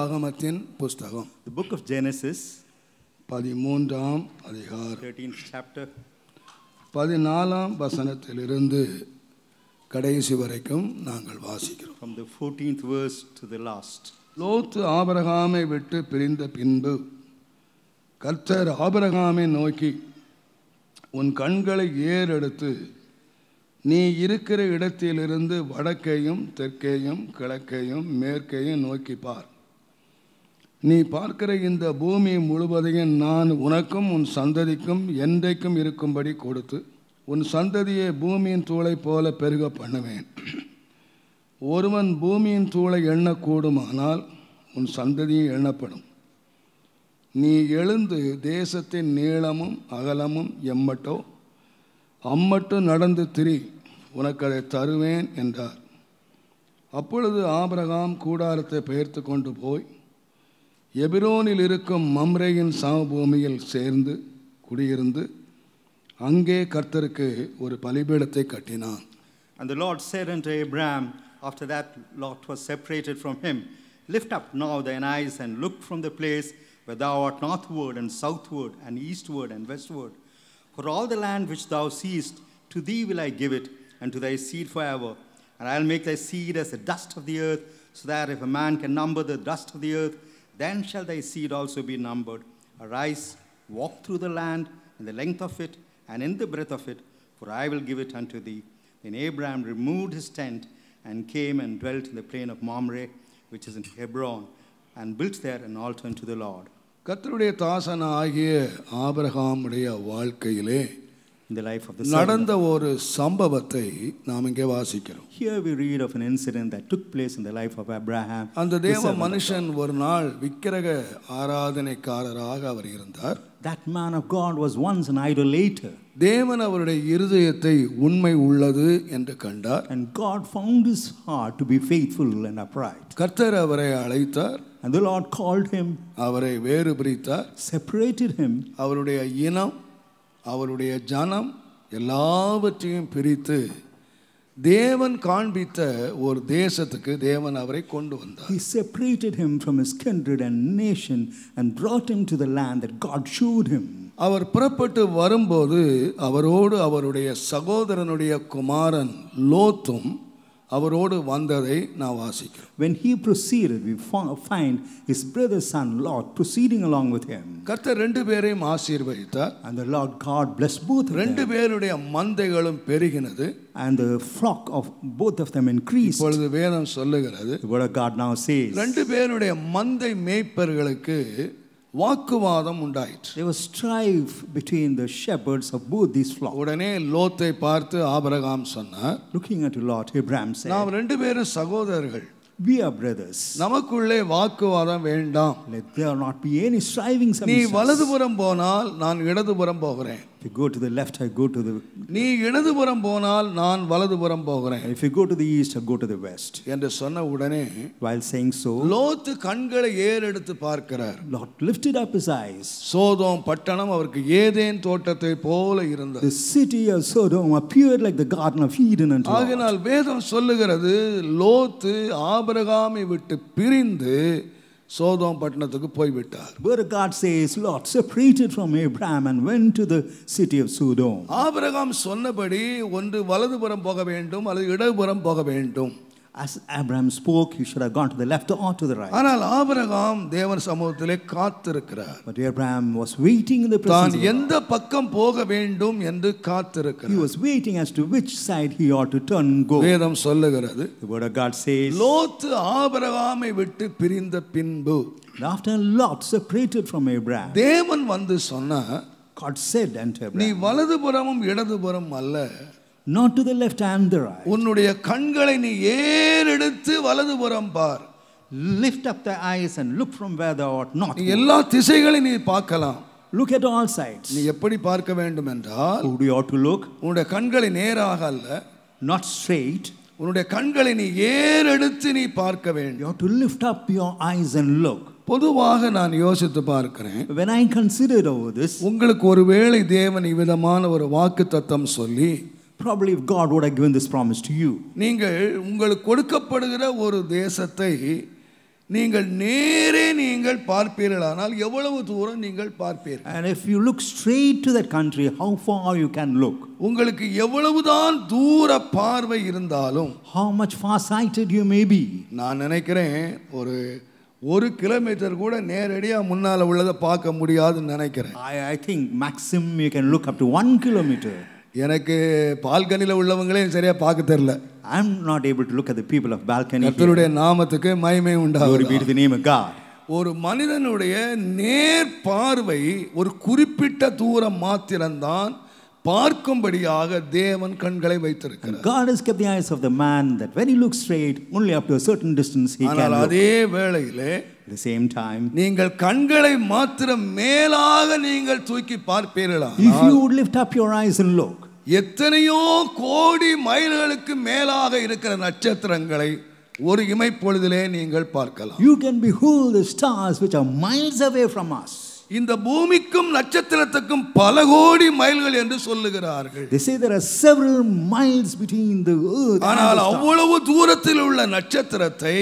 ஆகமத்தின் புஸ்தகம் தி book of Genesis பதிமூன்றாம் அதிகாரம் சாப்டர் பதினாலாம் வசனத்திலிருந்து கடைசி வரைக்கும் நாங்கள் வாசிக்கிறோம் from the fourteenth verse to the last லோத்து ஆபரகாமை விட்டு பிரிந்த பின்பு கர்த்தர் ஆபரகாமை நோக்கி உன் கண்களை ஏறெடுத்து நீ இருக்கிற இடத்திலிருந்து வடக்கையும் தெற்கையும் கிழக்கையும் மேற்கையும் நோக்கி பார் நீ பார்க்கிற இந்த பூமி முழுவதையும் நான் உனக்கும் உன் சந்ததிக்கும் என்றைக்கும் இருக்கும்படி கொடுத்து உன் சந்ததியை பூமியின் தூளை போல பெருக பண்ணுவேன் ஒருவன் பூமியின் தூளை எண்ணக்கூடுமானால் உன் சந்ததியும் எண்ணப்படும் நீ எழுந்து தேசத்தின் நீளமும் அகலமும் எம்மட்டோ அம்மட்டும் நடந்து திரி உனக்கு அதை தருவேன் என்றார் அப்பொழுது ஆபரகாம் கூடாரத்தை பெயர்த்து கொண்டு போய் And the Lord said unto Abraham, after that Lot was separated from him, Lift up now thine eyes and look from the place where thou art northward and southward and eastward and westward. For all the land which thou seest, to thee will I give it, and to thy seed forever. And I'll make thy seed as the dust of the earth, so that if a man can number the dust of the earth, then shall thy seed also be numbered. Arise, walk through the land, in the length of it, and in the breadth of it, for I will give it unto thee. Then Abraham removed his tent and came and dwelt in the plain of Mamre, which is in Hebron, and built there an altar unto the Lord. கத்தருடைய தாசனாகிய ஆபரகாமுடைய வாழ்க்கையிலே in the life of the நடந்த ஒரு சம்பவத்தை நாம் இங்கே வாசிக்கிறோம் here we read of an incident that took place in the life of abraham அந்த தேவ மனுஷன் ஒரு நாள் விக்கிரக ஆராதனைக்காரராக அவர் இருந்தார் that man of god was once an idolater தேவன் அவருடைய இருதயத்தை உண்மை உள்ளது என்று கண்டார் and god found his heart to be faithful and upright கர்த்தர் அவரை அழைத்தார் and the lord called him அவரை வேறு separated him அவருடைய இனம் அவளுடைய ஜனம் எல்லாவற்றையும் பிரித்து தேவன் காண்பித்த ஒரு தேசத்துக்கு தேவன் அவரை கொண்டு வந்தார் He separated him from his kindred and nation and brought him to the land that God showed him. அவர் புறப்பட்டு வரும்போது அவரோடு அவருடைய சகோதரனுடைய குமாரன் லோத்தும் அவரோடு வந்ததை நான் வாசிக்கிறோம் when he proceeded we find his brother, son lord proceeding along with him கர்த்தர் ரெண்டு பேரையும் ஆசீர்வதித்தார் and the lord god blessed both ரெண்டு பேருடைய மந்தைகளும் பெருகினது and the flock of both of them increased இப்பொழுது வேதம் சொல்லுகிறது what god now says ரெண்டு பேருடைய மந்தை மேய்ப்பர்களுக்கு வாக்குவாதம் உண்டாயிற்று there was strife between the shepherds of both these flocks உடனே லோத்தை பார்த்து ஆபிரகாம் சொன்னார் looking at lot abraham said நாம் ரெண்டு பேரும் சகோதரர்கள் we are brothers நமக்குள்ளே வாக்குவாதம் வேண்டாம் let there not be any strivings நீ வலதுபுறம் போனால் நான் இடதுபுறம் போகிறேன் If you go to the left, I go to the நீ இடதுபுறம் போனால் நான் வலதுபுறம் போகிறேன் If you go to the east, I go to the west. என்று சொன்ன உடனே while saying so லோத்து கண்களை ஏறெடுத்து பார்க்கிறார் Lot lifted up his eyes. Sodom பட்டணம் அவருக்கு ஏதேன் தோட்டத்தை போல இருந்தது. The city of Sodom appeared like the garden of Eden unto ஆகினால் வேதம் சொல்லுகிறது லோத்து ஆபிரகாமை விட்டு பிரிந்து சோதோம் பட்டணத்துக்கு போய்விட்டார் where god says lot separated from abraham and went to the city of sodom Abraham சொன்னபடி ஒன்று வலதுபுறம் போக வேண்டும் அல்லது இடதுபுறம் போக வேண்டும் As Abraham spoke, he should have gone to the left or to the right. But Abraham was waiting in the presence. of எந்த He was waiting as to which side he ought to turn and go. The word of God says. Lot ஆபிரகாமை விட்டு பிரிந்த after Lot separated from Abraham. God said unto Abraham. நீ வலதுபுறமும் இடதுபுறம் அல்ல. not to the left and the right உன்னுடைய கண்களை நீ ஏறெடுத்து வலதுபுறம் பார் lift up thy eyes and look from where thou art not நீ எல்லா திசைகளையும் நீ பார்க்கலாம் லுக் அட் ஆல் சைட்ஸ் நீ எப்படி பார்க்க வேண்டும் என்றால் டு யூ டு லுக் உன்னுடைய கண்களை நேராக அல்ல நாட் ஸ்ட்ரெயிட் உன்னுடைய கண்களை நீ ஏறெடுத்து நீ பார்க்க வேண்டும் you to lift up your eyes and look பொதுவாக நான் யோசித்து பார்க்கிறேன் when i considered over this உங்களுக்கு ஒருவேளை தேவன் இவ்விதமான ஒரு வாக்குத்தத்தம் சொல்லி probably if God would have given this promise to you. நீங்கள் உங்களுக்கு கொடுக்கப்படுகிற ஒரு தேசத்தை நீங்கள் நேரே நீங்கள் பார்ப்பீர்கள் ஆனால் எவ்வளவு தூரம் நீங்கள் பார்ப்பீர்கள் and if you look straight to that country how far you can look உங்களுக்கு எவ்வளவுதான் தூர பார்வை இருந்தாலும் how much far sighted you may be நான் நினைக்கிறேன் ஒரு ஒரு கிலோமீட்டர் கூட நேரடியாக முன்னால் உள்ளதை பார்க்க முடியாதுன்னு நினைக்கிறேன் I I think maximum you can look up to one kilometre எனக்கு பால்கனியில் உள்ளவங்களே சரியாக பார்க்க தெரில I am not able to look at the people of balcony கர்த்தருடைய நாமத்துக்கு மகிமை உண்டாகும் ஒரு பீட் தி நேம் ஒரு மனிதனுடைய நேர் பார்வை ஒரு குறிப்பிட்ட தூரம் மாத்திரம்தான் பார்க்கும்படியாக தேவன் கண்களை வைத்திருக்கிறார் அதே வேளையிலே the same time நீங்கள் கண்களை மாத்திரம் மேலாக நீங்கள் தூக்கி பார்ப்பீர்களா if you would lift up your eyes and look எத்தனையோ கோடி மைல்களுக்கு மேலாக இருக்கிற நட்சத்திரங்களை ஒரு இமைப்பொழுதிலே நீங்கள் பார்க்கலாம் you can behold the stars which are miles away from us இந்த பூமிக்கும் நட்சத்திரத்துக்கும் பல கோடி மைல்கள் என்று சொல்லுகிறார்கள் they say there are several miles between the earth ஆனால் அவ்வளவு தூரத்தில் உள்ள நட்சத்திரத்தை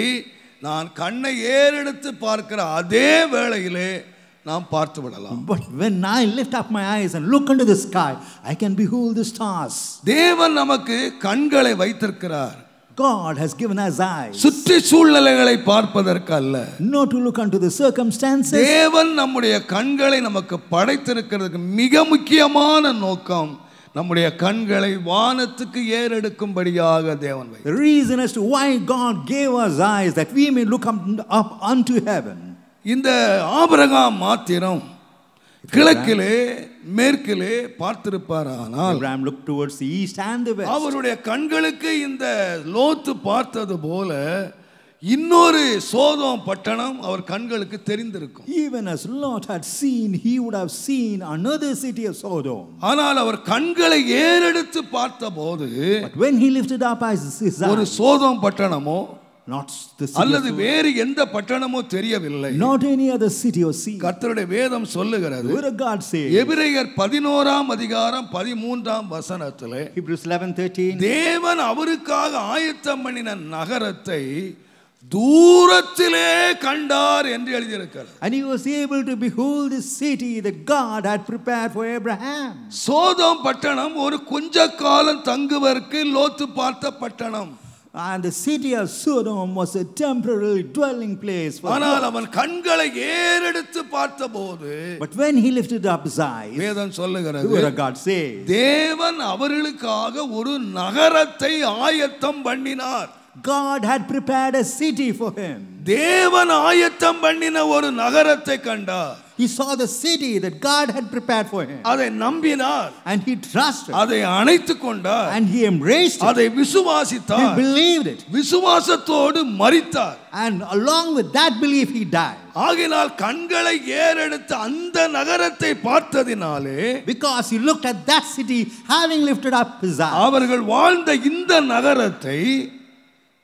நான் கண்ணை ஏறெடுத்து பார்க்கிற அதே வேளையிலே நாம் பார்த்து விடலாம் but when i lift up my eyes and look into the sky i can behold the stars தேவன் நமக்கு கண்களை வைத்திருக்கிறார் God has given us eyes. சுற்றி சூழ்நிலைகளை பார்ப்பதற்கு அல்ல. No to look unto the circumstances. தேவன் நம்முடைய கண்களை நமக்கு படைத்திருக்கிறதுக்கு மிக முக்கியமான நோக்கம் நம்முடைய கண்களை வானத்துக்கு ஏறெடுக்கும்படியாக தேவன் why reason as to why god gave us eyes that we may look up unto heaven இந்த ஆபிரகாம் மாத்திரம் கிழக்கிலே மேற்கிலே பார்த்திருப்பார் ஆனால் looked look the east and அவருடைய கண்களுக்கு இந்த லோத்து பார்த்தது போல இன்னொரு சோதம் பட்டணம் அவர் கண்களுக்கு தெரிந்திருக்கும் even as lot had seen he would have seen another city of sodom ஆனால் அவர் கண்களை ஏறெடுத்து பார்த்தபோது but when he lifted up his eyes ஒரு சோதம் பட்டணமோ அல்லது வேறு எந்த பட்டணமோ தெரியவில்லை not any other city or sea கர்த்தருடைய வேதம் சொல்லுகிறது where god says எபிரேயர் 11ஆம் அதிகாரம் 13ஆம் வசனத்திலே hebrews 11:13 தேவன் அவருக்காக ஆயத்தம் பண்ணின நகரத்தை தூரத்திலே கண்டார் என்று எழுதியிருக்கிறார் and he was able to behold the city that god had prepared for abraham Sodom பட்டணம் ஒரு கொஞ்ச காலம் தங்குவதற்கு லோத்து பார்த்த பட்டணம் And the city of Sodom was a temporary dwelling place for ஆனால் அவன் கண்களை ஏறெடுத்து பார்த்தபோது but when he lifted up his eyes வேதம் சொல்லுகிறது the God says தேவன் அவர்களுக்காக ஒரு நகரத்தை ஆயத்தம் பண்ணினார் God had prepared a city for him. தேவன் ஆயத்தம் பண்ணின ஒரு நகரத்தை கண்டார் He saw the city that God had prepared for him. அதை நம்பினார் and he trusted. அதை அணைத்துக் கொண்டார் and he embraced it. அதை விசுவாசித்தார். He believed it. விசுவாசத்தோடு மரித்தார் and along with that belief he died. ஆகினால் கண்களை ஏறெடுத்து அந்த நகரத்தை பார்த்ததினாலே because he looked at that city having lifted up his eyes அவர்கள் வாழ்ந்த இந்த நகரத்தை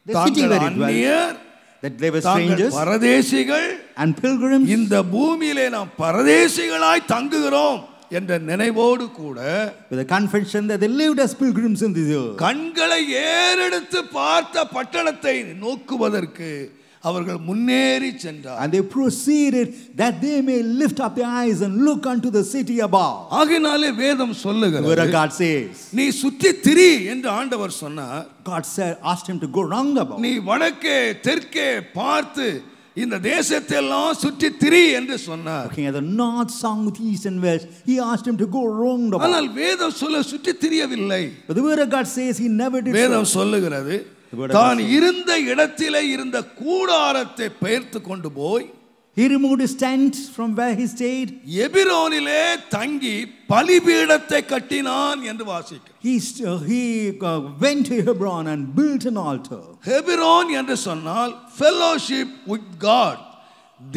They're sitting where it dwelt. That they were strangers பரதேசிகள் and pilgrims இந்த பூமியிலே நாம் பரதேசிகளாய் தங்குகிறோம் என்ற நினைவோடு கூட with a confession that they lived as pilgrims in this earth கண்களை ஏறெடுத்து பார்த்த பட்டணத்தை நோக்குவதற்கு அவர்கள் முன்னேறி சென்றார் and they proceeded that they may lift up their eyes and look unto the city above ஆகினாலே வேதம் சொல்லுகிறது where God says நீ சுத்தி திரி என்று ஆண்டவர் சொன்னார் God said asked him to go round about நீ வடக்கே தெற்கே பார்த்து இந்த தேசத்தை எல்லாம் சுற்றி திரி என்று சொன்னார் looking at the north song with east and west he asked him to go round about ஆனால் வேதம் சொல்ல சுற்றி திரியவில்லை but the word of God says he never did வேதம் சொல்லுகிறது தான் இருந்த இடத்திலே இருந்த கூடாரத்தை பெயர்த்து கொண்டு போய் He removed his tent from where he stayed. எபிரோனிலே தங்கி பலிபீடத்தை கட்டினான் என்று வாசிக்கிறோம். He uh, he uh, went to Hebron and built an altar. Hebron என்று சொன்னால் fellowship with God.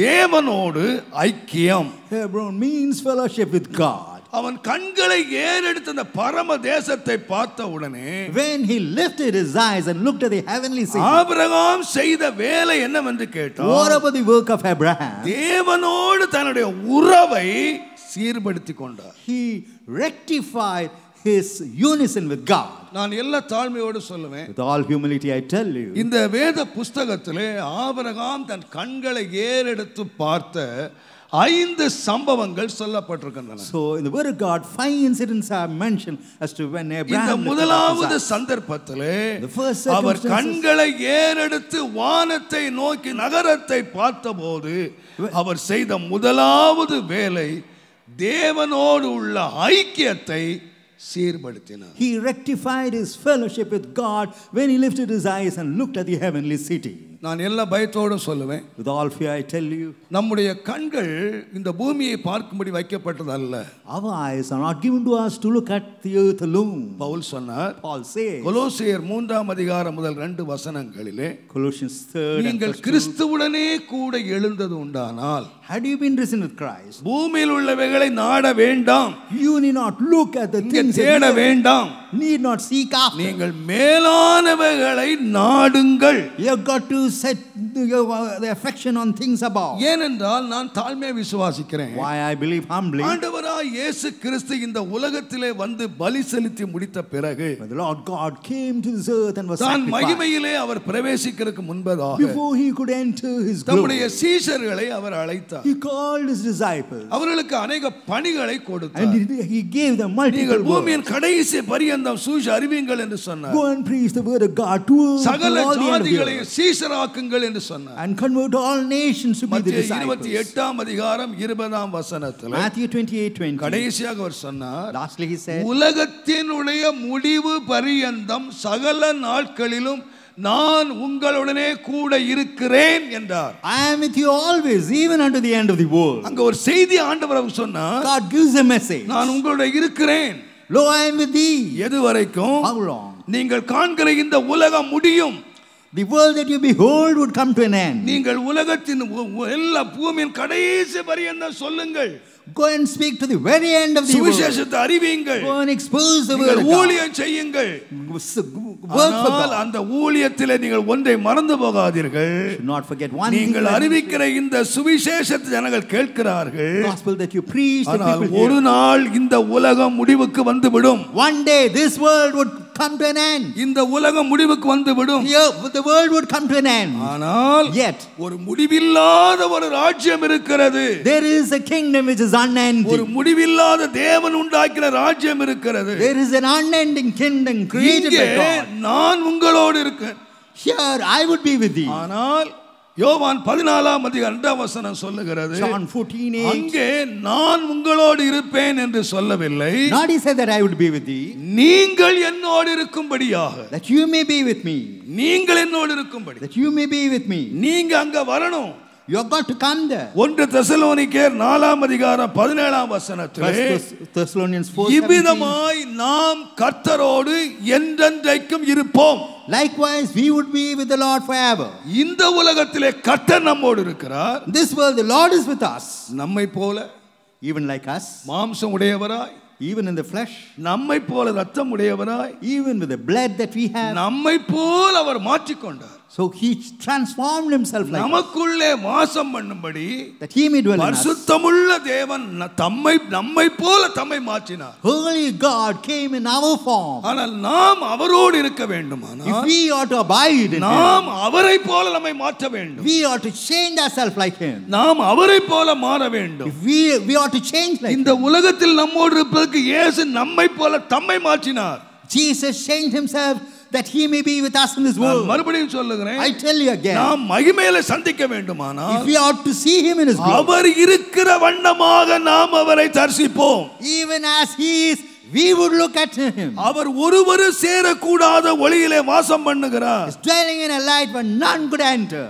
தேவனோடு ஐக்கியம். Hebron means fellowship with God. அவன் கண்களை ஏறெடுத்து அந்த பரம தேசத்தை பார்த்த உடனே when he lifted his eyes and looked at the heavenly city Abraham செய்த வேலை என்னவென்று கேட்டான் what about the work of abraham தேவனோடு தன்னுடைய உறவை சீர்படுத்தி கொண்டார் he rectified his unison with God. நான் எல்லா தாழ்மையோடு சொல்லுவேன் with all humility I tell you இந்த வேத புஸ்தகத்திலே ஆபிரகாம் தன் கண்களை ஏறெடுத்து பார்த்த ஐந்து சம்பவங்கள் சொல்லப்பட்டிருக்கின்றன so in the word of god five incidents are mentioned as to when abraham இந்த முதலாவது சந்தர்ப்பத்திலே அவர் கண்களை ஏறெடுத்து வானத்தை நோக்கி நகரத்தை பார்த்தபோது அவர் செய்த முதலாவது வேலை தேவனோடு உள்ள ஐக்கியத்தை சீர்படுத்தினார் he rectified his fellowship with god when he lifted his eyes and looked at the heavenly city நான் எல்லா பயத்தோடும் சொல்லுவேன் with all fear i tell you நம்முடைய கண்கள் இந்த பூமியை பார்க்கும்படி வைக்கப்பட்டது அல்ல our eyes are not given to us to look at the earth alone Pavul சொன்னார் paul says கொலோசியர் மூன்றாம் அதிகாரம் முதல் ரெண்டு வசனங்களிலே colossians 3 நீங்கள் கிறிஸ்துவுடனே கூட எழுந்தது உண்டானால் had you been risen with christ பூமியில் உள்ளவைகளை நாட வேண்டாம் you need not look at the things தேட வேண்டாம் need not seek after நீங்கள் மேலானவைகளை நாடுங்கள் you got to set the affection on things above. ஏனென்றால் நான் தாழ்மையை விசுவாசிக்கிறேன். Why I believe humbly. ஆண்டவராய் இயேசு கிறிஸ்து இந்த உலகத்திலே வந்து பலி செலுத்தி முடித்த பிறகு the Lord God came to this earth and was தான் மகிமையிலே அவர் பிரவேசிக்கிறதுக்கு முன்பதாக before he could enter his glory தம்முடைய சீஷர்களை அவர் அழைத்தார் he called his disciples அவர்களுக்கு அநேக பணிகளை கொடுத்தார் and he gave them multiple நீங்கள் பூமியின் கடைசி பரியந்தம் சூஷ அறிவியுங்கள் என்று சொன்னார் go and preach the word of God to சகல ஜாதிகளையும் சீஷராக தீயராக்குங்கள் என்று சொன்னார் and convert all nations to be the disciples 28ஆம் அதிகாரம் 20ஆம் வசனத்தில் Matthew 28:20 கடைசியாக அவர் சொன்னார் lastly he said உலகத்தினுடைய முடிவு பரியந்தம் சகல நாட்களிலும் நான் உங்களுடனே கூட இருக்கிறேன் என்றார் I am with you always even unto the end of the world அங்க ஒரு செய்தி ஆண்டவர் அவர் சொன்னார் God gives a message நான் உங்களுடன் இருக்கிறேன் Lo I am with thee எது வரைக்கும் How long நீங்கள் காண்கிற இந்த உலகம் முடியும் The world that you behold would come to an end. நீங்கள் உலகத்தின் எல்லா பூமியின் கடைசி பரியந்தம் சொல்லுங்கள் Go and speak to the very end of the சுவிசேஷத்தை அறிவியுங்கள் Go and expose the word ஊழியம் செய்யுங்கள் ஆனால் அந்த ஊழியத்திலே நீங்கள் ஒன்றை மறந்து போகாதீர்கள் not forget one நீங்கள் அறிவிக்கிற இந்த சுவிசேஷத்தை ஜனங்கள் கேட்கிறார்கள் gospel that you preach ஆனால் ஒரு நாள் இந்த உலகம் முடிவுக்கு வந்துவிடும் one day this world would come to an end. இந்த உலகம் முடிவுக்கு வந்து விடும். The world would come to an end. ஆனால் yet ஒரு முடிவில்லாத ஒரு ராஜ்யம் இருக்கிறது. There is a kingdom which is unending. ஒரு முடிவில்லாத தேவன் உண்டாக்கின ராஜ்யம் இருக்கிறது. There is an unending kingdom created by God. நான் உங்களோடு இருக்கேன். Here I would be with you. ஆனால் யோவான் பதினாலாம் அதிக ரெண்டாம் வசனம் சொல்லுகிறது John 14 அங்கே நான் உங்களோடு இருப்பேன் என்று சொல்லவில்லை Not he said that be with be நீங்கள் என்னோடு இருக்கும்படியாக That you may be with me நீங்கள் என்னோடு இருக்கும்படி That you may be with me நீங்க அங்க வரணும் You have got to come there. ஒன்று தெசலோனிக்கேர் நாலாம் அதிகாரம் பதினேழாம் வசனத்திலே Thessalonians 4 இவ்விதமாய் நாம் கர்த்தரோடு என்றென்றைக்கும் இருப்போம் Likewise, we would be with the Lord forever. இந்த உலகத்திலே கர்த்தர் நம்மோடு இருக்கிறார் This world, the Lord is with us. நம்மை போல even like us. மாம்சம் உடையவராய் even in the flesh நம்மை போல உடையவராய் even with the blood that we have நம்மை போல அவர் மாற்றிக்கொண்டார் so he transformed himself like நமக்குள்ளே வாசம் பண்ணும்படி that he may dwell in us பரிசுத்தமுள்ள தேவன் தம்மை நம்மை போல தம்மை மாற்றினார் holy god came in our form ஆனால் நாம் அவரோடு இருக்க வேண்டுமானால் if we ought to abide in நாம் அவரை போல நம்மை மாற்ற வேண்டும் we ought to change ourselves like him நாம் அவரை போல மாற வேண்டும் if we we ought to change like இந்த உலகத்தில் நம்மோடு இருப்பதற்கு இயேசு நம்மை போல தம்மை மாற்றினார் jesus changed himself that he may be with us in this world. மறுபடியும் சொல்லுகிறேன் I tell you again. நாம் மகிமையில சந்திக்க வேண்டுமானால் if we ought to see him in his glory. அவர் இருக்கிற வண்ணமாக நாம் அவரை தரிசிப்போம். Even as he is we would look at him அவர் ஒருவர் சேரக்கூடாத ஒளியிலே வாசம் பண்ணுகிறார் is dwelling in a light where none could enter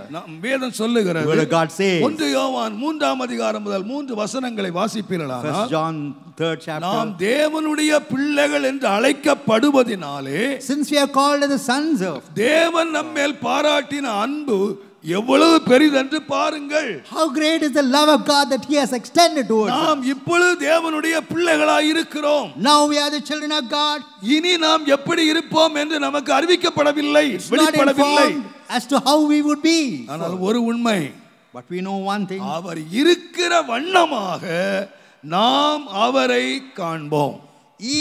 வேதம் சொல்லுகிறது where god says ஒன்று யோவான் மூன்றாம் அதிகாரம் முதல் மூன்று வசனங்களை வாசிப்பீர்களானால் first john third chapter நாம் தேவனுடைய பிள்ளைகள் என்று அழைக்கப்படுவதினாலே since we are called as the sons of தேவன் நம்மேல் பாராட்டின அன்பு எவ்வளவு பெரிதென்று பாருங்கள் how great is the love of god that he has extended towards us நாம் இப்பொழுது தேவனுடைய பிள்ளைகளாய் இருக்கிறோம் now we are the children of god இனி நாம் எப்படி இருப்போம் என்று நமக்கு அறிவிக்கப்படவில்லை வெளிப்படவில்லை as to how we would be ஆனால் ஒரு உண்மை but we know one thing அவர் இருக்கிற வண்ணமாக நாம் அவரை காண்போம்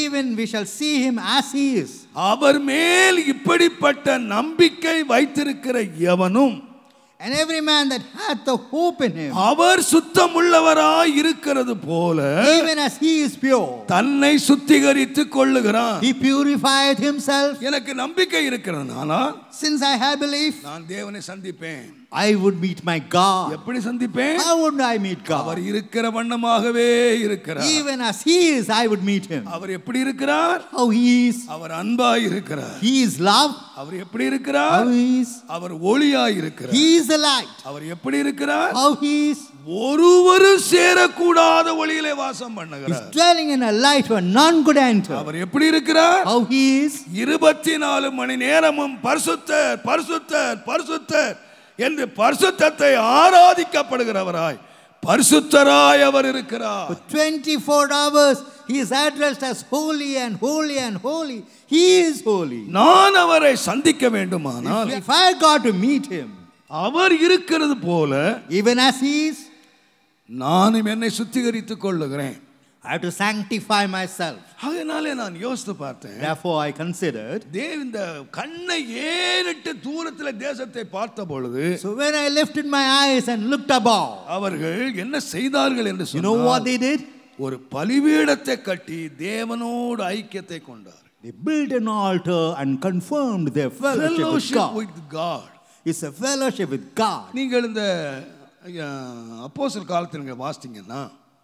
even we shall see him as he is அவர் மேல் இப்படிப்பட்ட நம்பிக்கை வைத்திருக்கிற எவனும் And every man that hath the hope in him. அவர் சுத்தம் உள்ளவராய் இருக்கிறது போல even as he is pure தன்னை சுத்திகரித்துக் கொள்ளுகிறான் he purified himself எனக்கு நம்பிக்கை இருக்கிறதுனால since i have belief நான் தேவனை சந்திப்பேன் I would meet my God எப்படி சந்திப்பேன் I would I meet God அவர் இருக்கிற வண்ணமாகவே இருக்கிறார் even as he is i would meet him அவர் எப்படி இருக்கிறார் how he is அவர் அன்பாய் இருக்கிறார் he is love அவர் எப்படி இருக்கிறார் how he is அவர் ஒளியாய் இருக்கிறார் he is the light அவர் எப்படி இருக்கிறார் how he is ஒருவரும் சேரக்கூடாத ஒளியிலே வாசம் பண்ணுகிறார் is dwelling in a light where none could அவர் எப்படி இருக்கிறார் how he is 24 மணி நேரமும் பரிசுத்தர் பரிசுத்தர் பரிசுத்தர் என்று பரிசுத்தத்தை ஆராதிக்கப்படுகிறவராய் பரிசுத்தராய் அவர் இருக்கிறார் 24 hours he is addressed as holy and holy and holy he is holy நான் அவரை சந்திக்க வேண்டுமானால் if i got to meet him அவர் இருக்கிறது போல even as he is நானும் என்னை சுத்திகரித்துக் கொள்ளுகிறேன் I have to sanctify myself. அதனாலே நான் யோசித்து பார்த்தேன் therefore I considered தேவ இந்த கண்ணை ஏறிட்டு தூரத்தில் தேசத்தை பார்த்த பொழுது so when I lifted my eyes and looked above அவர்கள் என்ன செய்தார்கள் என்று சொன்னால் you know what they did ஒரு பலிபீடத்தை கட்டி தேவனோடு ஐக்கியத்தை கொண்டார் they built an altar and confirmed their fellowship, fellowship with God it's a fellowship with God நீங்கள் இந்த அப்போஸ்தல் காலத்தில் வாசித்தீங்கன்னா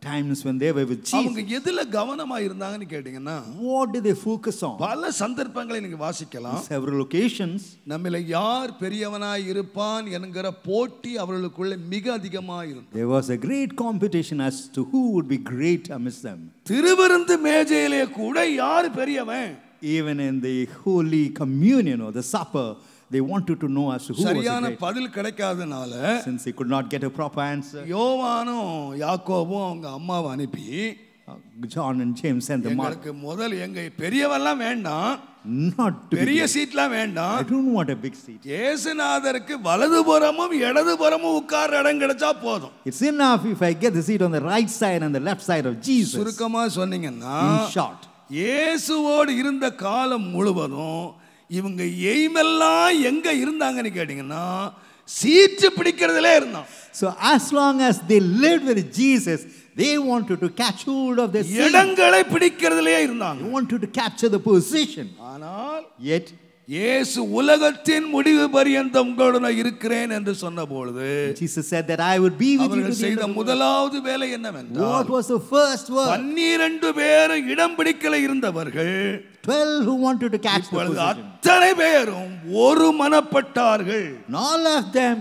times when they were with Jesus. அவங்க கவனமா இருந்தாங்கன்னு கேட்டிங்கன்னா what did they focus on? பல சந்தர்ப்பங்களை நீங்க வாசிக்கலாம் several occasions நம்மில யார் பெரியவனாய் இருப்பான் என்கிற போட்டி அவர்களுக்குள்ள மிக அதிகமா இருந்தது. There was a great competition as to who would be great amongst them. திருவிருந்து மேஜையிலே கூட யார் பெரியவன் even in the holy communion or the supper they wanted to know as to who சரியான பதில் கிடைக்காதனால since he could not get a proper answer யோவானும் யாக்கோபும் அவங்க அம்மாவை அனுப்பி ஜான் அண்ட் ஜேம்ஸ் அண்ட் எங்களுக்கு முதல் எங்க பெரியவெல்லாம் வேண்டாம் நாட் பெரிய சீட்லாம் வேண்டாம் I don't want a big seat இயேசுநாதருக்கு வலதுபுறமும் இடதுபுறமும் உட்கார இடம் கிடைச்சா போதும் it's enough if I get the seat on the right side and the left side of Jesus சுருக்கமா சொன்னீங்கன்னா இன் ஷார்ட் இயேசுவோடு இருந்த காலம் முழுவதும் இவங்க எய்மெல்லாம் எங்கே இருந்தாங்கன்னு கேட்டிங்கன்னா சீட்டு பிடிக்கிறதுலே இருந்தான் so as long as they live with Jesus they want to catch hold of the இடங்களை பிடிக்கிறதுலே இருந்தாங்க want to capture the position ஆனால் எட் இயேசு உலகத்தின் முடிவு பரியந்தம் உங்களோட இருக்கிறேன் என்று சொன்னபொழுது Jesus said that I would be with you செய்த முதலாவது வேலை என்னவென்றால் What was the first work 12 பேரும் இடம் பிடிக்கல இருந்தவர்கள் 12 who wanted to catch the position அத்தனை பேரும் ஒரு மனப்பட்டார்கள் all of them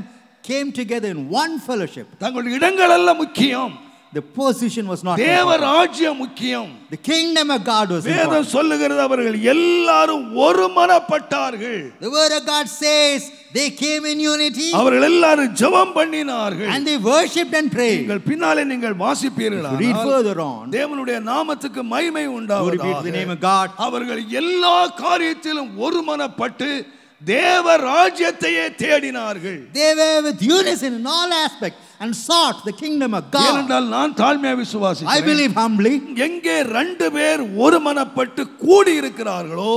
came together in one fellowship தங்கள் இடங்கள் எல்லாம் முக்கியம் The position was not தேவ ராஜ்யம் முக்கியம் The kingdom of God was வேதம் சொல்லுகிறது அவர்கள் எல்லாரும் ஒரு மனப்பட்டார்கள் The word of God says they came in unity அவர்கள் எல்லாரும் ஜெபம் பண்ணினார்கள் and they worshiped and prayed நீங்கள் பின்னாலே நீங்கள் வாசிப்பீர்கள் read further on தேவனுடைய நாமத்துக்கு மகிமை உண்டாவதாக the name of God அவர்கள் எல்லா காரியத்திலும் ஒருமனப்பட்டு தேவ ராஜ்யத்தையே தேடினார்கள் they were with unison in all aspects and sought the kingdom of god ஏனென்றால் நான் தாழ்மையாக விசுவாசிக்கிறேன் i believe humbly எங்கே ரெண்டு பேர் ஒரு மனப்பட்டு கூடி இருக்கிறார்களோ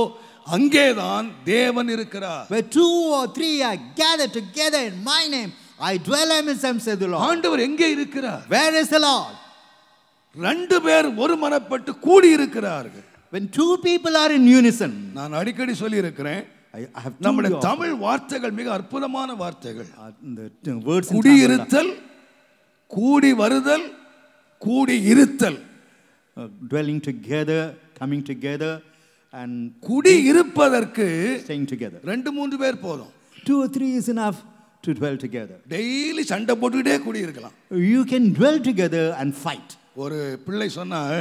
அங்கேதான் தேவன் இருக்கிறார் where two or three are gathered together in my name i dwell amidst them said the lord ஆண்டவர் எங்கே இருக்கிறார் where is the lord ரெண்டு பேர் ஒரு மனப்பட்டு கூடி இருக்கிறார்கள் when two people are in unison நான் அடிக்கடி சொல்லி இருக்கிறேன் நம்முடைய தமிழ் வார்த்தைகள் மிக அற்புதமான வார்த்தைகள் குடியிருத்தல் கூடி வருதல் கூடி இருத்தல் dwelling together coming together and குடி இருப்பதற்கு staying together ரெண்டு மூன்று பேர் போதும் two or three is enough to dwell together daily சண்டை போட்டுக்கிட்டே குடி இருக்கலாம் you can dwell together and fight ஒரு பிள்ளை சொன்னால்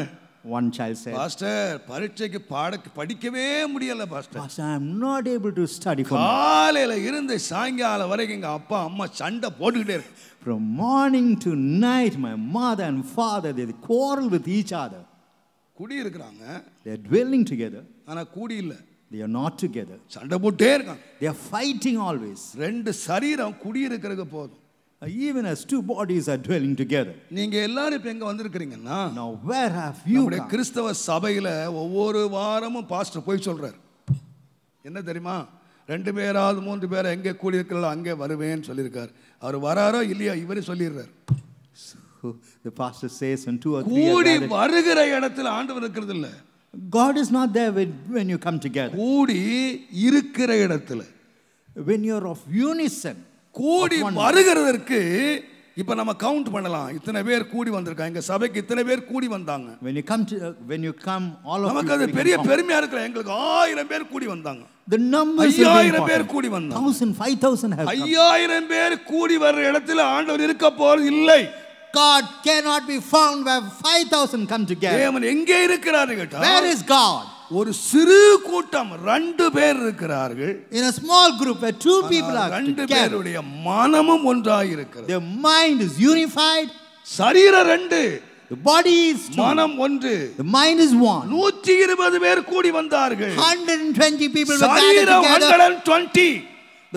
One child said, Pastor, பரீட்சைக்கு பாட படிக்கவே முடியல pastor Pastor, I'm not able to study for காலையில இருந்து சாயங்காலம் வரைக்கும் எங்க அப்பா அம்மா சண்டை போட்டுக்கிட்டே இருக்கு From morning to night, my mother and father, they quarrel with each other. குடி இருக்கிறாங்க They are dwelling together. ஆனா கூடி இல்ல They are not together. சண்டை போட்டே இருக்காங்க They are fighting always. ரெண்டு சரீரம் குடி இருக்கிறதுக்கு போதும் Uh, even as two bodies are dwelling together நீங்க எல்லாரும் இப்ப எங்க வந்திருக்கிறீங்கன்னா now where have you நம்முடைய கிறிஸ்தவ சபையில ஒவ்வொரு வாரமும் பாஸ்டர் போய் சொல்றாரு என்ன தெரியுமா ரெண்டு பேராவது மூன்று பேரை எங்கே கூடியிருக்கிறாரோ அங்கே வருவேன் சொல்லியிருக்கார் அவர் வராரோ இல்லையோ இவரே சொல்லிடுறார் the pastor says and two or three கூடி வருகிற இடத்துல ஆண்டவர் இருக்கிறது இல்ல God is not there when, when you come together கூடி இருக்கிற இடத்துல when you're of unison கூடி வருகிறதற்கு இப்போ நம்ம கவுண்ட் பண்ணலாம் இத்தனை பேர் கூடி வந்திருக்காங்க எங்க சபைக்கு இத்தனை பேர் கூடி வந்தாங்க when you come to uh, when you come all of நமக்கு அது பெரிய பெருமையா இருக்கு எங்களுக்கு 1000 பேர் கூடி வந்தாங்க the numbers ஐயாயிரம் பேர் கூடி வந்தாங்க 1000 5000 have 5000 பேர் கூடி வர்ற இடத்துல ஆண்டவர் இருக்க போறது இல்லை God cannot be found where 5000 come together தேவன் எங்கே இருக்கிறார் கேட்டா where is God ஒரு சிறு கூட்டம் ரெண்டு பேர் இருக்கிறார்கள் in a small group where two people are ரெண்டு பேருடைய மனமும் ஒன்றாக இருக்கிறது their mind is unified சரீர ரெண்டு The body is two. மனம் ஒன்று the mind is one 120 பேர் கூடி வந்தார்கள் 120 people were gathered together 120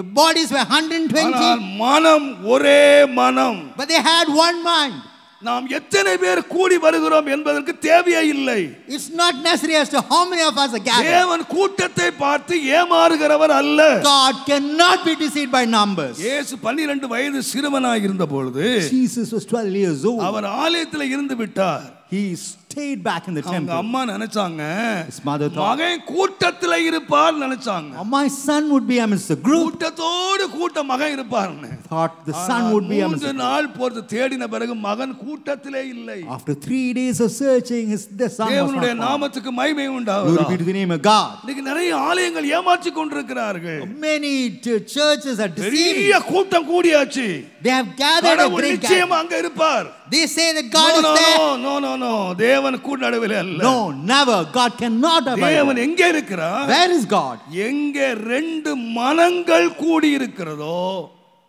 the bodies were 120 மனம் ஒரே மனம் but they had one mind நாம் எத்தனை பேர் கூடி வருகிறோம் என்பதற்கு தேவையே இல்லை it's not necessary as to how many of us are gathered தேவன் கூட்டத்தை பார்த்து ஏமாறுகிறவர் அல்ல god cannot be deceived by numbers இயேசு 12 வயது சிறுவனாய் இருந்த பொழுது jesus was 12 years old அவர் ஆலயத்தில் இருந்து விட்டார் he stayed back in the temple அவங்க அம்மா நினைச்சாங்க his mother thought மகன் கூட்டத்துல இருப்பார் நினைச்சாங்க my son would be amongst the group கூட்டத்தோடு கூட்ட மகன் இருப்பார்னு thought the son would be amongst மூன்று நாள் போறது தேடின பிறகு மகன் கூட்டத்திலே இல்லை after 3 days of searching his the son தேவனுடைய நாமத்துக்கு மகிமை உண்டாவதா glory to the name of god இன்னைக்கு நிறைய ஆலயங்கள் ஏமாற்றி கொண்டிருக்கிறார்கள் many churches are deceiving பெரிய கூட்டம் கூடியாச்சு they have gathered a great நிச்சயமா அங்க இருப்பார் They say that God no, is no, there. No, no, no, no. தேவன் கூட நடுவில் அல்ல. No, never. God cannot abide. தேவன் எங்கே இருக்கிறார்? Where is God? எங்கே ரெண்டு மனங்கள் கூடி இருக்கிறதோ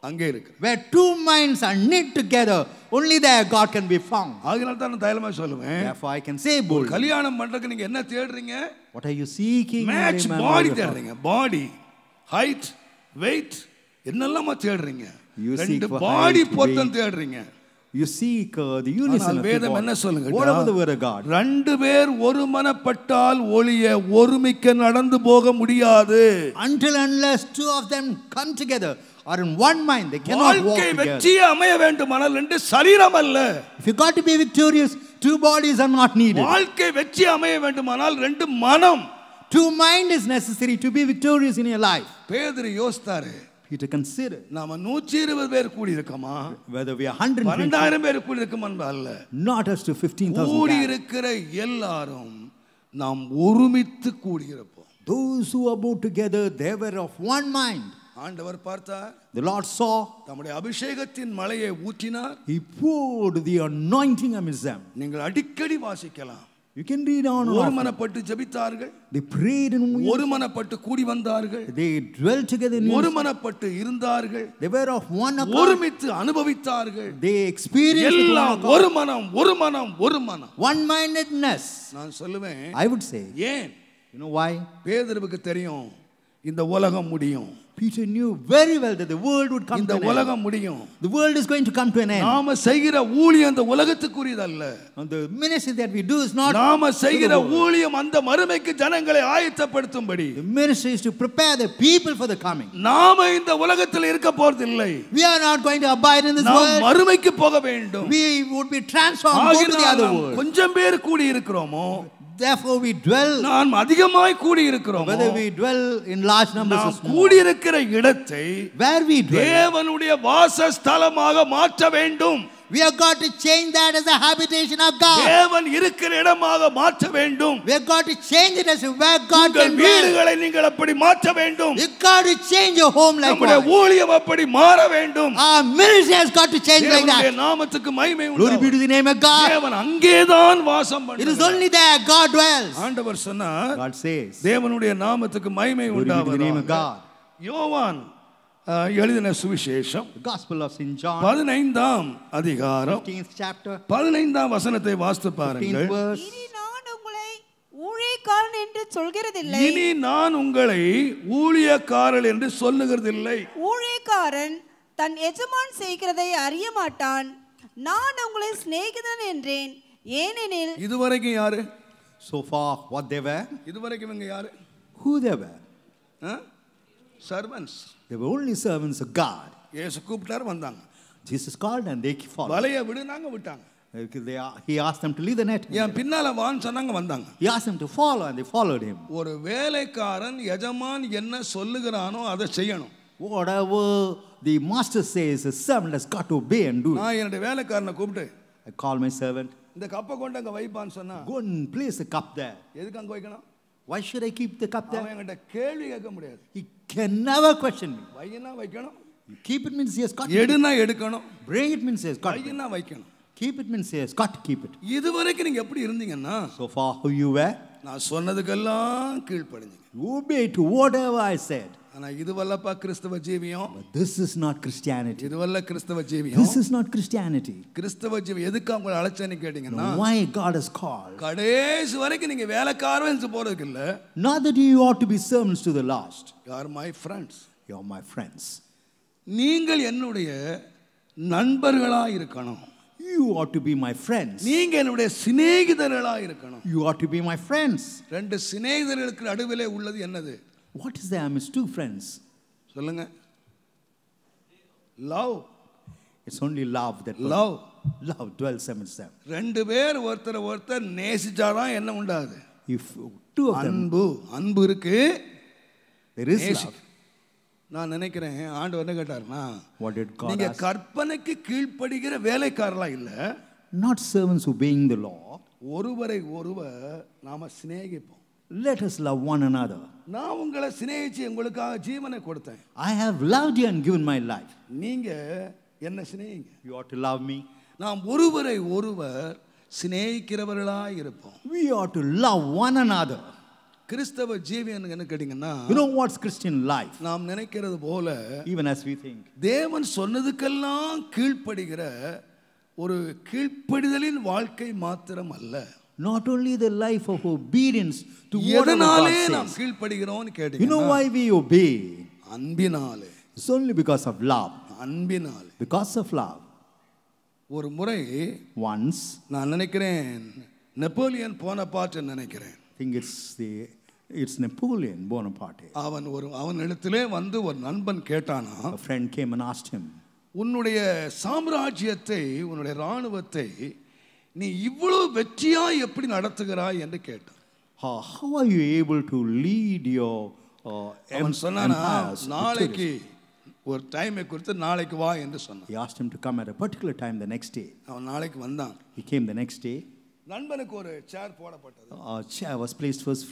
அங்கே இருக்கு. Where two minds are knit together, only there God can be found. அதனால தான் நான் தைலமா சொல்லுவேன். Therefore I can say bold. கல்யாணம் பண்றதுக்கு நீங்க என்ன தேடுறீங்க? What are you seeking? Match body தேடுறீங்க. Body, height, weight என்னெல்லாம் தேடுறீங்க? ரெண்டு பாடி பொருத்தம் தேடுறீங்க. யூ சீக் தி யூனிசன் வேதம் என்ன சொல்லுங்க what about the word of god ரெண்டு பேர் ஒரு மனப்பட்டால் ஒளிய ஒருமிக்க நடந்து போக முடியாது until unless two of them come together or in one mind they cannot walk together வெற்றி அமைய வேண்டுமானால் ரெண்டு சரீரம் அல்ல if you got to be victorious two bodies are not needed வாழ்க்கை வெற்றி அமைய வேண்டுமானால் ரெண்டு மனம் two mind is necessary to be victorious in your life பேதுரு யோசித்தாரு you to consider நாம 120 பேர் கூடி இருக்கோமா whether we are 100 12000 பேர் கூடி இருக்கோம் அல்ல not as to 15000 கூடி இருக்கிற எல்லாரும் நாம் ஒருமித்து கூடியிருப்போம் those who about together they were of one mind ஆண்டவர் பார்த்தார் the lord saw தம்முடைய அபிஷேகத்தின் மலையை ஊற்றினார் he poured the anointing on them நீங்கள் அடிக்கடி வாசிக்கலாம் You can read on ஒருமனப்பட்டு ஜெபித்தார்கள் they prayed and we ஒருமனப்பட்டு கூடி வந்தார்கள் they dwelt together in ஒருமனப்பட்டு இருந்தார்கள் they were of one accord ஒருமித்து அனுபவித்தார்கள் they experienced எல்லாம் ஒரு மனம் ஒரு மனம் ஒரு மனம் one mindedness நான் சொல்லுவேன் i would say ஏன் you know why பேதுருவுக்கு தெரியும் இந்த உலகம் முடியும் Peter knew very well that the world would come to an end. The world is going to come to an end. And the ministry that we do is not the ministry is to prepare the people for the coming. We are not going to abide in this world. We would be transformed to the other world. Therefore we dwell நாம் அதிகமாய் கூடி இருக்கிறோம் whether we dwell in large numbers நாம் கூடி இருக்கிற இடத்தை where we dwell தேவனுடைய வாசஸ்தலமாக மாற்ற வேண்டும் We have got to change that as a habitation of God. தேவன் இருக்கிற இடமாக மாற்ற வேண்டும். We have got to change it as where God can dwell. வீடுகளை நீங்கள் அப்படி மாற்ற வேண்டும். You got to change your home like that. நம்முடைய ஊழியம் அப்படி மாற வேண்டும். Our ministry has got to change like that. தேவனுடைய நாமத்துக்கு மகிமை உண்டு. Glory be to the name of God. தேவன் அங்கே தான் வாசம் பண்ணுகிறார். It is only there God dwells. ஆண்டவர் சொன்னார் God says தேவனுடைய நாமத்துக்கு மகிமை உண்டாவதாக. Glory be to the name of God. யோவான் எழுதின சுவிசேஷம் Gospel of St பதினைந்தாம் அதிகாரம் 15th chapter பதினைந்தாம் வசனத்தை வாசித்து பாருங்கள் நான் உங்களை ஊழியக்காரன் என்று சொல்கிறது இல்லை இனி நான் உங்களை ஊழியக்காரன் என்று சொல்லுகிறதில்லை ஊழியக்காரன் தன் எஜமான் செய்கிறதை அறிய மாட்டான் நான் உங்களை சிநேகிதன் என்றேன் ஏனெனில் இதுவரைக்கும் யாரு சோஃபா far what இதுவரைக்கும் இவங்க யாரு who they சர்வன்ஸ் They were only servants of God. Yes, கூப்பிட்டார் வந்தாங்க Jesus called and they followed. வலையை விடுனாங்க விட்டாங்க They, he asked them to leave the net. என் பின்னால வான்னு சொன்னாங்க வந்தாங்க. He asked them to follow and they followed him. ஒரு வேலைக்காரன் எஜமான் என்ன சொல்லுகிறானோ அதை செய்யணும். Whatever the master says, a servant has got to obey and do it. நான் என்னோட வேலைக்காரனை I call my servant. இந்த கப்பை கொண்டு அங்க வைப்பான்னு Go and place the cup there. எதுக்கு அங்க why should I keep the cup there என்கிட்ட கேள்வி கேட்க முடியாது he can never question me வைனா வைக்கணும் keep it means yes God எடுனா எடுக்கணும் break it means yes God வைனா வைக்கணும் keep it means yes God keep it இது வரைக்கும் நீங்க எப்படி இருந்தீங்கன்னா so far who you were நான் சொன்னதுக்கெல்லாம் கீழ்ப்படிஞ்சீங்க you pay to whatever I said ஆனால் இதுவல்லப்பா கிறிஸ்தவ ஜீவியம் திஸ் இஸ் நாட் கிறிஸ்டியானிட்டி இதுவல்ல கிறிஸ்தவ ஜீவியம் திஸ் இஸ் நாட் கிறிஸ்டியானிட்டி கிறிஸ்தவ ஜீவி எதுக்கு அவங்களை அழைச்சேன்னு கேட்டிங்கன்னா why god is called கடைசி வரைக்கும் நீங்க வேலைக்காரன்னு போறதுக்கு இல்ல not that you ought to be servants to the last you are my friends you are my friends நீங்கள் என்னுடைய நண்பர்களாக இருக்கணும் you ought to be my friends நீங்க என்னுடைய சிநேகிதர்களா இருக்கணும் you ought to be my friends ரெண்டு சிநேகிதர்களுக்கு நடுவிலே உள்ளது என்னது what is there the amidst two friends சொல்லுங்க love it's only love that love love dwell செவன்ஸ் தான் ரெண்டு பேர் ஒருத்தர் ஒருத்தர் நேசிச்சாதான் என்ன உண்டாது இஃப் டூ அன்பு அன்பு இருக்கு தெர் நான் நினைக்கிறேன் ஆண்டு வந்து கேட்டார்னா வாட் இட் காட் நீங்க கற்பனைக்கு கீழ்ப்படுகிற வேலைக்காரலா இல்ல நாட் சர்வன்ஸ் ஹூ தி லா ஒருவரை ஒருவர் நாம சிநேகிப்போம் let us love one another. நான் உங்களை சிநேகிச்சு உங்களுக்காக ஜீவனை கொடுத்தேன் I have love you and given my life நீங்க என்ன சிநேகிங்க you are to love me நாம் ஒருவரை ஒருவர் சிநேகிக்கிறவர்களாய் இருப்போம் we ought to love one another கிறிஸ்தவ ஜீவியம் என்ன கேட்டிங்கன்னா you know what's christian life நாம் நினைக்கிறது போல ஈவன் as we think தேவன் சொன்னதுக்கெல்லாம் கீழ்ப்படுகிற ஒரு கீழ்ப்படிதலின் வாழ்க்கை மாத்திரம் அல்ல not only the life of obedience to எதனாலே நாம் கீழ்ப்படுகிறோம்னு கேட்டீங்க you know why we obey அன்பினாலே it's only because of love அன்பினாலே because of love ஒரு முறை ஒன்ஸ் நான் நினைக்கிறேன் நெப்போலியன் போனபார்ட் நினைக்கிறேன் think it's the it's Napoleon Bonaparte அவன் ஒரு அவன் இடத்திலே வந்து ஒரு நண்பன் கேட்டானா ஃப்ரெண்ட் கேம் அண்ட் ஆஸ்ட் உன்னுடைய சாம்ராஜ்யத்தை உன்னுடைய ராணுவத்தை நீ இவ்வளவு வெற்றியா எப்படி நடத்துகிறாய் என்று கேட்டார் how are you able to lead your uh, சொன்னானா நாளைக்கு ஒரு டைமை கொடுத்து நாளைக்கு வா என்று சொன்னான் he asked him to come at a particular time அவன் நாளைக்கு வந்தான் he came the next நண்பனுக்கு ஒரு சேர் போடப்பட்டது a uh, chair was placed for his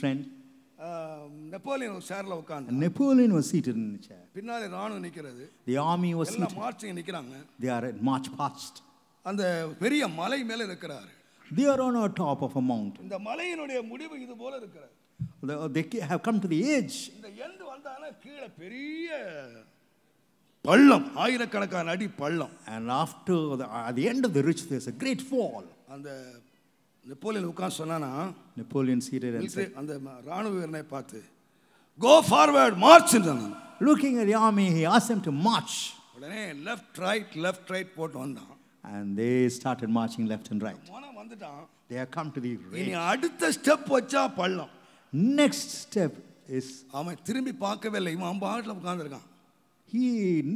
Napoleon ஒரு சேர்ல உட்கார்ந்து நெப்போலியன் ஒரு சீட் இருந்துச்சு பின்னாலே ராணுவம் நிற்கிறது the army was in march நிற்கிறாங்க they are in march past அந்த பெரிய மலை மேலே இருக்கிறார் They are on a top of a mountain. இந்த மலையினுடைய முடிவு இது போல இருக்கிறது They have come to the edge. இந்த எண்டு வந்தானா கீழே பெரிய பள்ளம் ஆயிரக்கணக்கான அடி பள்ளம் and after the, at the end of the ridge there's a great fall அந்த நெப்போலியன் உட்கார்ந்து சொன்னானா நெப்போலியன் seated and said அந்த ராணுவ வீரனை பார்த்து go forward march looking at the army he asked them to march உடனே left right left right போட்டு வந்தான் and they started marching left and right. They have come to the அடுத்த step வச்சா பள்ளம் நெக்ஸ்ட் ஸ்டெப் இஸ் அவன் திரும்பி பார்க்கவே இல்லை இவன் பாட்டில் உட்காந்துருக்கான் he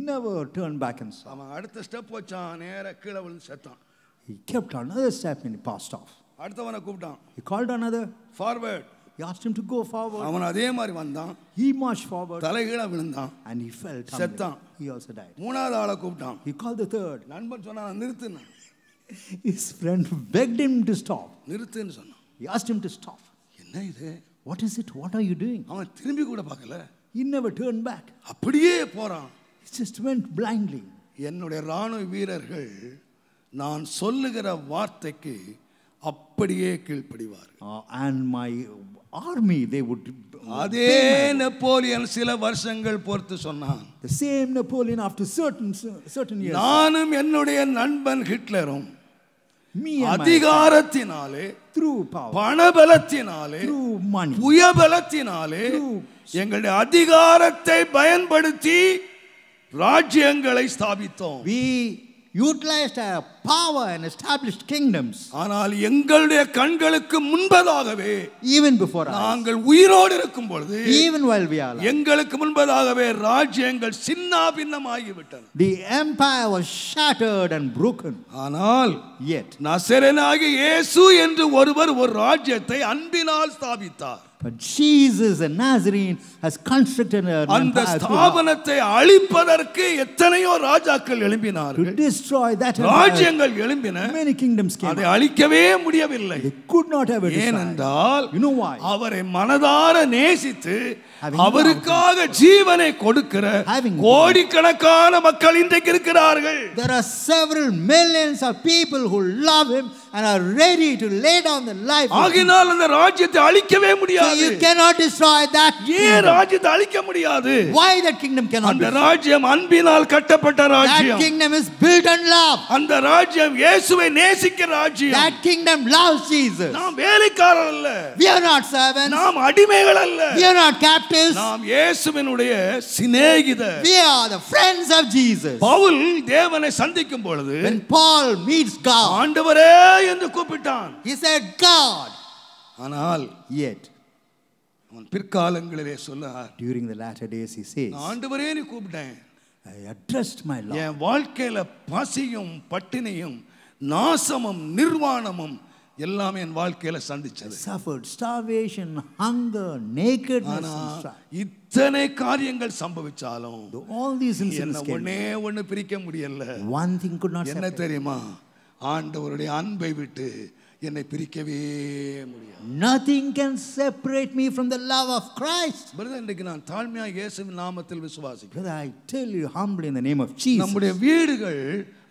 never turn back and அவன் அடுத்த ஸ்டெப் வச்சான் நேராக கீழே விழுந்து செத்தான் he kept another step in past off அடுத்தவனை கூப்பிட்டான் he called another forward he asked him to go forward அவன் அதே மாதிரி வந்தான் he marched forward தலைகீழா விழுந்தான் and he fell down செத்தான் he also died மூணாவது ஆளை கூப்பிட்டான் he called the third நண்பன் சொன்னான் நிறுத்துனா his friend begged him to stop நிறுத்துன்னு சொன்னான் he asked him to stop என்ன இது what is it what are you doing அவன் திரும்பி கூட பார்க்கல he never turned back அப்படியே போறான் he just went blindly என்னுடைய ராணுவ வீரர்கள் நான் சொல்லுகிற வார்த்தைக்கு அப்படியே கீழ்ப்படிவார் and my army they would uh, அதே நெப்போலியன் சில வருஷங்கள் பொறுத்து சொன்னான் the same Napoleon after certain certain years நானும் என்னுடைய நண்பன் ஹிட்லரும் அதிகாரத்தினாலே பணபலத்தினாலே புயபலத்தினாலே எங்களுடைய அதிகாரத்தை பயன்படுத்தி ராஜ்யங்களை ஸ்தாபித்தோம் we utilized a power and established kingdoms ஆனால் எங்களுடைய கண்களுக்கு முன்பதாகவே even before நாங்கள் உயிரோடு இருக்கும் பொழுது even while we are எங்களுக்கு முன்பதாகவே ராஜ்யங்கள் சின்னாபின்னமாகி விட்டன the empire was shattered and broken ஆனால் yet நசரேனாகிய இயேசு என்று ஒருவர் ஒரு ராஜ்யத்தை அன்பினால் ஸ்தாபித்தார் But Jesus a Nazarene has constructed an அந்த ஸ்தாபனத்தை அழிப்பதற்கு எத்தனையோ ராஜாக்கள் எழும்பினார்கள் to destroy that ராஜ்யங்கள் எழும்பின many kingdoms came அதை அழிக்கவே முடியவில்லை they could not have destroyed ஏனென்றால் you know why அவரை மனதார நேசித்து அவருக்காக ஜீவனை கொடுக்கிற கோடிக்கணக்கான மக்கள் இன்றைக்கு இருக்கிறார்கள் there are several millions of people who love him and are ready to lay down their life. ஆகினால் அந்த ராஜ்யத்தை அழிக்கவே முடியாது. So you cannot destroy that. ஏன் ராஜ்யத்தை அழிக்க முடியாது? Why that kingdom cannot அந்த ராஜ்யம் அன்பினால் கட்டப்பட்ட ராஜ்யம். That kingdom is built on love. அந்த ராஜ்யம் இயேசுவை நேசிக்கிற ராஜ்யம். That kingdom loves Jesus. நாம் வேலைக்காரர் அல்ல. We are not servants. நாம் அடிமைகள் அல்ல. We are not captives. நாம் இயேசுவினுடைய சிநேகிதர். We are the friends of Jesus. Pavul தேவனை சந்திக்கும் பொழுது when Paul meets God ஆண்டவரே என்று கூப்பிட்டான் he said god ஆனால் yet அவன் பிற்காலங்களிலே சொன்னார் during the latter days he says ஆண்டவரே நீ கூப்பிட்டேன் I addressed my Lord. என் வாழ்க்கையில பசியும் பட்டினியும் நாசமும் நிர்வாணமும் எல்லாமே என் வாழ்க்கையில சந்திச்சது suffered starvation hunger nakedness இத்தனை காரியங்கள் சம்பவிச்சாலும் all these incidents என்ன ஒண்ணே ஒண்ணு பிரிக்க முடியல one thing could not என்ன தெரியுமா ஆண்டவருடைய அன்பை விட்டு என்னை பிரிக்கவே முடியாது nothing can separate me from the love of christ brother இன்றைக்கு நான் தாழ்மையாக இயேசுவின் நாமத்தில் விசுவாசிக்கிறேன் i tell you humbly in the name of jesus நம்முடைய வீடுகள்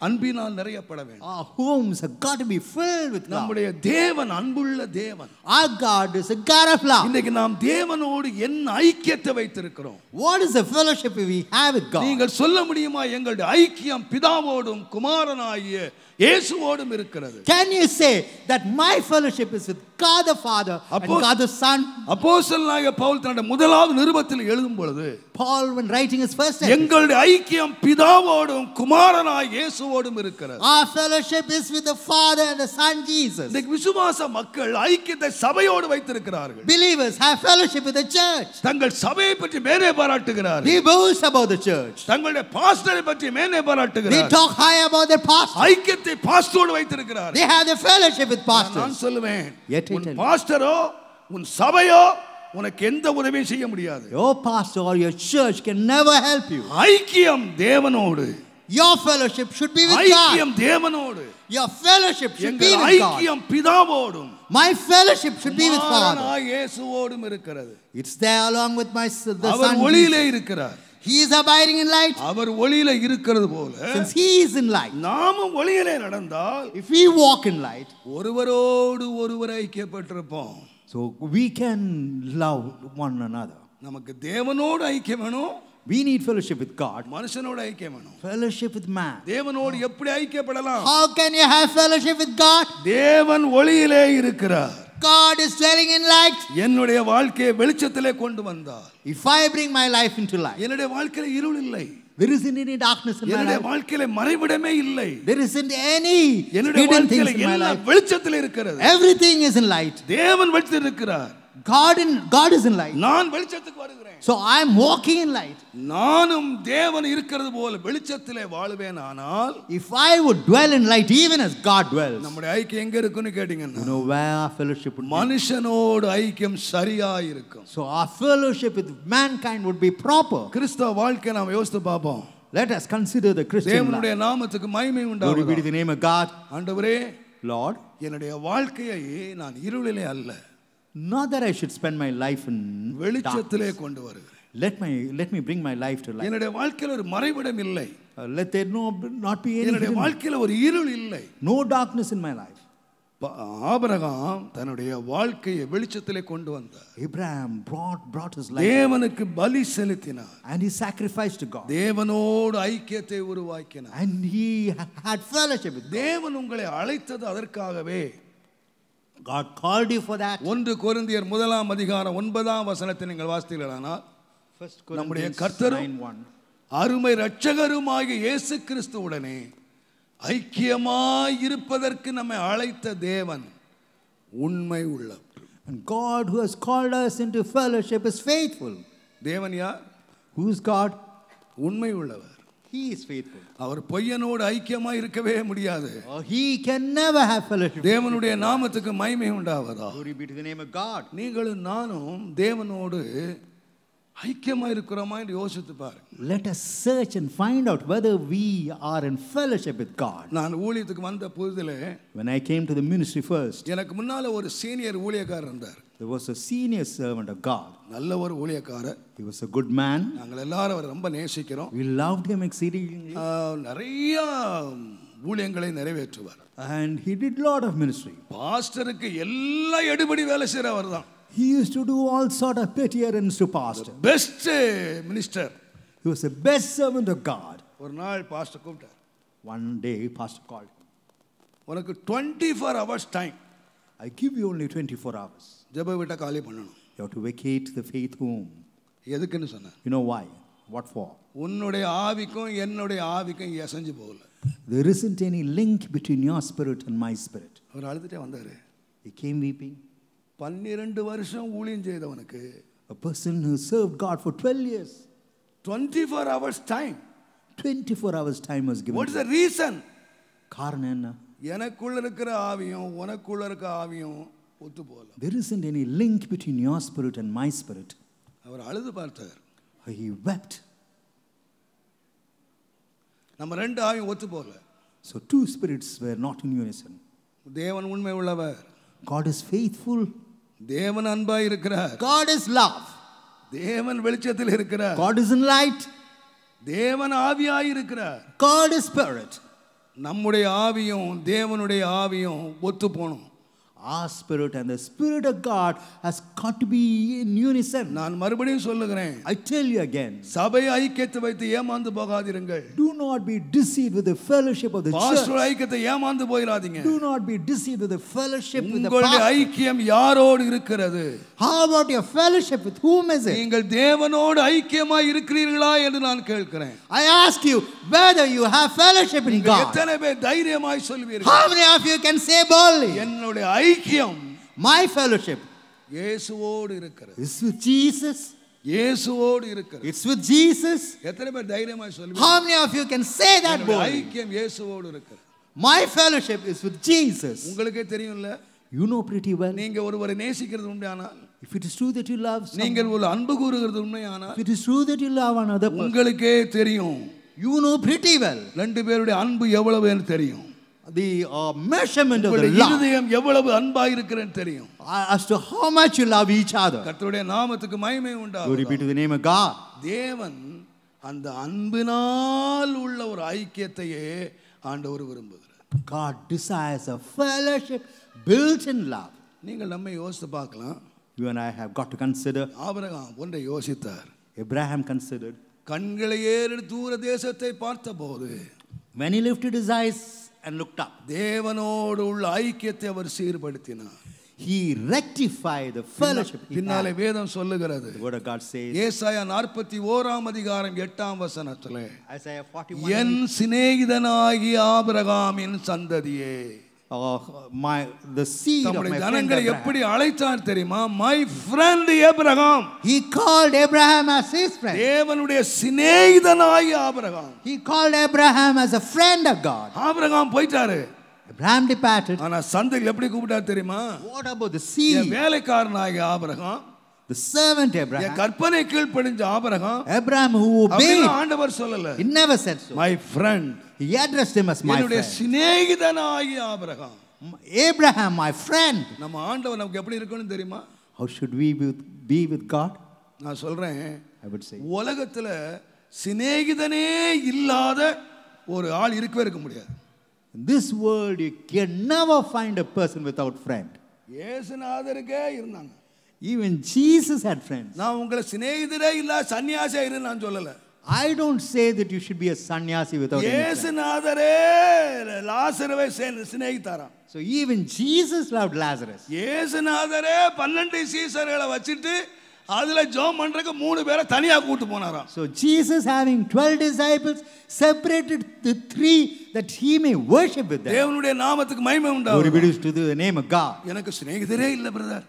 அன்பினால் நிறையப்பட வேண்டும் காட் பி ஃபில் வித் நம்முடைய தேவன் அன்புள்ள தேவன் ah God is God of love இன்னைக்கு நாம் தேவனோடு என்ன ஐக்கியத்தை வைத்திருக்கிறோம் what is the fellowship we have with God நீங்கள் சொல்ல முடியுமா எங்களுடைய ஐக்கியம் பிதாவோடும் குமாரனாகிய இயேசுவோடும் இருக்கிறது can you say that my fellowship is with God the Father and God the Son. அப்போஸ்தலனாகிய பவுல் தன்னுடைய முதலாவது நிருபத்தில் எழுதும் பொழுது Paul when writing his first letter எங்களுடைய ஐக்கியம் பிதாவோடும் குமாரனாய் இயேசுவோடும் இருக்கிறது. Our fellowship is with the Father and the Son Jesus. இந்த விசுவாச மக்கள் ஐக்கியத்தை சபையோடு வைத்திருக்கிறார்கள். Believers have fellowship with the church. தங்கள் சபையை பற்றி மேலே பாராட்டுகிறார்கள். They boast about the church. தங்களுடைய பாஸ்டரை பற்றி மேலே பாராட்டுகிறார்கள். They talk high about their pastor. ஐக்கியத்தை பாஸ்டரோடு வைத்திருக்கிறார்கள். They have the fellowship with pastors. நான் சொல்லுவேன் பாஸ்டரோ உன் சபையோ உனக்கு எந்த உதவியும் செய்ய முடியாது your pastor or your church can never help you ஐக்கியம் தேவனோடு யுவர் ஃபெலோஷிப் ஷட் தேவனோடு யுவர் ஃபெலோஷிப் ஷட் பீ பிதாவோடும் my fellowship should be with இயேசுவோடும் இருக்கிறது it's there along with my the son ஒளியிலே இருக்கிறார் He is abiding in light. அவர் ஒளியில இருக்கிறது போல since he is in light. நாமும் ஒளியிலே நடந்தால் if we walk in light ஒருவரோடு ஒருவர் ஐக்கியப்பட்டிருப்போம் so we can love one another. நமக்கு தேவனோடு ஐக்கியம் வேணும் We need fellowship with God. மனுஷனோட ஐக்கியம் வேணும். Fellowship with man. தேவனோடு எப்படி ஐக்கியப்படலாம்? How can you have fellowship with God? தேவன் ஒளியிலே இருக்கிறார். God is dwelling in light. என்னுடைய வாழ்க்கையை வெளிச்சத்திலே கொண்டு வந்தார். If I bring my life into light. என்னுடைய வாழ்க்கையில இருள் இல்லை. There isn't any darkness in my life. என்னுடைய வாழ்க்கையில மறைவிடமே இல்லை. There isn't any hidden things in my life. வெளிச்சத்திலே இருக்கிறது. Everything is in light. தேவன் வெளிச்சத்தில் இருக்கிறார். God in God is in light. நான் வெளிச்சத்துக்கு வருகிறேன். So I am walking in light. நானும் தேவன் இருக்கிறது போல வெளிச்சத்திலே ஆனால் if I would dwell in light even as God dwells. நம்முடைய ஐக்கியம் எங்க இருக்குன்னு கேட்டிங்கன்னா you know where our fellowship would be. மனுஷனோடு ஐக்கியம் சரியா இருக்கும். So our fellowship with mankind would be proper. கிறிஸ்தவ வாழ்க்கை நாம் யோசித்து Let us consider the Christian தேவனுடைய நாமத்துக்கு மகிமை Glory be to the name of God. ஆண்டவரே Lord என்னுடைய வாழ்க்கையை நான் இருளிலே அல்ல not that I should spend my life in வெளிச்சத்திலே கொண்டு வருகிறேன் let my let me bring my life to light என்னுடைய வாழ்க்கையில் ஒரு மறைவிடம் இல்லை let there no not be any என்னுடைய வாழ்க்கையில் ஒரு இருள் இல்லை no darkness in my life Abraham தன்னுடைய வாழ்க்கையை வெளிச்சத்திலே கொண்டு வந்தார் Ibrahim brought brought his life தேவனுக்கு பலி செலுத்தினார் and he sacrificed to god தேவனோடு ஐக்கியத்தை உருவாக்கினார் and he had fellowship with god தேவன் உங்களை அழைத்தது அதற்காகவே God called you for that. ஒன்று கொரிந்தியர் முதலாம் அதிகாரம் ஒன்பதாம் வசனத்தை நீங்கள் வாசித்தீர்களானால் நம்முடைய கர்த்தரும் அருமை இரட்சகருமாகிய இயேசு கிறிஸ்துவுடனே ஐக்கியமாய் இருப்பதற்கு நம்மை அழைத்த தேவன் உண்மை உள்ளவர் And God who has called us into fellowship is faithful. தேவன் யார் Who is God? உண்மை உள்ளவர் He is faithful. அவர் பொய்யனோடு ஐக்கியமாக இருக்கவே முடியாது he can never have fellowship தேவனுடைய நாமத்துக்கு மகிமை உண்டாவதா glory be to the name of god நீங்களும் நானும் தேவனோடு ஐக்கியமா இருக்கிறோமா என்று யோசித்து பாருங்க let us search and find out whether we are in fellowship with god நான் ஊழியத்துக்கு வந்த புதிதிலே when i came to the ministry first எனக்கு முன்னால ஒரு சீனியர் ஊழியக்காரர் இருந்தார் There was a senior servant of God. He was a good man. We loved him exceedingly. நிறைய ஊழியங்களை நிறைவேற்றுவார். And he did lot of ministry. பாஸ்டருக்கு எல்லா எடுபடி வேலை செய்றவர் தான். He used to do all sort of petty errands to pastor. The best minister. He was the best servant of God. ஒரு நாள் pastor கூப்பிட்டார். One day pastor called. உனக்கு 24 hours time. I give you only 24 hours. ஜெப வீட்டை காலி பண்ணணும் you to vacate the faith home எதுக்குன்னு சொன்னேன் you know why what for உன்னுடைய ஆவிக்கும் என்னுடைய ஆவிக்கும் எசஞ்சு போகல there isn't any link between your spirit and my spirit அவர் அழுதுட்டே வந்தார் he came weeping பன்னிரண்டு வருஷம் ஊழியம் செய்தவனுக்கு a person who served god for 12 years 24 hours time 24 hours time was given what is the reason காரணம் என்ன எனக்குள்ள இருக்கிற ஆவியும் உனக்குள்ள இருக்கிற ஆவியும் ஒத்து போகல there isn't any link between your spirit and my spirit அவர் அழுது பார்த்தார் he wept நம்ம ரெண்டு ஆவியும் ஒத்து போகல so two spirits were not in unison தேவன் உண்மை உள்ளவர் god is faithful தேவன் அன்பா இருக்கிறார் god is love தேவன் வெளிச்சத்தில் இருக்கிறார் god is in light தேவன் ஆவியாய் இருக்கிறார் god is spirit நம்முடைய ஆவியும் தேவனுடைய ஆவியும் ஒத்து போகணும் our spirit and the spirit of God has got to be in unison. நான் மறுபடியும் சொல்லுகிறேன். I tell you again. சபை ஐக்கியத்தை வைத்து ஏமாந்து போகாதிருங்கள். Do not be deceived with the fellowship of the pastor church. Pastor ஐக்கியத்தை ஏமாந்து போயிராதீங்க. Do not be deceived with the fellowship with the pastor. உங்களுடைய ஐக்கியம் யாரோடு இருக்கிறது? How about your fellowship with whom is it? நீங்கள் தேவனோடு ஐக்கியமாய் இருக்கிறீர்களா என்று நான் கேட்கிறேன். I ask you whether you have fellowship in God. எத்தனை பேர் தைரியமாய் சொல்வீர்கள்? How many of you can say boldly? என்னுடைய ஐக்கியம் மை ஃபெலோஷிப் இயேசுவோடு இருக்கிறது இஸ் வித் ஜீசஸ் இயேசுவோடு இருக்கிறது இட்ஸ் வித் ஜீசஸ் எத்தனை பேர் தைரியமா சொல்லுங்க how many of you can say that boy ஐக்கியம் இயேசுவோடு இருக்கிறது my fellowship is with jesus உங்களுக்கே தெரியும்ல you know pretty well நீங்க ஒருவரை நேசிக்கிறது உண்டானால் if it is true that you love someone, நீங்கள் ஒரு அன்பு கூறுகிறது உண்மையானால் if it is true that you love another person உங்களுக்கே தெரியும் you know pretty well ரெண்டு பேருடைய அன்பு எவ்வளவு தெரியும் the uh, measurement of the love இதயம் எவ்வளவு அன்பா இருக்கிறேன்னு தெரியும் as to how much you love each other கர்த்தருடைய நாமத்துக்கு மகிமை உண்டாகும் you repeat to the name of god தேவன் அந்த அன்பினால் உள்ள ஒரு ஐக்கியத்தையே ஆண்டவர் விரும்புகிறார் god desires a fellowship built in love நீங்கள் நம்ம யோசித்து பார்க்கலாம் you and i have got to consider Abraham ஒன்றை யோசித்தார் abraham considered கண்களை ஏறெடுத்து தூர தேசத்தை பார்த்தபோது when he lifted his eyes and looked up. தேவனோடு உள்ள ஐக்கியத்தை அவர் சீர்படுத்தினார் he rectified the fellowship பின்னாலே வேதம் சொல்லுகிறது the word of god says அதிகாரம் 8ஆம் வசனத்திலே 41 என் சிநேகிதனாகிய ஆபிரகாமின் சந்ததியே மை த சீட் ஜனங்களை எப்படி அழைச்சார் தெரியுமா my friend Abraham he called Abraham as his friend தேவனுடைய சிநேகிதனாய் he called Abraham as a friend of god Abraham போயிட்டாரு ஆபிரகாம் டிபார்ட்டட் ஆனா சந்தையில் எப்படி கூப்பிட்டார் தெரியுமா what about the seat வேலைக்காரனாகிய Abraham The servant Abraham. என் கற்பனை கீழ்ப்படிஞ்ச ஆபிரகாம். Abraham who obeyed. ஆண்டவர் சொல்லல. He never said so. My friend. He addressed him as my friend. என்னுடைய சிநேகிதனாகிய ஆபிரகாம். Abraham my friend. நம்ம ஆண்டவர் நமக்கு எப்படி இருக்கணும் தெரியுமா? How should we be with, be with God? நான் சொல்றேன். I would say. உலகத்துல சிநேகிதனே இல்லாத ஒரு ஆள் இருக்கவே இருக்க முடியாது. In this world you can never find a person without friend. இயேசுநாதருக்கே இருந்தாங்க. ஈவன் ஜீசஸ் ஹேட் ஃப்ரெண்ட்ஸ் நான் உங்களை சிநேகிதரே இல்ல சன்னியாசியா இருன்னு நான் சொல்லல I don't say that you should be a sannyasi without இயேசுநாதரே லாசருவை சிநேகித்தாராம் so even Jesus love Lazarus நாதரே பன்னெண்டு சீசர்களை வச்சிட்டு அதுல ஜோம் பண்றதுக்கு மூணு பேரை தனியா கூட்டு போனாராம் so jesus having 12 disciples separated the three that he may worship with them தேவனுடைய நாமத்துக்கு மகிமை உண்டாகும் ஒரு be to the name of god எனக்கு சிநேகிதரே இல்ல brother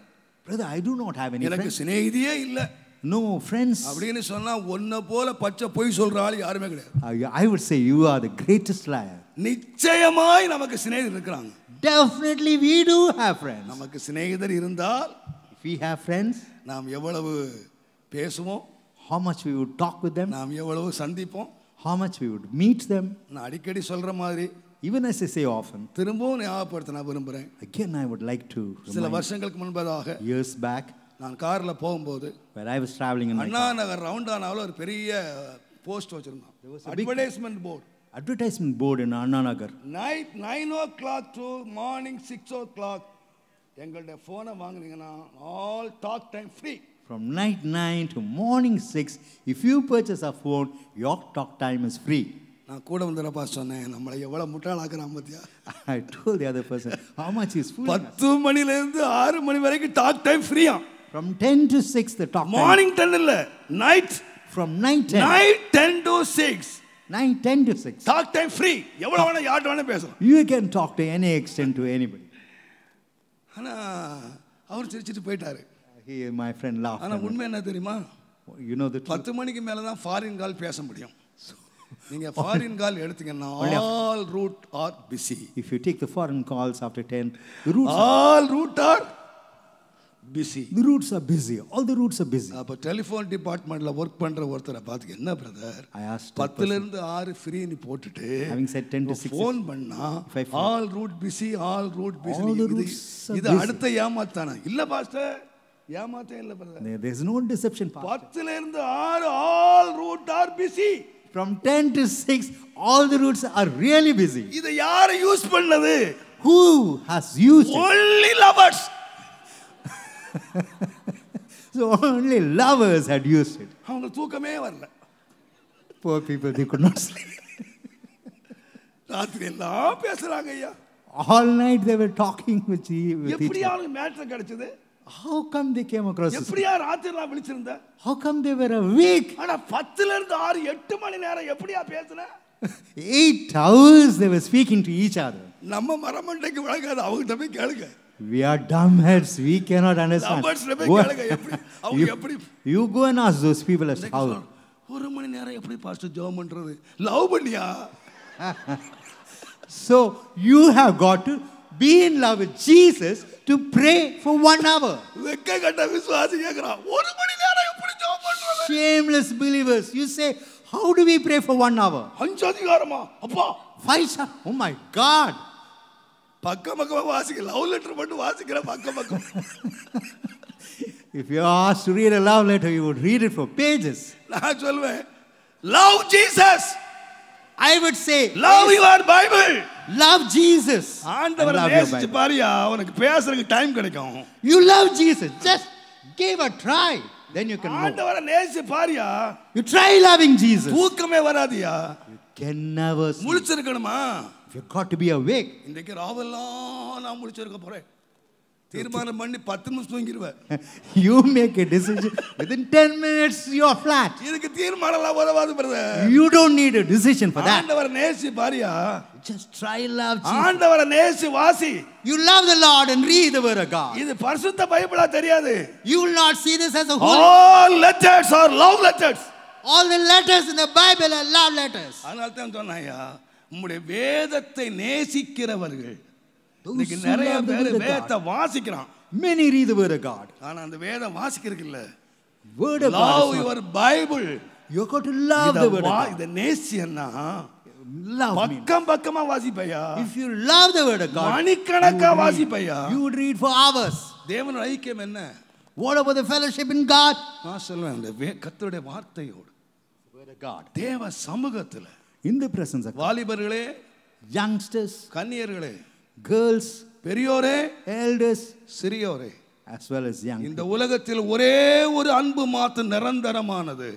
brother I do not have any எனக்கு சிநேகிதியே இல்லை நோ ஃப்ரெண்ட்ஸ் அப்படின்னு சொன்னா ஒன்ன போல பச்சை பொய் சொல்ற ஆள் யாருமே கிடையாது I would say you are the greatest liar நிச்சயமாய் நமக்கு சிநேகிதர் இருக்கிறாங்க definitely we do have friends நமக்கு சிநேகிதர் இருந்தால் வி ஹேவ் ஃப்ரெண்ட்ஸ் நாம் எவ்வளவு பேசுவோம் how much we would talk with them நாம் எவ்வளவு சந்திப்போம் how much we would meet them நான் அடிக்கடி சொல்ற மாதிரி even as I say often திரும்பவும் ஞாபகப்படுத்த நான் விரும்புறேன் again I would like to சில வருஷங்களுக்கு முன்பதாக years பேக் நான் காரில் போகும்போது where I was traveling அண்ணா நகர் ரவுண்டானாவில் ஒரு பெரிய போஸ்ட் வச்சிருந்தான் advertisement board advertisement board in Anna Nagar night nine o'clock to morning six o'clock எங்களுடைய ஃபோனை வாங்கினீங்கன்னா all talk time free from night nine to morning six if you purchase a phone your talk time is free நான் கூட வந்தப்பா சொன்னேன் நம்மளை எவ்வளோ முட்டாளாக்குறான் பார்த்தியா I told the other person how much is full பத்து மணிலேருந்து ஆறு மணி வரைக்கும் டாக் டைம் ஃப்ரீயா from ten to six the talk morning ten இல்லை night from night night ten to six nine ten to six talk time free எவ்வளோ வேணால் யார்கிட்ட வேணால் பேசலாம் you can talk to any extent to anybody ஆனா அவர் சிரிச்சிட்டு போயிட்டாரு ஹி மை ஃப்ரெண்ட் லா ஆனால் உண்மை என்ன தெரியுமா யூ நோ பத்து மணிக்கு மேலே தான் ஃபாரின் கால் பேச முடியும் நீங்க ஃபாரின் கால் எடுத்தீங்கன்னா all route are busy if you take the foreign calls after 10 route all route are busy the routes are busy all the routes are busy அப்ப டெலிஃபோன் டிபார்ட்மென்ட்ல வர்க் பண்ற ஒருத்தரை பார்த்து என்ன பிரதர் ஐ ஆஸ்க் 10 ல இருந்து 6 free நீ போட்டுட்டு ஹேவிங் செட் 10 டு 6 ஃபோன் பண்ணா all route busy all route busy இது அடுத்த ஏமாத்தானா இல்ல பாஸ்டர் ஏமாத்தே இல்ல brother there is no deception 10 ல இருந்து 6 all route are busy from 10 to 6 all the routes are really busy இத யார் யூஸ் பண்ணது who has used it? only lovers so only lovers had used it அவங்க தூக்கமே வரல poor people they could not sleep ராத்திரி எல்லாம் பேசுறாங்க ஐயா all night they were talking with you எப்படி அவங்களுக்கு மேட்ரு கிடைச்சது How come they came across எப்படியா ராத்திரிலாம் விழிச்சிருந்த How come they were awake? ஆனா 10ல இருந்து 6 8 மணி நேரம் எப்படியா பேசுன 8 hours they were speaking to each other. நம்ம மரமண்டைக்கு வழங்காது அவங்க போய் கேளுங்க We are dumbheads. We cannot understand. you, you go and ask those people as how. ஒரு மணி நேரம் எப்படி பாஸ்டர் ஜெபம் பண்றது லவ் பண்ணியா so you have got to be in love with Jesus to pray for one hour. Shameless believers, you say, How do we pray for one hour? Oh my God. if you are asked to read a love letter, you would read it for pages. Love Jesus. I would say love your Bible love Jesus ஆண்டவரை நேசிச்சு பாரியா உனக்கு பேசுறதுக்கு time கிடைக்கும் you love Jesus just give a try then you can ஆண்டவரை நேசிச்சு பாரியா you try loving jesus தூக்கமே வராதியா you can never முழிச்சிருக்கணுமா you got to be awake இன்னைக்கு ராவெல்லாம் நான் முழிச்சிருக்க போறேன் தீர்மானம் பண்ணி பத்து நிமிஷம் தூங்கிடுவேன் you make a decision within ten minutes you are flat இதுக்கு தீர்மானம் எல்லாம் உதவாது brother you don't need a decision for that ஆண்டவரை நேசி பாரியா just try love Jesus ஆண்டவரை நேசி வாசி you love the lord and read the word of இது பரிசுத்த பைபிளா தெரியாது you will not see this as a whole all letters are love letters all the letters in the bible are love அதனால தான் சொன்னாயா நம்முடைய வேதத்தை நேசிக்கிறவர்கள் இன்னைக்கு நிறைய பேர் வேதத்தை வாசிக்கிறான் many read the word of god ஆனா அந்த வேதம் வாசிக்கிறது இல்ல word of god love your bible you got to love the word of god இத நேசியன்னா love பக்கம் பக்கமா வாசிப்பையா if you love the word of god மணிக்கணக்கா வாசிப்பையா you would read for hours தேவன் ஐக்கியம் என்ன what about the fellowship in god நான் சொல்றேன் அந்த கர்த்தருடைய வார்த்தையோடு word of god தேவ சமூகத்துல இந்த பிரசன்ஸ் வாலிபர்களே யங்ஸ்டர்ஸ் கன்னியர்களே கேர்ள்ஸ் பெரியோரே எல்டர்ஸ் சிறியோரே as well as young இந்த உலகத்தில் ஒரே ஒரு அன்பு மாத்து நிரந்தரமானது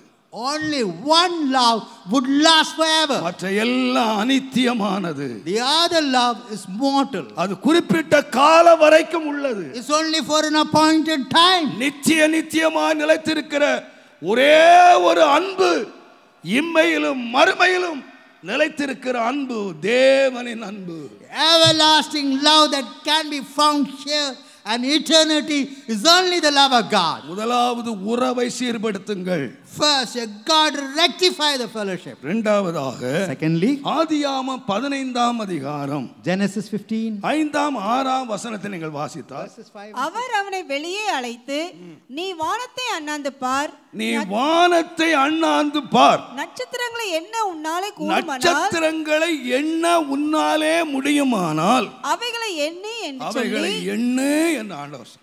only one love would last forever மற்ற எல்லாம் அனித்தியமானது the other love is mortal அது குறிப்பிட்ட கால வரைக்கும் உள்ளது it's only for an appointed time நித்திய நித்தியமாய் நிலைத்திருக்கிற ஒரே ஒரு அன்பு இம்மையிலும் மறுமையிலும் நிலைத்திருக்கிற அன்பு தேவனின் அன்பு everlasting love that can be found here and eternity is only the love of God. First, God rectify the fellowship. இரண்டாவதாக Secondly, ஆதியாம பதினைந்தாம் அதிகாரம் Genesis 15 ஐந்தாம் ஆறாம் வசனத்தை நீங்கள் வாசித்தால் அவர் அவனை வெளியே அழைத்து நீ வானத்தை அண்ணாந்து பார் நீ வானத்தை அண்ணாந்து பார் நட்சத்திரங்களை என்ன உன்னாலே கூடுமானால் நட்சத்திரங்களை என்ன உன்னாலே முடியுமானால் அவைகளை எண்ணு என்று அவைகளை எண்ணு என்று ஆண்டவர்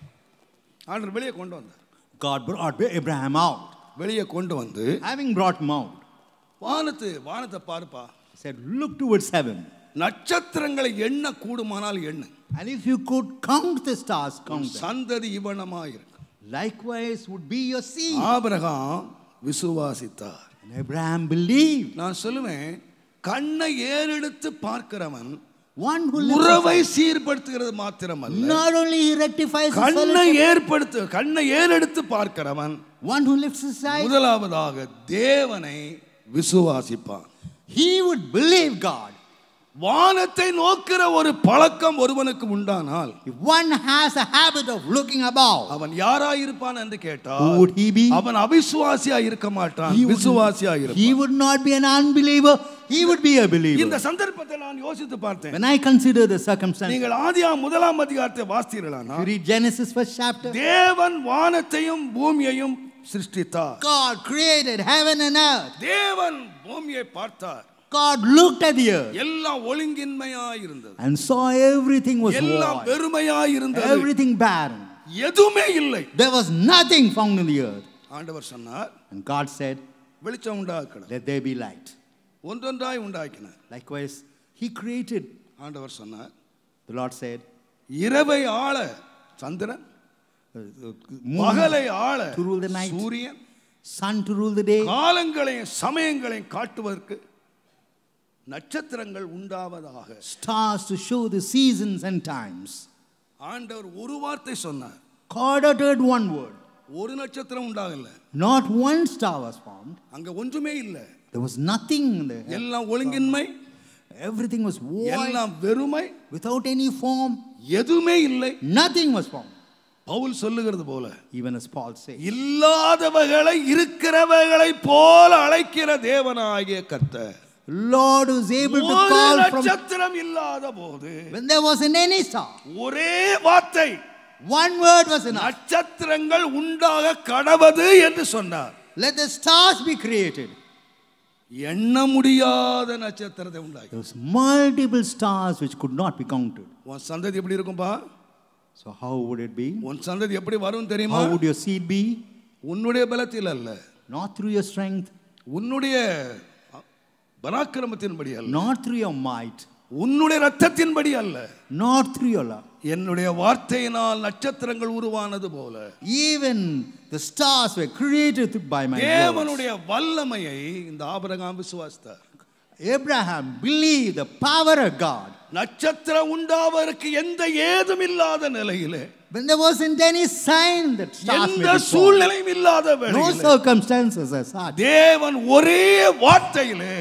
ஆண்டவர் வெளியே கொண்டு வந்தார் God brought Abraham out. வெளியே கொண்டு வந்து having brought மவுண்ட் வானத்து வானத்தை பாருப்பா said look towards heaven நட்சத்திரங்களை எண்ண கூடுமானால் எண்ண and if you could count the stars count சந்ததி இவனமாய் இருக்கும் likewise would be your see Abraham விசுவாசித்தார் and abraham believed நான் சொல்லுவேன் கண்ணை ஏறெடுத்து பார்க்கிறவன் உறவை சீர்படுத்துகிறது மாத்திரம் அல்ல கண்ணை ஏற்படுத்து கண்ணை ஏறெடுத்து பார்க்கிறவன் one who lifts his eyes முதலாவதாக தேவனை விசுவாசிப்பான் he would believe god வானத்தை நோக்கிற ஒரு பழக்கம் ஒருவனுக்கு உண்டானால் one has a habit of looking above அவன் யாரா இருப்பான் என்று கேட்டால் would he be அவன் அவிசுவாசியா இருக்க மாட்டான் விசுவாசியா இருப்பான் he would not be an unbeliever he would be a believer இந்த சந்தர்ப்பத்தை நான் யோசித்து பார்த்தேன் when i consider the circumstance நீங்கள் ஆதியா முதலாம் அதிகாரத்தை வாசித்தீர்களானால் you read genesis first chapter தேவன் வானத்தையும் பூமியையும் சிருஷ்டித்தார் God created heaven and earth. தேவன் பூமியை பார்த்தார் God looked at the earth. எல்லாம் ஒழுங்கின்மையாய் இருந்தது. And saw everything was void. எல்லாம் வெறுமையாய் இருந்தது. Everything barren. இல்லை. There was nothing found in the earth. ஆண்டவர் சொன்னார் and God said வெளிச்சம் உண்டாக்கணும். Let there be light. ஒன்றொன்றாய் உண்டாக்கினார். Likewise he created ஆண்டவர் சொன்னார் the Lord said இரவை ஆள சந்திரன் பகலை ஆள to rule the night சூரியன் sun to rule the day காலங்களையும் சமயங்களையும் காட்டுவதற்கு நட்சத்திரங்கள் உண்டாவதாக stars to show the seasons and times ஆண்டவர் ஒரு வார்த்தை சொன்னார் God uttered one word ஒரு நட்சத்திரம் உண்டாகல not one star was formed அங்க ஒன்றுமே இல்ல there was nothing there எல்லாம் ஒழுங்கின்மை everything was void எல்லாம் வெறுமை without any form எதுவுமே இல்லை nothing was formed பவுல் சொல்லுகிறது போல ஈவன் அஸ் பால் சே இல்லாதவர்களை இருக்கிறவர்களை போல அழைக்கிற தேவனாகிய கர்த்தர் Lord was able to call from நட்சத்திரம் இல்லாத போது when there was an any star ஒரே வார்த்தை one word was enough நட்சத்திரங்கள் உண்டாக கடவது என்று சொன்னார் let the stars be created எண்ண முடியாத நட்சத்திரத்தை உண்டாக்கி multiple stars which could not be counted உன் சந்ததி எப்படி இருக்கும்பா so how would it be உன் சந்ததி எப்படி வரும் தெரியுமா how would your seed be உன்னுடைய பலத்தில் அல்ல not through your strength உன்னுடைய பராக்கிரமத்தின்படி அல்ல not through your might உன்னுடைய ரத்தத்தின்படி அல்ல not through your love என்னுடைய வார்த்தையினால் நட்சத்திரங்கள் உருவானது போல even the stars were created by my தேவனுடைய வல்லமையை இந்த ஆபிரகாம் விசுவாசித்தார் Abraham believed the power of God நட்சத்திரம் உண்டாவதற்கு எந்த ஏதும் இல்லாத நிலையிலே when there wasn't any sign that stars எந்த சூழ்நிலையும் இல்லாத வேளையிலே no circumstances as such Devan ஒரே வார்த்தையிலே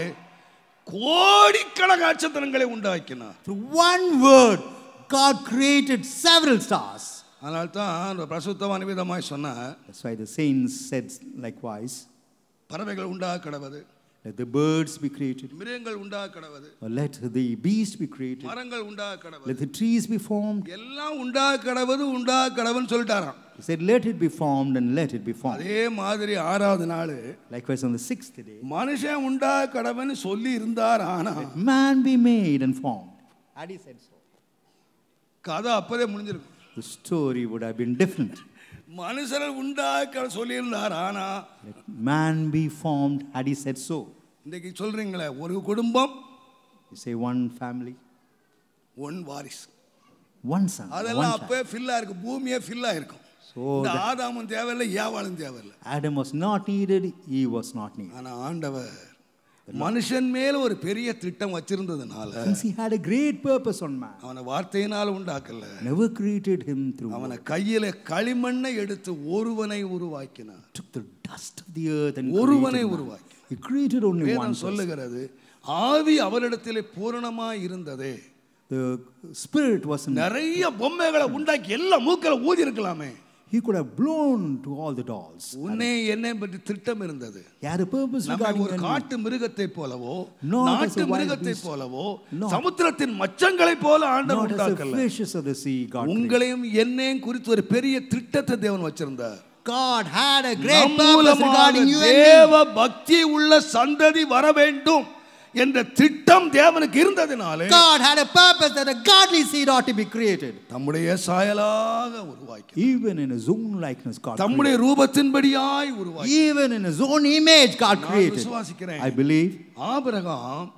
கோடிக்கணக்கான நட்சத்திரங்களை உண்டாக்கினார் through one word god created several stars அதனால் தான் பிரசுத்தமான விதமாய் சொன்னார் that's why the saints said likewise பறவைகள் உண்டாக கடவுது Let the birds be created. Let the beasts be created. Let the trees be formed. He said, let it be formed and let it be formed. likewise on the sixth day man be made and formed. Had he said so. The story would have been different. man be formed had he said so. இன்றைக்கி சொல்கிறீங்களே ஒரு குடும்பம் say one family one வாரிஸ் one son அதெல்லாம் அப்போ ஃபில்லாக இருக்கும் பூமியே ஃபில்லாக இருக்கும் ஆதாமும் தேவையில்லை ஏவாளும் தேவையில்லை Adam was not needed Eve was not need ஆனால் ஆண்டவர் மனுஷன் மேல ஒரு பெரிய திட்டம் வச்சிருந்ததுனால he had a great purpose on man அவன வார்த்தையினால உண்டாக்கல never created him through அவன கையில களிமண்ணை எடுத்து ஒருவனை உருவாக்கினார் took the dust of the earth and ஒருவனை உருவாக்கி he created only one சொல்லுகிறது ஆவி அவரிடத்தில் பூரணமாய் இருந்ததே the spirit was நிறைய பொம்மைகளை உண்டாக்கி எல்லா மூக்கல ஊதி இருக்கலாமே he could have blown to all the dolls உன்னை என்னை பற்றி திட்டம் இருந்தது he had a ஒரு காட்டு மிருகத்தை போலவோ நாட்டு மிருகத்தை போலவோ சமுத்திரத்தின் மச்சங்களை போல ஆண்டவர் உண்டாக்கல fishes of the sea god உங்களையும் என்னையும் குறித்து ஒரு பெரிய திட்டத்தை தேவன் வச்சிருந்தார் God had a great purpose regarding you and me. தேவ பக்தி உள்ள சந்ததி வர வேண்டும் என்ற திட்டம் தேவனுக்கு இருந்ததினாலே God had a purpose that a godly seed ought to be created தம்முடைய சாயலாக உருவாக்கி even in his own likeness God தம்முடைய ரூபத்தின்படியாய் உருவாக்கி even in his own image God created நான் விசுவாசிக்கிறேன் I believe ஆபிரகாம்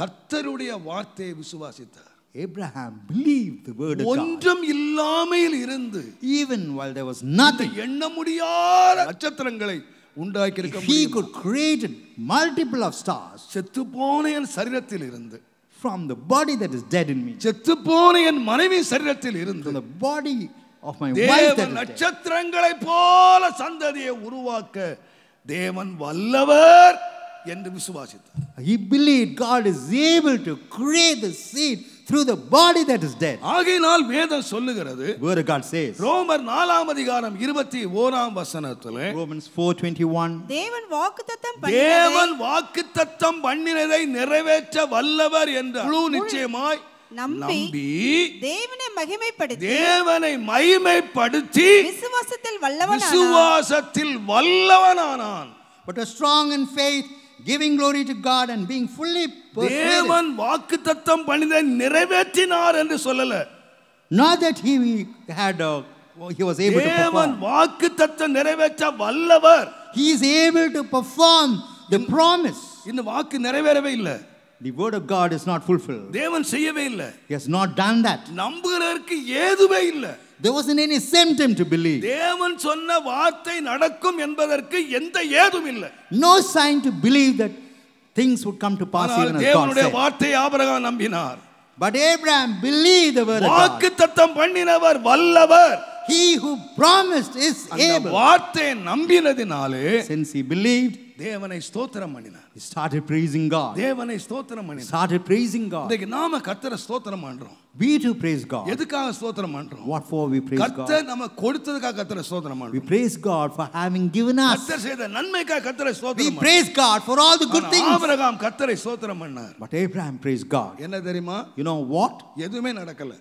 கர்த்தருடைய வார்த்தையை விசுவாசித்தார் Abraham believed the word of God. ஒன்றும் இல்லாமையில் இருந்து even while there was nothing எண்ண முடியாத நட்சத்திரங்களை உண்டாக்கி இருக்க he could create multiple of stars செத்து போன என் சரீரத்தில் இருந்து from the body that is dead in me செத்து போன என் மனைவி சரீரத்தில் இருந்து the body of my wife that நட்சத்திரங்களை போல சந்ததியை உருவாக்க தேவன் வல்லவர் என்று விசுவாசித்தார் he believed god is able to create the seed through the body that is dead ஆகையினால் வேதம் சொல்லுகிறது word of god says ரோமர் 4ஆம் அதிகாரம் இருபத்தி ஓராம் வசனத்துல 4:21 ஃபோர் டுவெண்ட்டி ஒன் தேவன் வாக்குத்தத்தம் பண்ணினதை நிறைவேற்ற வல்லவர் என்ற முழு நிச்சயமாய் நம்பி தேவனை மகிமைப்படுத்தி தேவனை மகிமைப்படுத்தி விசுவாசத்தில் வல்லவன் விசுவாசத்தில் வல்லவனானான் but strong strong in giving glory to God and being fully தேவன் வாக்குத்தத்தம் பண்ணித நிறைவேற்றினார் என்று சொல்லல not that he had a, uh, he was able to தேவன் வாக்குத்தத்தம் நிறைவேற்ற வல்லவர் he is able to perform the promise இந்த வாக்கு நிறைவேறவே இல்லை the word of God is not fulfil தேவன் செய்யவே இல்லை he has not done that நம்புகிறவருக்கு ஏதுவே இல்லை There wasn't any symptom to believe. தேவன் சொன்ன வார்த்தை நடக்கும் என்பதற்கு எந்த ஏதும் இல்லை. No sign to believe that things would come to pass even as God said. தேவனுடைய வார்த்தையை ஆபிரகாம் நம்பினார். But Abraham believed the word of God. வாக்குத்தத்தம் பண்ணினவர் வல்லவர். He who promised is able. அந்த வார்த்தையை நம்பினதினாலே since he believed தேவனை ஸ்தோத்திரம் பண்ணினார் he started praising god தேவனை ஸ்தோத்திரம் பண்ணினார் started praising god இன்னைக்கு நாம கர்த்தர ஸ்தோத்திரம் பண்றோம் we to praise god எதுக்காக ஸ்தோத்திரம் பண்றோம் what for we praise god கர்த்தர் நம்ம கொடுத்ததுக்காக கர்த்தர ஸ்தோத்திரம் பண்றோம் we praise god for having given us கர்த்தர் செய்த நன்மைக்காக கர்த்தர ஸ்தோத்திரம் பண்றோம் we praise god for all the good things Abraham கர்த்தரை ஸ்தோத்திரம் பண்ணார் but abraham praised god என்ன தெரியுமா you know what எதுமே நடக்கல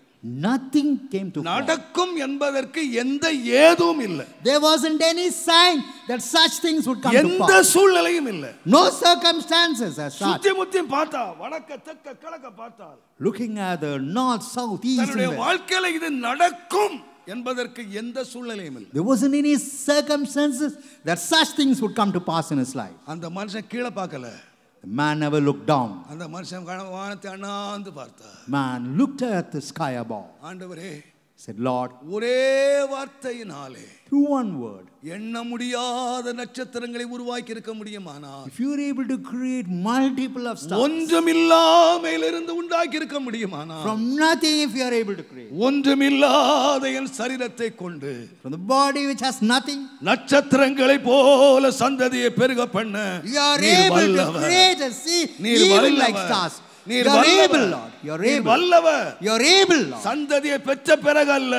nothing came to நடக்கும் என்பதற்கு எந்த ஏதும் இல்லை there wasn't any sign that such things would come எந்த சூழ்நிலையும் இல்லை no circumstances as such சுத்தி முத்தி பார்த்தா வடக்க தெக்க கிழக்க பார்த்தால் looking at the north south east தன்னுடைய வாழ்க்கையில இது நடக்கும் என்பதற்கு எந்த சூழ்நிலையும் இல்லை there wasn't any circumstances that such things would come to pass in his life அந்த மனுஷன் கீழே பார்க்கல man never looked down. Man looked at the sky above. said lord through one word எண்ண முடியாத நட்சத்திரங்களை உருவாக்கி இருக்க முடியுமானால் if you are able to create multiple of stars ஒன்றுமில்லாமையிலிருந்து உண்டாக்கி இருக்க முடியுமானால் from nothing if you are able to create ஒன்றுமில்லாத என் சரீரத்தை கொண்டு from the body which has nothing நட்சத்திரங்களை போல சந்ததியை பெருக பண்ண you are able to create a sea even like stars நீர் ஏபிள் வல்லவர் சந்ததியை பெற்ற பிறகு அல்ல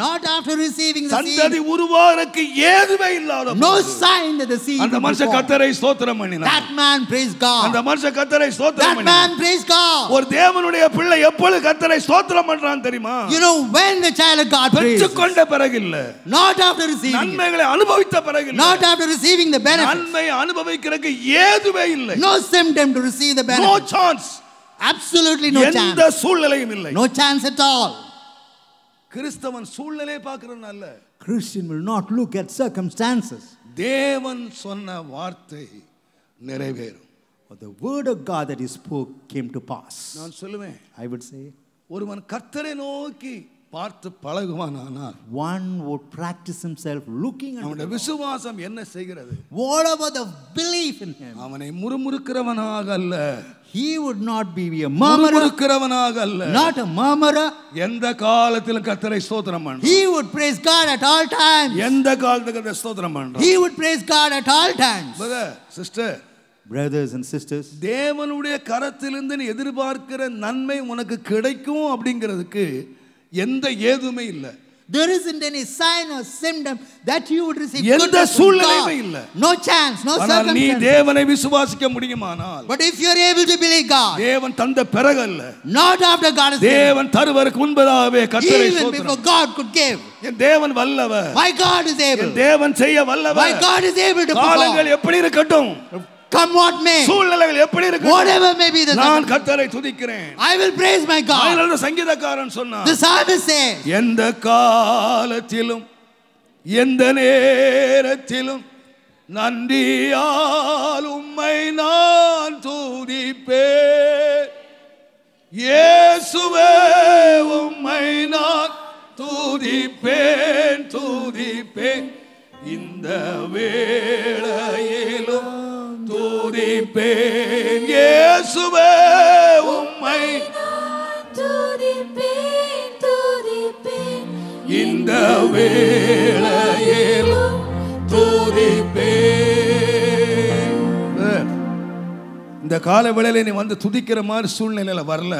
நாட் ஆஃப்டர் ரிசீவிங் சந்ததி உருவாவதற்கு ஏதுமே இல்லாத நோ சைன் தி சீட் அந்த மனுஷன் கர்த்தரை ஸ்தோத்திரம் பண்ணினான் தட் மேன் பிரேஸ் காட் அந்த மனுஷன் கர்த்தரை ஸ்தோத்திரம் பண்ணினான் தட் மேன் பிரேஸ் காட் ஒரு தேவனுடைய பிள்ளை எப்பொழுது கர்த்தரை ஸ்தோத்திரம் பண்றான் தெரியுமா you know when the child of God prays பெற்றுக்கொண்ட பிறகு இல்ல not after receiving நன்மைகளை அனுபவித்த பிறகு இல்ல not after receiving the benefits நன்மை அனுபவிக்கிறதுக்கு ஏதுமே இல்லை no symptom to receive the benefits no chance absolutely no chance எந்த சூழ்நிலையும் இல்லை நோ சான்ஸ் அட் ஆல் கிறிஸ்தவன் சூழ்நிலையை பார்க்கறவன் அல்ல Christian will not look at circumstances. தேவன் சொன்ன வார்த்தை நிறைவேறும் the word of God that he spoke came to pass. நான் சொல்லுவேன் I would say ஒருவன் கர்த்தரை நோக்கி பார்த்து பழகுவானானால் one would practice himself looking at அவனுடைய விசுவாசம் என்ன செய்கிறது what about the belief in him அவனை முறுமுறுக்கிறவனாக அல்ல he would not be a murmurer அல்ல not a murmurer எந்த காலத்தில் கத்தரை ஸ்தோத்திரம் பண்ணுவான் he would praise god at all times எந்த காலத்திலும் கத்தரை ஸ்தோத்திரம் பண்ணுவான் he would praise god at all times brother sister brothers and தேவனுடைய கரத்திலிருந்து நீ எதிர்பார்க்கிற நன்மை உனக்கு கிடைக்கும் அப்படிங்கிறதுக்கு எந்த ஏதுமே இல்லை There isn't any sign or symptom that you would receive எந்த சூழ்நிலையும் இல்ல no chance no circumstance நீ தேவனை விசுவாசிக்க முடியுமானால் but if you are able to believe god தேவன் தந்த பிறகு அல்ல not after god has தேவன் தருவதற்கு முன்பதாகவே கட்டளை சோதனை even before god could give என் தேவன் வல்லவர் my god is able என் தேவன் செய்ய வல்லவர் my god is able to perform காலங்கள் எப்படி இருக்கட்டும் come what may சூழ்நிலைகள் எப்படி இருக்கு whatever may be the நான் கர்த்தரை துதிக்கிறேன் i will praise my god அதனால சங்கீதக்காரன் சொன்னான் the psalmist says எந்த காலத்திலும் எந்த நேரத்திலும் நன்றியால் உம்மை நான் துதிப்பேன் இயேசுவே உம்மை நான் துதிப்பேன் துதிப்பேன் இந்த வேளையிலும் துதிப்பேன் இயேசுவே உம்மை துதிப்பேன் துதிப்பேன் இந்த வேளையில் துதிப்பேன் இந்த கால வேளையில் நீ வந்து துதிக்கிற மாதிரி சூழ்நிலையில் வரல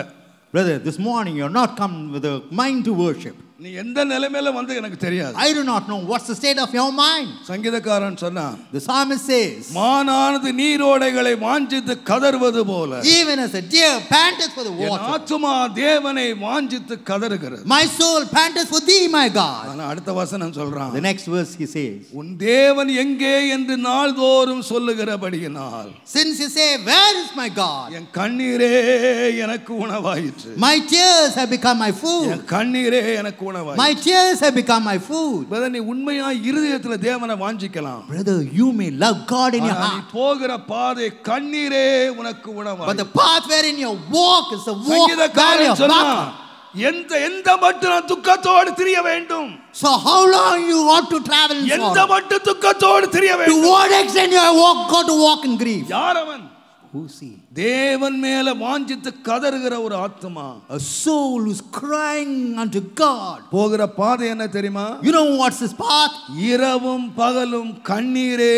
brother this morning you not come with mind to worship நீ எந்த நிலைமையில வந்து எனக்கு தெரியாது I do not know what's the state of your mind சங்கீதக்காரன் சொன்னான் தி சாமி சேஸ் மானானது நீரோடைகளை வாஞ்சித்து கதர்வது போல even as a deer pants for the water என் ஆத்துமா தேவனை வாஞ்சித்து கதறுகிறது my soul pants for the my God நான் அடுத்த வசனம் சொல்றான் the next verse he says உன் தேவன் எங்கே என்று நாள்தோறும் சொல்லுகிறபடியால் since he say where is my God என் கண்ணீரே எனக்கு உணவாயிற்று my tears have become my food என் கண்ணீரே எனக்கு கூணவாய் my tears have become my food brother நீ உண்மையா இருதயத்துல தேவனை வாஞ்சிக்கலாம் brother you may love god in your heart நீ போகிற பாதை கண்ணீரே உனக்கு உணவாய் but the path where in your walk is the walk where your back எந்த எந்த மட்டும் நான் துக்கத்தோடு திரிய வேண்டும் so how long you ought to travel for எந்த மட்டும் துக்கத்தோடு திரிய வேண்டும் to what extent you have walk got to walk in grief யார் அவன் பூசி தேவன் மேல வாஞ்சித்து கதறுகிற ஒரு ஆத்மா a soul is crying unto god போகிற பாதை என்ன தெரியுமா you know what's his path இரவும் பகலும் கண்ணீரே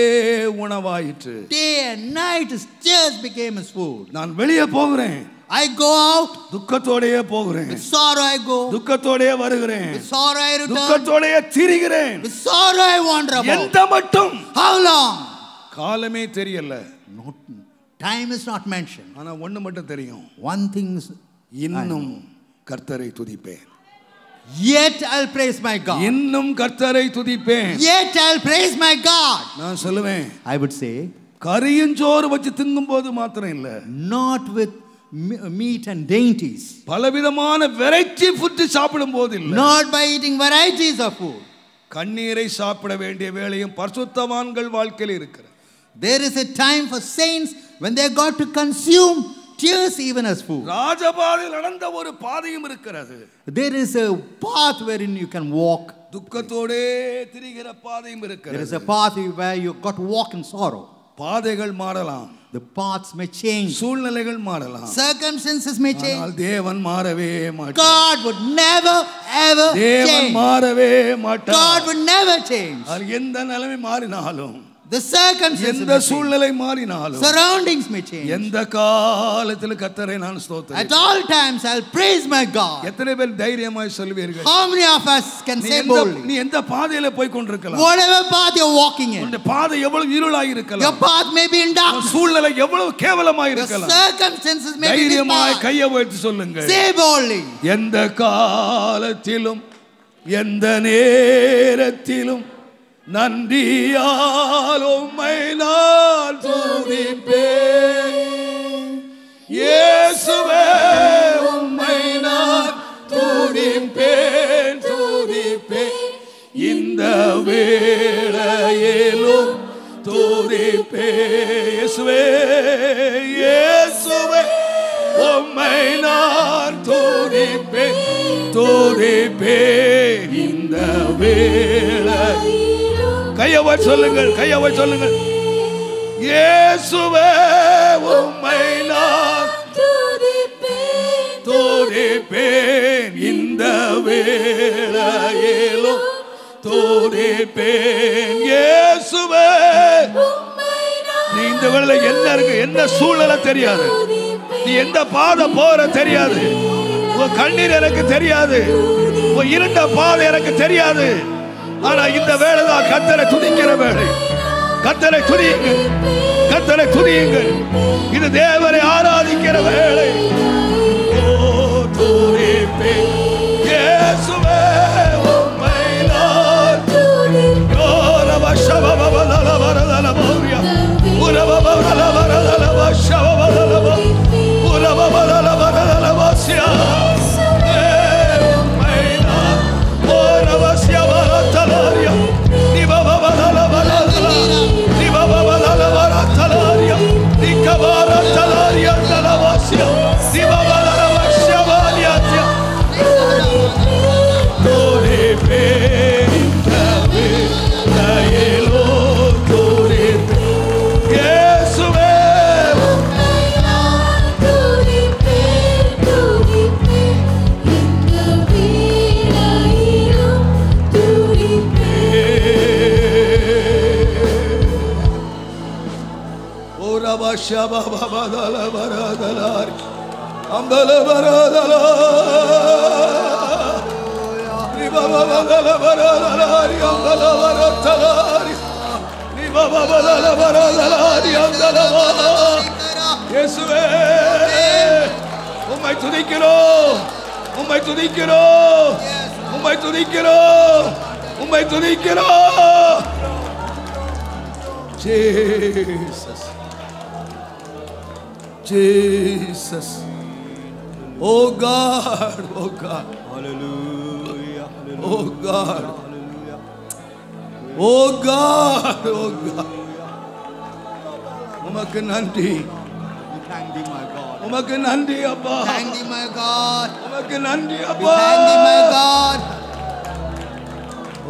உணவாயிற்று day and night his tears became his food நான் வெளியே போகிறேன் ஐ கோ அவுட் துக்கத்தோடயே போகிறேன் வித் சாரோ ஐ கோ துக்கத்தோடயே வருகிறேன் வித் சாரோ ஐ ரிட்டர்ன் துக்கத்தோடயே திரிகிறேன் with sorrow I wander about எந்த மட்டும் ஹவ் லாங் காலமே தெரியல not time is not mention ஆனால் ஒன்று மட்டும் தெரியும் ஒன் திங்ஸ் இன்னும் கர்த்தரை துதிப்பேன் Yet I'll praise my God. இன்னும் கர்த்தரை துதிப்பேன். Yet I'll praise my God. நான் சொல்லுவேன். I would say சோறு வச்சு திங்கும் மாத்திரம் இல்லை. Not with meat and dainties. பலவிதமான வெரைட்டி ஃபுட் சாப்பிடும் போது இல்லை. Not by eating varieties of food. கண்ணீரை சாப்பிட வேண்டிய வேளையும் பரிசுத்தவான்கள் வாழ்க்கையில் இருக்கிறது. There is a time for saints when they got to consume tears even as food. There is a path wherein you can walk. There is a path where you got to walk in sorrow. The paths may change. Circumstances may change. God would never ever change. God would never change. the circumstances எந்த சூழ்நிலை மாறினாலும் surroundings may change எந்த காலத்தில் கர்த்தரை நான் ஸ்தோத்திரி at all times i'll praise my god எத்தனை பேர் தைரியமாய் சொல்வீர்கள் how many of us can say boldly நீ எந்த பாதையில போய் கொண்டிருக்கலாம் whatever path you're walking in உன் பாதை எவ்வளவு இருளாய் இருக்கலாம் your path may be in darkness சூழ்நிலை எவ்வளவு கேவலமாய் இருக்கலாம் your circumstances may be தைரியமாய் கையை வைத்து சொல்லுங்க say boldly எந்த காலத்திலும் எந்த நேரத்திலும் நன்றியால் உம்மை நான் துதிப்பேன் இயேசுவே உம்மை நான் துதிப்பேன் துதிப்பேன் இந்த வேளையிலும் துதிப்பேன் இயேசுவே இயேசுவே உம்மை நான் துதிப்பேன் துதிப்பேன் இந்த வேளை கையவர் சொல்லுங்கள் கையவர் சொல்லுங்கள் இயேசுவே உம்மை நான் துதிப்பேன் இந்த வேளையிலும் துதிப்பேன் இயேசுவே நீ இந்த வேளையில என்ன இருக்கு என்ன சூழலை தெரியாது நீ எந்த பாதை போற தெரியாது உன் கண்ணீர் எனக்கு தெரியாது உன் இருண்ட பாதை எனக்கு தெரியாது ஆனா இந்த வேலை தான் கத்தரை துதிக்கிற வேலை கத்தரை துதியுங்கள் கத்தரை துதியுங்கள் இது தேவரை ஆராதிக்கிற வேலை Shava Şaba baba dala bara dalar Amdala bara dalar Riba baba dala bara dalar Yandala bara dalar Riba baba dala bara dalar Yandala bara Yesue Umay tu dikiro Umay tu dikiro Umay tu dikiro Umay tu dikiro Jesus Jesus. Oh God, oh God. Hallelujah. oh God. Hallelujah. Oh God, oh God. உமக்கு நன்றி Thank you, my God. உமக்கு நன்றி அப்பா Thank you, my God. உமக்கு நன்றி அப்பா Thank thee, my God.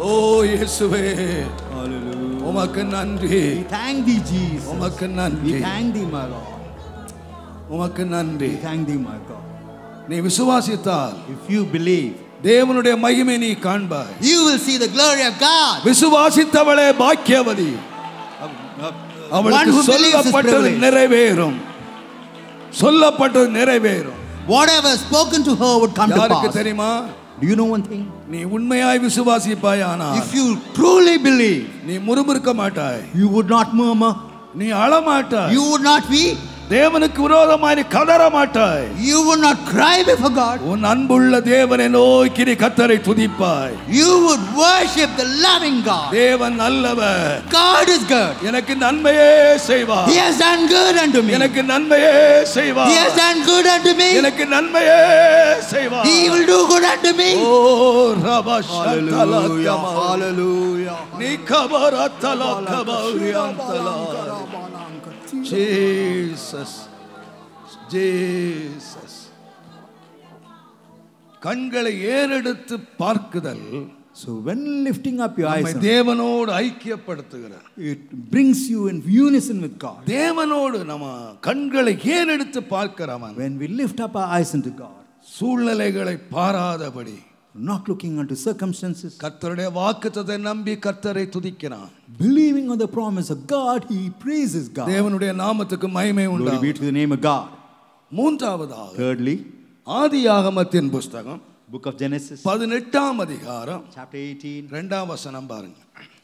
ஓ இயேசுவே ஹalleluya உமக்கு நன்றி Thank thee, Jesus. உமக்கு நன்றி Thank thee, my Lord. உமக்கு நன்றி தேங்க் தி மை காட் நீ விசுவாசித்தால் இஃப் யூ பிலீவ் தேவனுடைய மகிமை நீ காண்பாய் you will see the glory of god விசுவாசித்தவளே பாக்கியவதி அவளுக்கு சொல்லப்பட்டது நிறைவேறும் சொல்லப்பட்டது நிறைவேறும் whatever spoken to her would come to pass யாருக்கு தெரியுமா Do you know one thing? நீ உண்மையாய் விசுவாசிப்பாய் ஆனால் if you truly believe நீ முறுமுறுக்க மாட்டாய் you would not murmur நீ அழ மாட்டாய் you would not weep தேவனுக்கு விரோதமாய் கதற மாட்டாய் you will not cry before god உன் அன்புள்ள தேவனை நோக்கி நீ கர்த்தரை துதிப்பாய் you would worship the loving god தேவன் நல்லவர் god is good எனக்கு நன்மையே செய்வார் he has done good unto me எனக்கு நன்மையே செய்வார் he has done good unto me எனக்கு நன்மையே செய்வார் he will do good unto me oh rabba hallelujah hallelujah nikabara talakabari antala Jesus Jesus கண்களை ஏறெடுத்து பார்க்குதல் So when lifting up your eyes, தேவனோடு ஐக்கியப்படுத்துகிறார் it brings you in unison with God. தேவனோடு நம்ம கண்களை ஏறெடுத்து பார்க்கிறவன் when we lift up our eyes into God, சூழ்நிலைகளை பாராதபடி not looking unto circumstances கர்த்தருடைய வாக்குத்தத்தை நம்பி கர்த்தரை துதிக்கிறான் believing on the promise of god he praises god தேவனுடைய நாமத்துக்கு மகிமை உண்டாகும் glory be to the name of god மூன்றாவதாக thirdly ஆதியாகமத்தின் புஸ்தகம் புக் ஆஃப் ஜெனசிஸ் பதினெட்டாம் அதிகாரம் சாப்டர் எயிட்டீன் ரெண்டாம் வசனம் பாருங்க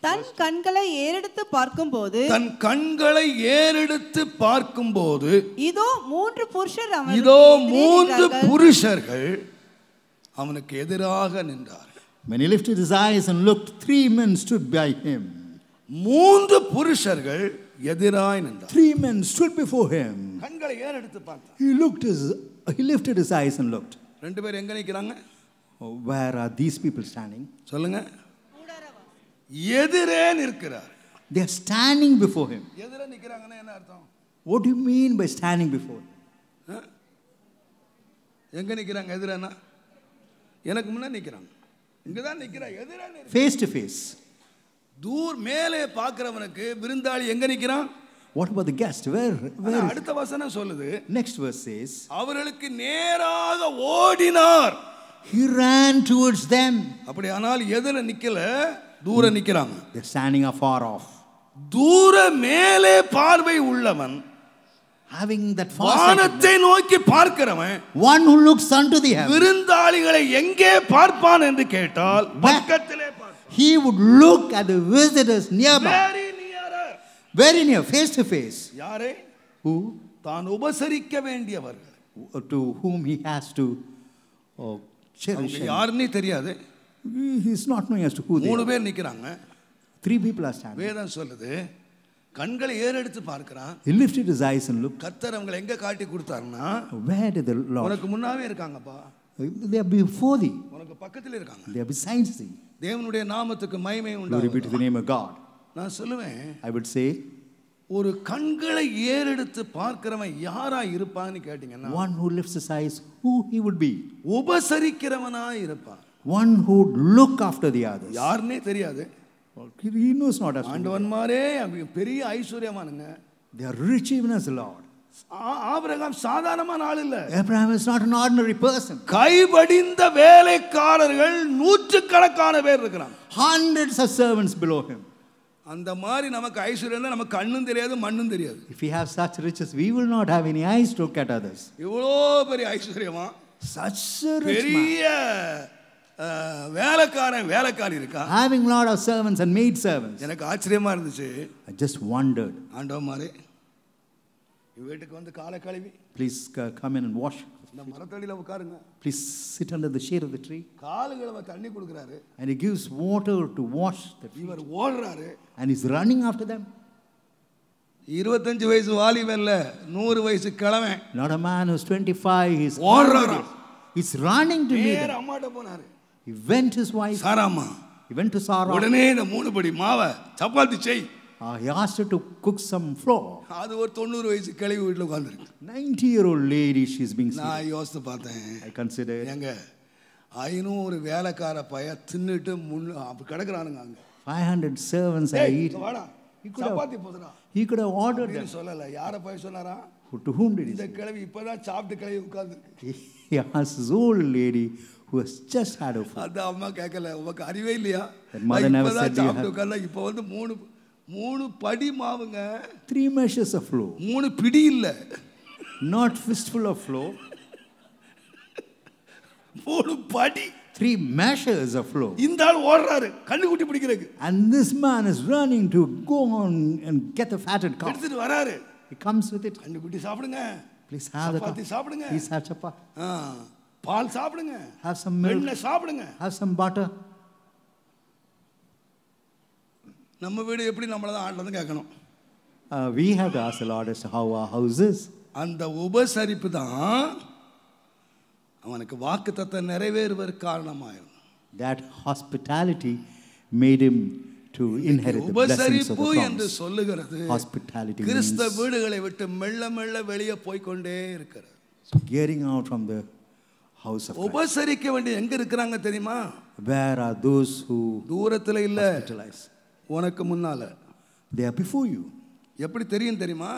தன் கண்களை ஏறெடுத்து பார்க்கும்போது தன் கண்களை ஏறெடுத்து பார்க்கும்போது இதோ மூன்று புருஷர் இதோ மூன்று புருஷர்கள் அவனுக்கு எதிராக நின்றார் When he lifted his eyes and looked, three men stood by him. மூன்று புருஷர்கள் எதிராய் நின்றார் Three men stood before him. கண்களை ஏன் எடுத்து பார்த்தார் He looked his he lifted his eyes and looked. ரெண்டு பேர் எங்க நிக்கறாங்க? Where are these people standing? சொல்லுங்க எதிரே நிற்கிறார் They are standing before him. எதிரே நிக்கறாங்கன்னா என்ன அர்த்தம் What do you mean by standing before? எங்க நிக்கறாங்க எதிரேனா எனக்கு முன்னே நிற்கிறாங்க இங்கே தான் நிற்கிறான் எதிராக ஃபேஸ் டு ஃபேஸ் தூர் மேலே பார்க்குறவனுக்கு விருந்தாளி எங்கே நிற்கிறான் what about the guest where where அடுத்த வசனம் சொல்லுது நெக்ஸ்ட் வர்ஸ் சேஸ் அவர்களுக்கு நேராக ஓடினார் he ran towards them அப்படி ஆனால் எதில் நிற்கல தூர mm. நிக்கறாங்க they standing ஆர் ஆஃப் தூர மேலே பார்வை உள்ளவன் having that வானத்தை நோக்கி பார்க்கிறவன் one who looks unto the heaven விருந்தாளிகளை எங்கே பார்ப்பான் என்று கேட்டால் பக்கத்திலே பார்ப்பான் he would look at the visitors nearby very near very near face to face யாரே who தான் உபசரிக்க வேண்டியவர்கள் to whom he has to oh, cherish யாருன்னே தெரியாது he is not knowing as to who they மூணு பேர் நிக்கிறாங்க three people are standing வேதம் சொல்லுது கண்களை ஏறெடுத்து பார்க்கிறான் he lifted his eyes and looked கர்த்தர் அவங்களை எங்க காட்டி கொடுத்தாருன்னா where did the lord உனக்கு முன்னாவே இருக்காங்கப்பா they are before thee உனக்கு பக்கத்துல இருக்காங்க they are beside thee தேவனுடைய நாமத்துக்கு மகிமை உண்டு glory be to the name of god நான் சொல்லுவேன் i would say ஒரு கண்களை ஏறெடுத்து பார்க்கிறவன் யாரா இருப்பான்னு கேட்டீங்கன்னா one who lifts his eyes who he would be உபசரிக்கிறவனா இருப்பான் one who look after the others யாருன்னே தெரியாது பெரிய ஐஸ்வர்யமானுங்க they are rich even as Lord Abraham சாதாரணமான ஆள் இல்ல Abraham is not an ordinary person கைபடிந்த வேலைக்காரர்கள் நூற்றுக்கணக்கான பேர் இருக்கறாங்க hundreds of servants below him அந்த மாதிரி நமக்கு ஐஸ்வர்யம் நம்ம கண்ணும் தெரியாது மண்ணும் தெரியாது if we have such riches we will not have any eyes to look at இவ்வளோ பெரிய ஐஸ்வர்யமா such பெரிய வேலைக்காரன் வேலைக்காரி இருக்கா having lot of servants and maid servants எனக்கு ஆச்சரியமா இருந்துச்சு i just wondered ஆண்டவமாரே வீட்டுக்கு வந்து காலை கழுவி please come in and wash இந்த மரத்தடியில் உட்காருங்க please sit under the shade of the tree காலுகளை தண்ணி கொடுக்குறாரு and gives water to wash the இவர் ஓடுறாரு and is running after them இருபத்தஞ்சு வயசு வாலிபன்ல நூறு வயசு கிழவன் not a man who's 25 is ஓடுறாரு he's running to me அம்மாட்ட போனாரு he இஸ் his wife சாராமா he went சாரா உடனே இந்த மூணு படி மாவை சப்பாத்தி செய் uh, he asked her to cook some flour அது ஒரு 90 வயசு கிளவி வீட்ல உட்கார்ந்திருக்கு 90 year old lady she is being நான் யோசித்து பார்த்தேன் i consider எங்க ஐநூறு ஒரு வேலைக்கார பைய தின்னுட்டு முன்னு அப்படி கிடக்குறானுங்க அங்க 500 servants are eating வாடா chapati போதுடா he could have ordered them சொல்லல யார போய் சொன்னாரா to ஹூம் did he இந்த கிளவி இப்பதான் சாப்பிட்டு கிளவி உட்கார்ந்திருக்கு he asked his old who was just had a food. அந்த அம்மா கேட்கல உனக்கு அறிவே இல்லையா That mother never said you have. இப்போ வந்து மூணு மூணு படி மாவுங்க Three measures of flour, மூணு பிடி இல்ல not fistful of flour, மூணு படி three measures of flour. இந்த ஆள் ஓடுறாரு கண்ணு குட்டி பிடிக்கிறதுக்கு And this man is running to go on and get the fatted calf. எடுத்துட்டு வராரு He comes with it. கண்ணு குட்டி சாப்பிடுங்க Please have the chapati calf. சாப்பிடுங்க Please have chapati. ஆ. பால் சாப்பிடுங்க have some milk எண்ணெய் சாப்பிடுங்க have some butter நம்ம வீடு எப்படி நம்மள தான் ஆட்லன்னு கேட்கணும் we have to ask the lord as to how our houses அந்த உபசரிப்பு தான் அவனுக்கு வாக்குத்தத்தை நிறைவேறுவர் காரணமாயிரும் that hospitality made him to inherit the blessings of the promise. என்று சொல்லுகிறது hospitality கிறிஸ்தவ வீடுகளை விட்டு மெல்ல மெல்ல வெளியே போய் கொண்டே இருக்கிறது so gearing out from the house of Christ. உபசரிக்க வேண்டிய எங்க இருக்கிறாங்க தெரியுமா where are those who தூரத்துல இல்ல உனக்கு முன்னால they are before you எப்படி தெரியும் தெரியுமா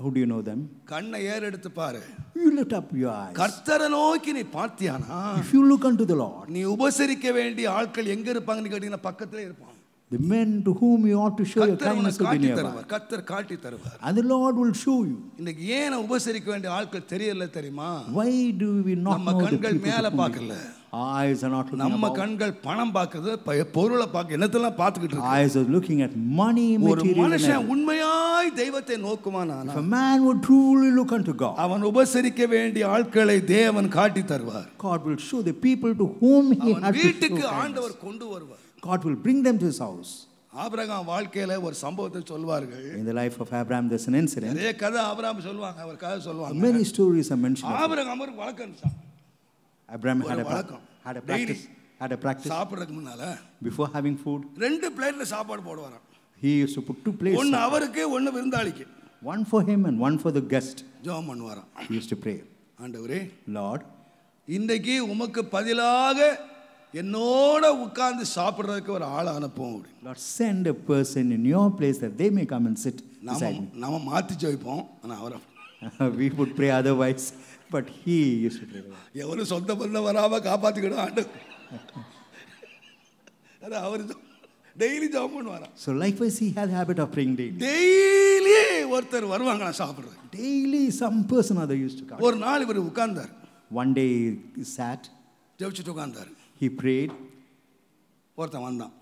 how do you know them கண்ணை ஏர் எடுத்து பாரு you lift up your eyes கர்த்தர நோக்கி நீ பார்த்தியானா if you look unto the lord நீ உபசரிக்க வேண்டிய ஆட்கள் எங்க இருப்பாங்கன்னு கேட்டீங்கன்னா பக்கத்துல இருப்பாங்க The men to whom you ought to show your kindness will be nearby. கர்த்தர் காட்டி தருவார். And the Lord will show you. இன்னைக்கு ஏன் உபசரிக்க வேண்டிய ஆட்கள் தெரியல தெரியுமா? Why do we not நம்ம கண்கள் மேல பார்க்கல. Eyes are not looking நம்ம கண்கள் பணம் பார்க்கிறது பொருளை பார்க்க என்னத்தெல்லாம் பார்த்துக்கிட்டு இருக்கு. Eyes are looking at money material. ஒரு மனுஷன் உண்மையாய் தெய்வத்தை நோக்குவானானா. If a man would truly look unto God. அவன் உபசரிக்க வேண்டிய ஆட்களை தேவன் காட்டி தருவார். God will show the people to whom he had to show. வீட்டுக்கு ஆண்டவர் கொண்டு வருவார். God will bring them to his house. Abraham வாழ்க்கையில ஒரு சம்பவத்தை சொல்வார்கள் in the life of abraham there's an incident நிறைய கதை ஆபிரகாம் சொல்வாங்க ஒரு கதை சொல்வாங்க many stories are mentioned Abraham ஒரு வழக்கம் abraham had a வழக்கம் had a practice had a practice சாப்பிடுறதுக்கு முன்னால before having food ரெண்டு பிளேட்ல சாப்பாடு போடுவாராம் he used to put two plates ஒன்னு அவருக்கு ஒன்னு விருந்தாளிக்கு one for him and one for the guest ஜெபம் பண்ணுவாராம் he used to pray ஆண்டவரே lord இன்றைக்கு உமக்கு பதிலாக என்னோட உட்கார்ந்து சாப்பிட்றதுக்கு ஒரு ஆள் அனுப்புவோம் அப்படின்னு Lot sent a person in your place that they may come and sit நாம நாம மாற்றி ஜெயிப்போம் ஆனால் அவரை we would pray otherwise but he use to pray எவரும் சொந்த பந்த வராம காப்பாற்றிக்கிடும் ஆண்டு அது அவர் டெய்லி ஜாப் பண்ணுவாரா so life wise he had habit of praying daily daily ஒருத்தர் வருவாங்க நான் சாப்பிட்றேன் டெய்லி சம் பர்சன் அதை யூஸ் டு ஒரு நாள் இவர் உட்கார்ந்தார் ஒன் டே சாட் ஜெபிச்சுட்டு உட்கார்ந்தார் He prayed. ஒருத்தன் வந்தான்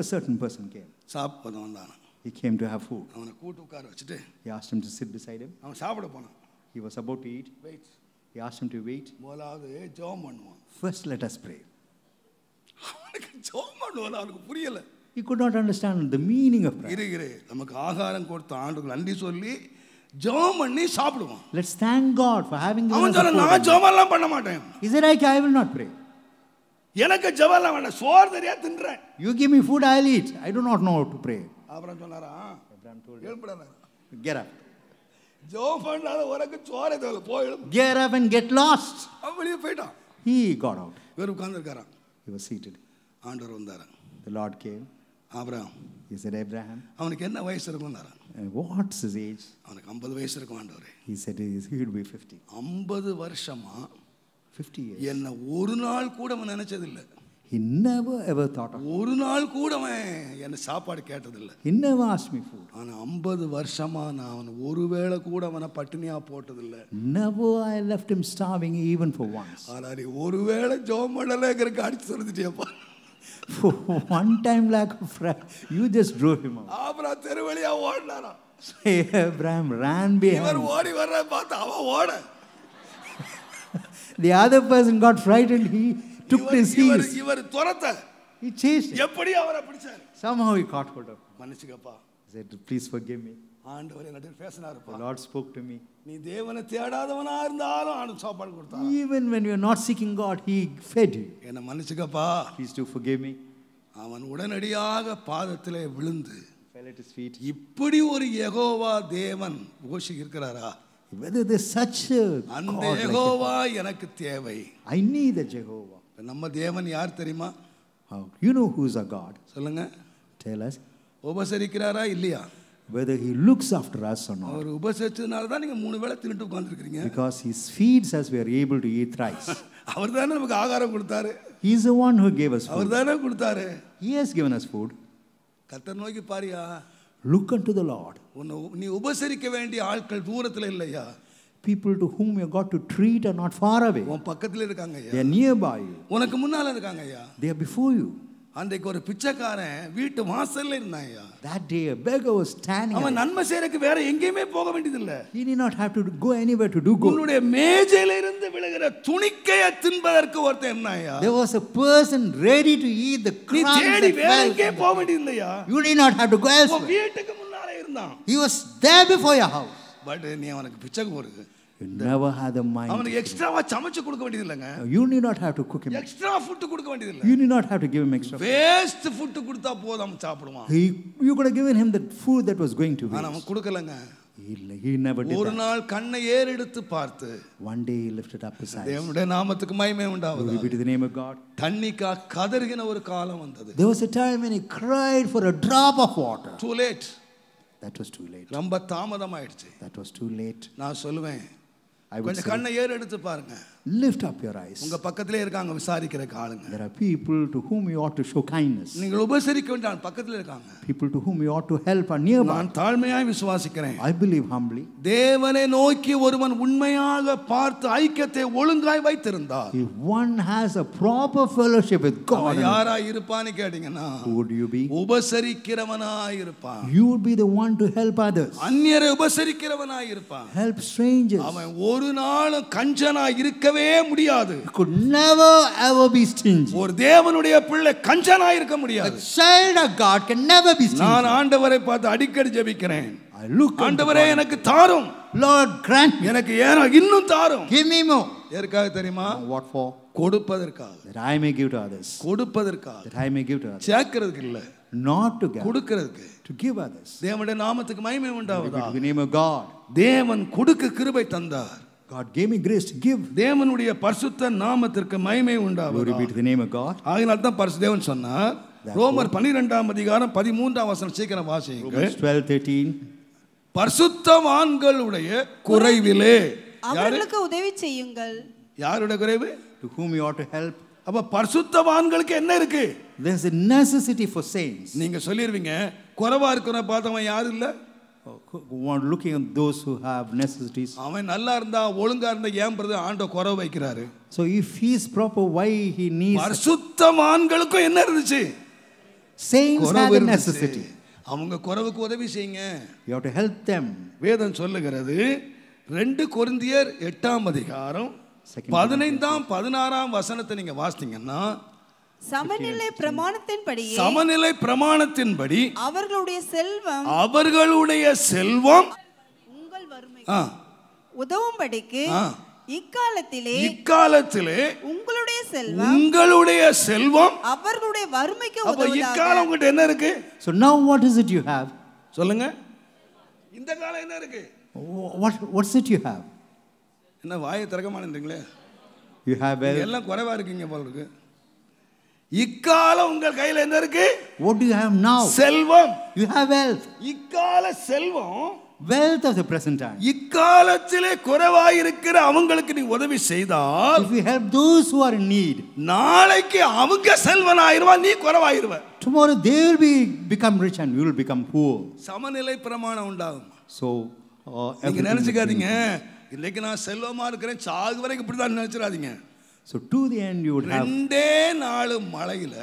A certain person came. சாப்பிட வந்தான் He came to have food. அவனை கூட்டு உட்கார வச்சுட்டு He asked him to sit beside him. அவன் சாப்பிட போனான் He was about to eat. Wait He asked him to wait. முதலாவது ஜெபம் பண்ணுவான் First, let us pray. அவனுக்கு ஜெபம் பண்ணுவான் அவனுக்கு புரியல He could not understand the meaning of prayer. இருக்கிறே நமக்கு ஆகாரம் கொடுத்த ஆண்டுக்கு நன்றி சொல்லி ஜெபம் பண்ணி சாப்பிடுவான் Let's thank God for having given அவன் us a சொல்ல food. நான் ஜெபம்லாம் பண்ண மாட்டேன் He said, I, I will not pray. எனக்கு ஜெபம்லாம் வேண்டாம் சோறு தெரியா தின்றேன் you give me food I eat I do not know to pray அப்புறம் சொன்னாரா எழுப்பிடாங்க கெட் அப் ஜோ பண்ணாத உனக்கு சோறே தேவை போய் get up and get lost அவன் வெளியே போயிட்டான் ஹீ காட் அவுட் இவர் உட்கார்ந்துருக்காராம் ஹி வாஸ் சீட்டட் ஆண்டவர் வந்தாராம் the Lord came Abraham he said Abraham அவனுக்கு என்ன வயசு இருக்கும்னாரா வாட்ஸ் இஸ் ஏஜ் அவனுக்கு 50 வயசு இருக்கும் ஆண்டவரே he said he will be 50 50 வருஷமா ஃபிஃப்டி இயர்ஸ் என்னை ஒரு நாள் கூட அவன் நினச்சதில்லை இன்னவோ எவர் தாட் ஒரு நாள் கூட அவன் என்ன சாப்பாடு கேட்டதில்லை இன்னவர் ஆஸ்மி ஃபுட் ஆனால் ஐம்பது வருஷமாக நான் அவன் வேளை கூட அவனை பட்டினியாக போட்டதில்லை இன்னவோ I left him starving even for once ஆனால் ஒருவேளை ஜோம் பண்ணலைங்கிறக்கு அடிச்சு சொல்லிட்டேப்பா for one time lack of prayer, you just drove him out. அப்புறம் தெருவழியா ஓடினாராம் Abraham ran ஓடி வர்றத பார்த்து அவன் ஓட The other person got frightened. He took his heels. இவர் துரத்த He chased him. எப்படி அவரை பிடிச்சார் Somehow he caught hold of him. He said, please forgive me. ஆண்டவர் என்னட்ட பேசினாருப்பா The Lord spoke to me. நீ தேவனை தேடாதவனா இருந்தாலும் ஆண்டு சாப்பாடு கொடுத்தாரு Even when you are not seeking God, he fed you. என்ன மன்னிச்சுக்கப்பா Please do forgive me. அவன் உடனடியாக பாதத்திலே விழுந்து இப்படி ஒரு எகோவா தேவன் கோஷிக்கு இருக்கிறாரா whether there's such a அந்த யெகோவா எனக்கு தேவை I need a Jehovah. நம்ம தேவன் யார் தெரியுமா How? You know who is our God. சொல்லுங்க Tell us உபசரிக்கிறாரா இல்லையா whether He looks after us or not. அவர் உபசரிச்சதுனால தான் நீங்க மூணு வேளை தின்னுட்டு உட்கார்ந்துருக்கீங்க Because He feeds us, we are able to eat thrice. அவர் தானே நமக்கு ஆகாரம் கொடுத்தாரு He is the one who gave us food. அவர் தானே கொடுத்தாரு He has given us food. கத்தர் நோக்கி பாரியா Look unto the Lord. நீ உபசரிக்க வேண்டிய ஆட்கள் தூரத்தில் இல்லையா people to whom you got to treat are not far away. உன் பக்கத்துல இருக்காங்க ஐயா. They are nearby you. உனக்கு முன்னால இருக்காங்க ஐயா. They are before you. அன்றைக்கு ஒரு பிச்சைக்காரன் வீட்டு வாசல்ல இருந்தான் ஐயா that day a அவன் நன்மை செய்யறதுக்கு வேற எங்கேயுமே போக வேண்டியதில்லை he did not have to go anywhere to to good உன்னுடைய மேஜையில இருந்து விழுகிற துணிக்கைய தின்பதற்கு ஒருத்தன் இருந்தான் ஐயா there was a person ready to நீ தேடி வேற போக வேண்டியதில்லையா you did not have to go வீட்டுக்கு முன்னாலே இருந்தான் he was there before your but நீ அவனுக்கு பிச்சை போடுங்க You never had a mind. அவனுக்கு எக்ஸ்ட்ராவா சமைச்சு கொடுக்க வேண்டியது இல்லைங்க You need not have to cook him. Extra food கொடுக்க வேண்டியது இல்லை. You need not have to give him extra. Waste food கொடுத்தா போதும் சாப்பிடுவான். He you could have given him the food that was going to waste. ஆனா அவன் கொடுக்கலங்க. இல்லை he never did ஒரு நாள் கண்ணை ஏறெடுத்து பார்த்து one day he lifted up his eyes தேவனுடைய நாமத்துக்கு மகிமை உண்டாவதாக glory to the name of god தண்ணிக்காக கதறுகின ஒரு காலம் வந்தது there was a time when he cried for a drop of water too late that was too late ரொம்ப தாமதமாயிடுச்சு that was too late நான் சொல்லுவேன் கொஞ்சம் கண்ணை ஏறு எடுத்து பாருங்கள் Lift up your eyes. There are people to whom you ought to show kindness. People to whom you ought to help are nearby. I believe humbly. If one has a proper fellowship with God, and who would you be? You would be the one to help others. Help strangers. இருக்கவே முடியாது could never ever be stingy ஒரு தேவனுடைய பிள்ளை கஞ்சனா இருக்க முடியாது a child of god can never be stingy நான் ஆண்டவரை பார்த்து அடிக்கடி ஜெபிக்கிறேன் i look ஆண்டவரே எனக்கு தாரும் lord grant எனக்கு ஏனா இன்னும் தாரும் give me more எதற்காக தெரியுமா what for கொடுப்பதற்காக that i may give to others கொடுப்பதற்காக that i may give to others சேர்க்கிறதுக்கு இல்லை not to give கொடுக்கிறதுக்கு to give others தேவனுடைய நாமத்துக்கு மகிமை உண்டாவதாக the name of god தேவன் கொடுக்க கிருபை தந்தார் God gave me grace to give. தேவனுடைய பரிசுத்த நாமத்திற்கு மகிமை உண்டாவதாக. Glory be to the name of God. ஆகையால தான் பரிசு தேவன் சொன்னார் ரோமர் ஆம் அதிகாரம் ஆம் வசனம் சீக்கிரம் வாசிங்க. Romans 12:13 பரிசுத்தவான்களுடைய குறைவிலே அவர்களுக்கு உதவி செய்யுங்கள். யாருடைய குறைவு? To whom you ought to help. அப்ப பரிசுத்தவான்களுக்கு என்ன இருக்கு? There's a necessity for saints. நீங்க சொல்லிருவீங்க குறைவா இருக்கிற பார்த்தவன் யாரும் இல்லை looking those who have necessities அவன் நல்லா இருந்தா ஒழுங்கா இருந்தா ஏன் பிரதர் ஆண்டோ குறை வைக்கிறாரு so if he's proper why he needs பரிசுத்தமான்களுக்கும் என்ன இருந்துச்சு சேம் குறவு நெசசிட்டி அவங்க குறவுக்கு உதவி செய்யுங்க you have to help them வேதம் சொல்லுகிறது ரெண்டு கொருந்தியர் எட்டாம் அதிகாரம் பதினைந்தாம் பதினாறாம் வசனத்தை நீங்கள் வாசித்தீங்கன்னா சமநிலை பிரமாணத்தின்படி சமநிலை பிரமாணத்தின்படி அவர்களுடைய செல்வம் அவர்களுடைய செல்வம் உங்கள் வறுமை உதவும்படிக்கு இக்காலத்திலே இக்காலத்திலே உங்களுடைய செல்வம் உங்களுடைய செல்வம் அவர்களுடைய வறுமைக்கு அப்ப இக்காலம் உங்ககிட்ட என்ன இருக்கு so now what is it you have சொல்லுங்க இந்த காலம் என்ன இருக்கு what what's it you have என்ன வாயை திறக்க யூ you have எல்லாம் குறைவா இருக்கீங்க போல இருக்கு இக்காலம் உங்கள் கையில் என்ன இருக்கு வாட் do ஹேவ் have செல்வம் யூ ஹேவ் வெல்த் இக்கால செல்வம் wealth of the present time இக்காலத்திலே குறைவாய் இருக்கிற அவங்களுக்கு நீ உதவி செய்தால் if you help those who are in need நாளைக்கு அவங்க ஆயிருவா நீ குறைவாயிருவ tomorrow they will be become rich and you will become poor சமநிலை பிரமாணம் உண்டாகும் சோ uh, நீங்க நினைச்சுக்காதீங்க இன்னைக்கு நான் செல்வமா இருக்கிறேன் சாகு வரைக்கும் இப்படி தான் நினைச்சிடாதீங்க so to the end you ரெண்டே நாலு மலையில்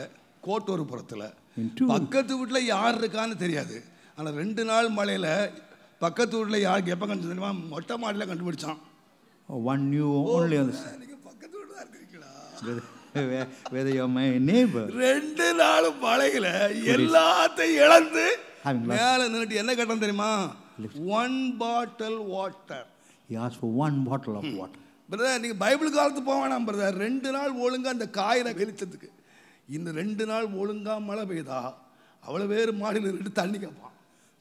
கோட்டூர் புறத்தில் பக்கத்து வீட்டில் யார் இருக்கான்னு தெரியாது ஆனால் ரெண்டு நாள் மலையில் பக்கத்து வீட்டில் யாருக்கு எப்போ கண்டு தெரியுமா மொட்டை மாடியில் கண்டுபிடிச்சான் ஒன் நியூ ஓன்லி பக்கத்து வீட்டில் தான் இருக்கிறீங்களா ரெண்டு நாள் மலையில் எல்லாத்தையும் இழந்து மேலே நின்றுட்டு என்ன கட்டணம் தெரியுமா one bottle water yes one bottle of water brother நீங்கள் பைபிள் காலத்து போக வேணாம் பிரதர் ரெண்டு நாள் ஒழுங்காக அந்த காயில வெளிச்சத்துக்கு இந்த ரெண்டு நாள் ஒழுங்காக மழை பெய்தா அவ்வளோ பேர் மாடியில் இருந்து தண்ணி கேட்பான்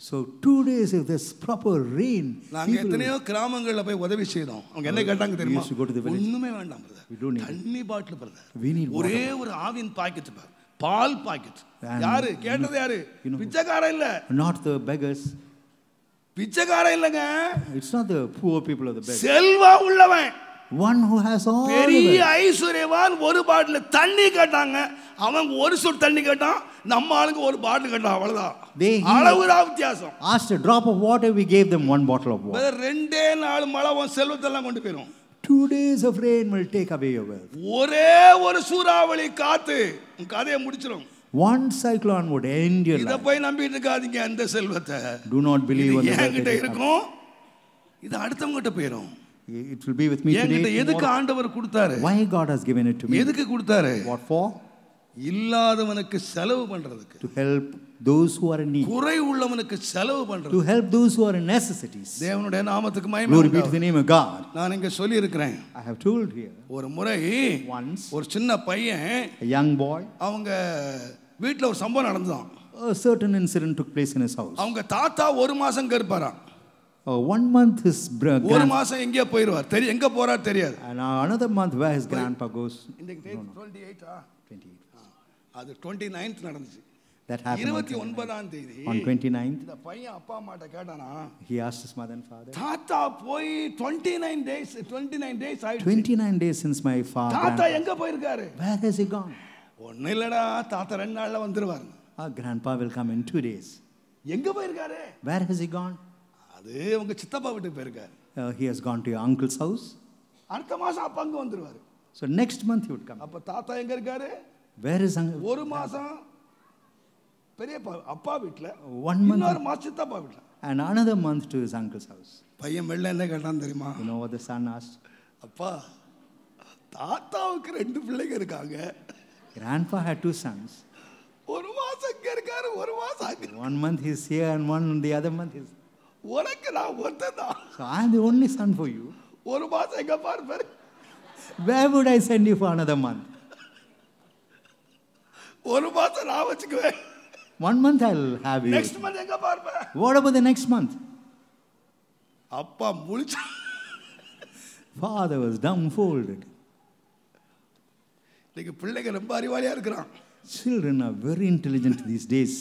so two days if this proper rain நாங்கள் எத்தனையோ கிராமங்களில் போய் உதவி செய்தோம் அவங்க என்ன uh, கேட்டாங்க தெரியுமா ஒன்றுமே வேண்டாம் பிரதர் தண்ணி பாட்டில் பிரதர் ஒரே ஒரு ஆவின் பாக்கெட் பால் பாக்கெட் யாரு கேட்டது யாரு பிச்சைக்காரன் இல்ல நாட் த பெகர்ஸ் பிச்சைக்காரன் இல்லைங்க it's not the poor people of செல்வா உள்ளவன் ஒன் ஹூ ஹேஸ் ஆல் பெரிய ஐஸ்வர்யவான் ஒரு பாட்டில் தண்ணி கேட்டாங்க அவங்க ஒரு சொட்டு தண்ணி கேட்டான் நம்ம ஆளுங்க ஒரு பாட்டில் கேட்டான் அவ்வளவுதான் தே அளவுரா வித்தியாசம் asked drop of water we gave them one bottle of water ரெண்டே நாள் மழை உன் செல்வத்தெல்லாம் கொண்டு போயிடும் two days of rain will take away your ஒரே ஒரு சூறாவளி காத்து கதையை முடிச்சிடும் one cyclone would end your இத போய் நம்பிட்டு இருக்காதீங்க அந்த செல்வத்தை டு நாட் பிலீவ் என்கிட்ட இருக்கும் இது அடுத்தவங்க கிட்ட போயிடும் it will be with me today எதுக்கு ஆண்டவர் கொடுத்தாரு why god has given it to me எதுக்கு கொடுத்தாரு what for இல்லாதவனுக்கு செலவு பண்றதுக்கு to help those who are in need குறை உள்ளவனுக்கு செலவு பண்றது to help those who are in necessities தேவனுடைய நாமத்துக்கு மகிமை glory be to the name of god நான் இங்க சொல்லி இருக்கிறேன் i have told here ஒரு முறை once ஒரு சின்ன பையன் a young boy அவங்க வீட்ல ஒரு சம்பவம் நடந்ததாம் a certain incident took place in his house அவங்க தாத்தா ஒரு மாசம் கர்ப்பராம் ஒன் மந்த் இஸ் ஒரு மாசம் எங்கே போயிடுவார் தெரியும் எங்கே போகிறார் தெரியாது another month where is grandpa's twenty எயிட்டா டுவெண்ட்டி அது டுவெண்ட்டி நைன்த் நடந்துச்சு That happened இருபத்தி ஒன்பதாம் தேதி on 29th இந்த பையன் அப்பா அம்மாட்ட கேட்டானா he asked his mother and father தாத்தா போய் 29 days 29 days ஆயிடுச்சு 29 days since my father தாத்தா எங்க போயிருக்காரு where has he gone ஒண்ணு இல்லடா தாத்தா ரெண்டு நாள்ல வந்துருவாரு our grandpa will come in two days எங்க போயிருக்காரு where has he gone அது அவங்க சித்தப்பா வீட்டுக்கு போயிருக்காரு he has gone to uncle's house அடுத்த மாதம் அப்பா அங்கே வந்துடுவார் so next month you'd come அப்போ தாத்தா எங்கே இருக்காரு வேர் இஸ் அங்கே ஒரு மாதம் பெரியப்பா அப்பா வீட்டில் ஒன் மந்த் ஒரு மாதம் சித்தப்பா வீட்டில் and another month to his uncle's house பையன் மெல்ல என்ன கேட்டான் தெரியுமா நோ த சன் ஆஸ்ட் அப்பா தாத்தாவுக்கு ரெண்டு பிள்ளைங்க இருக்காங்க கிராண்ட்பா ஹேட் டூ சன்ஸ் ஒரு மாதம் இங்கே இருக்காரு ஒரு மாதம் one month is here and on the other month is உனக்கு நான் ஒருத்ததான் தான் I the only son for you ஒரு மாதம் எங்கே பார்ப்பார் where would I send you for another month ஒரு மாதம் நான் வச்சுக்குவேன் one month I have you next month எங்க பார்ப்பேன் what about the next month அப்பா முழிச்சா ஃபாதர் வாஸ் டம் ஃபோல்டட் இன்னைக்கு பிள்ளைங்க ரொம்ப அறிவாளியாக இருக்கிறான் children are very intelligent these days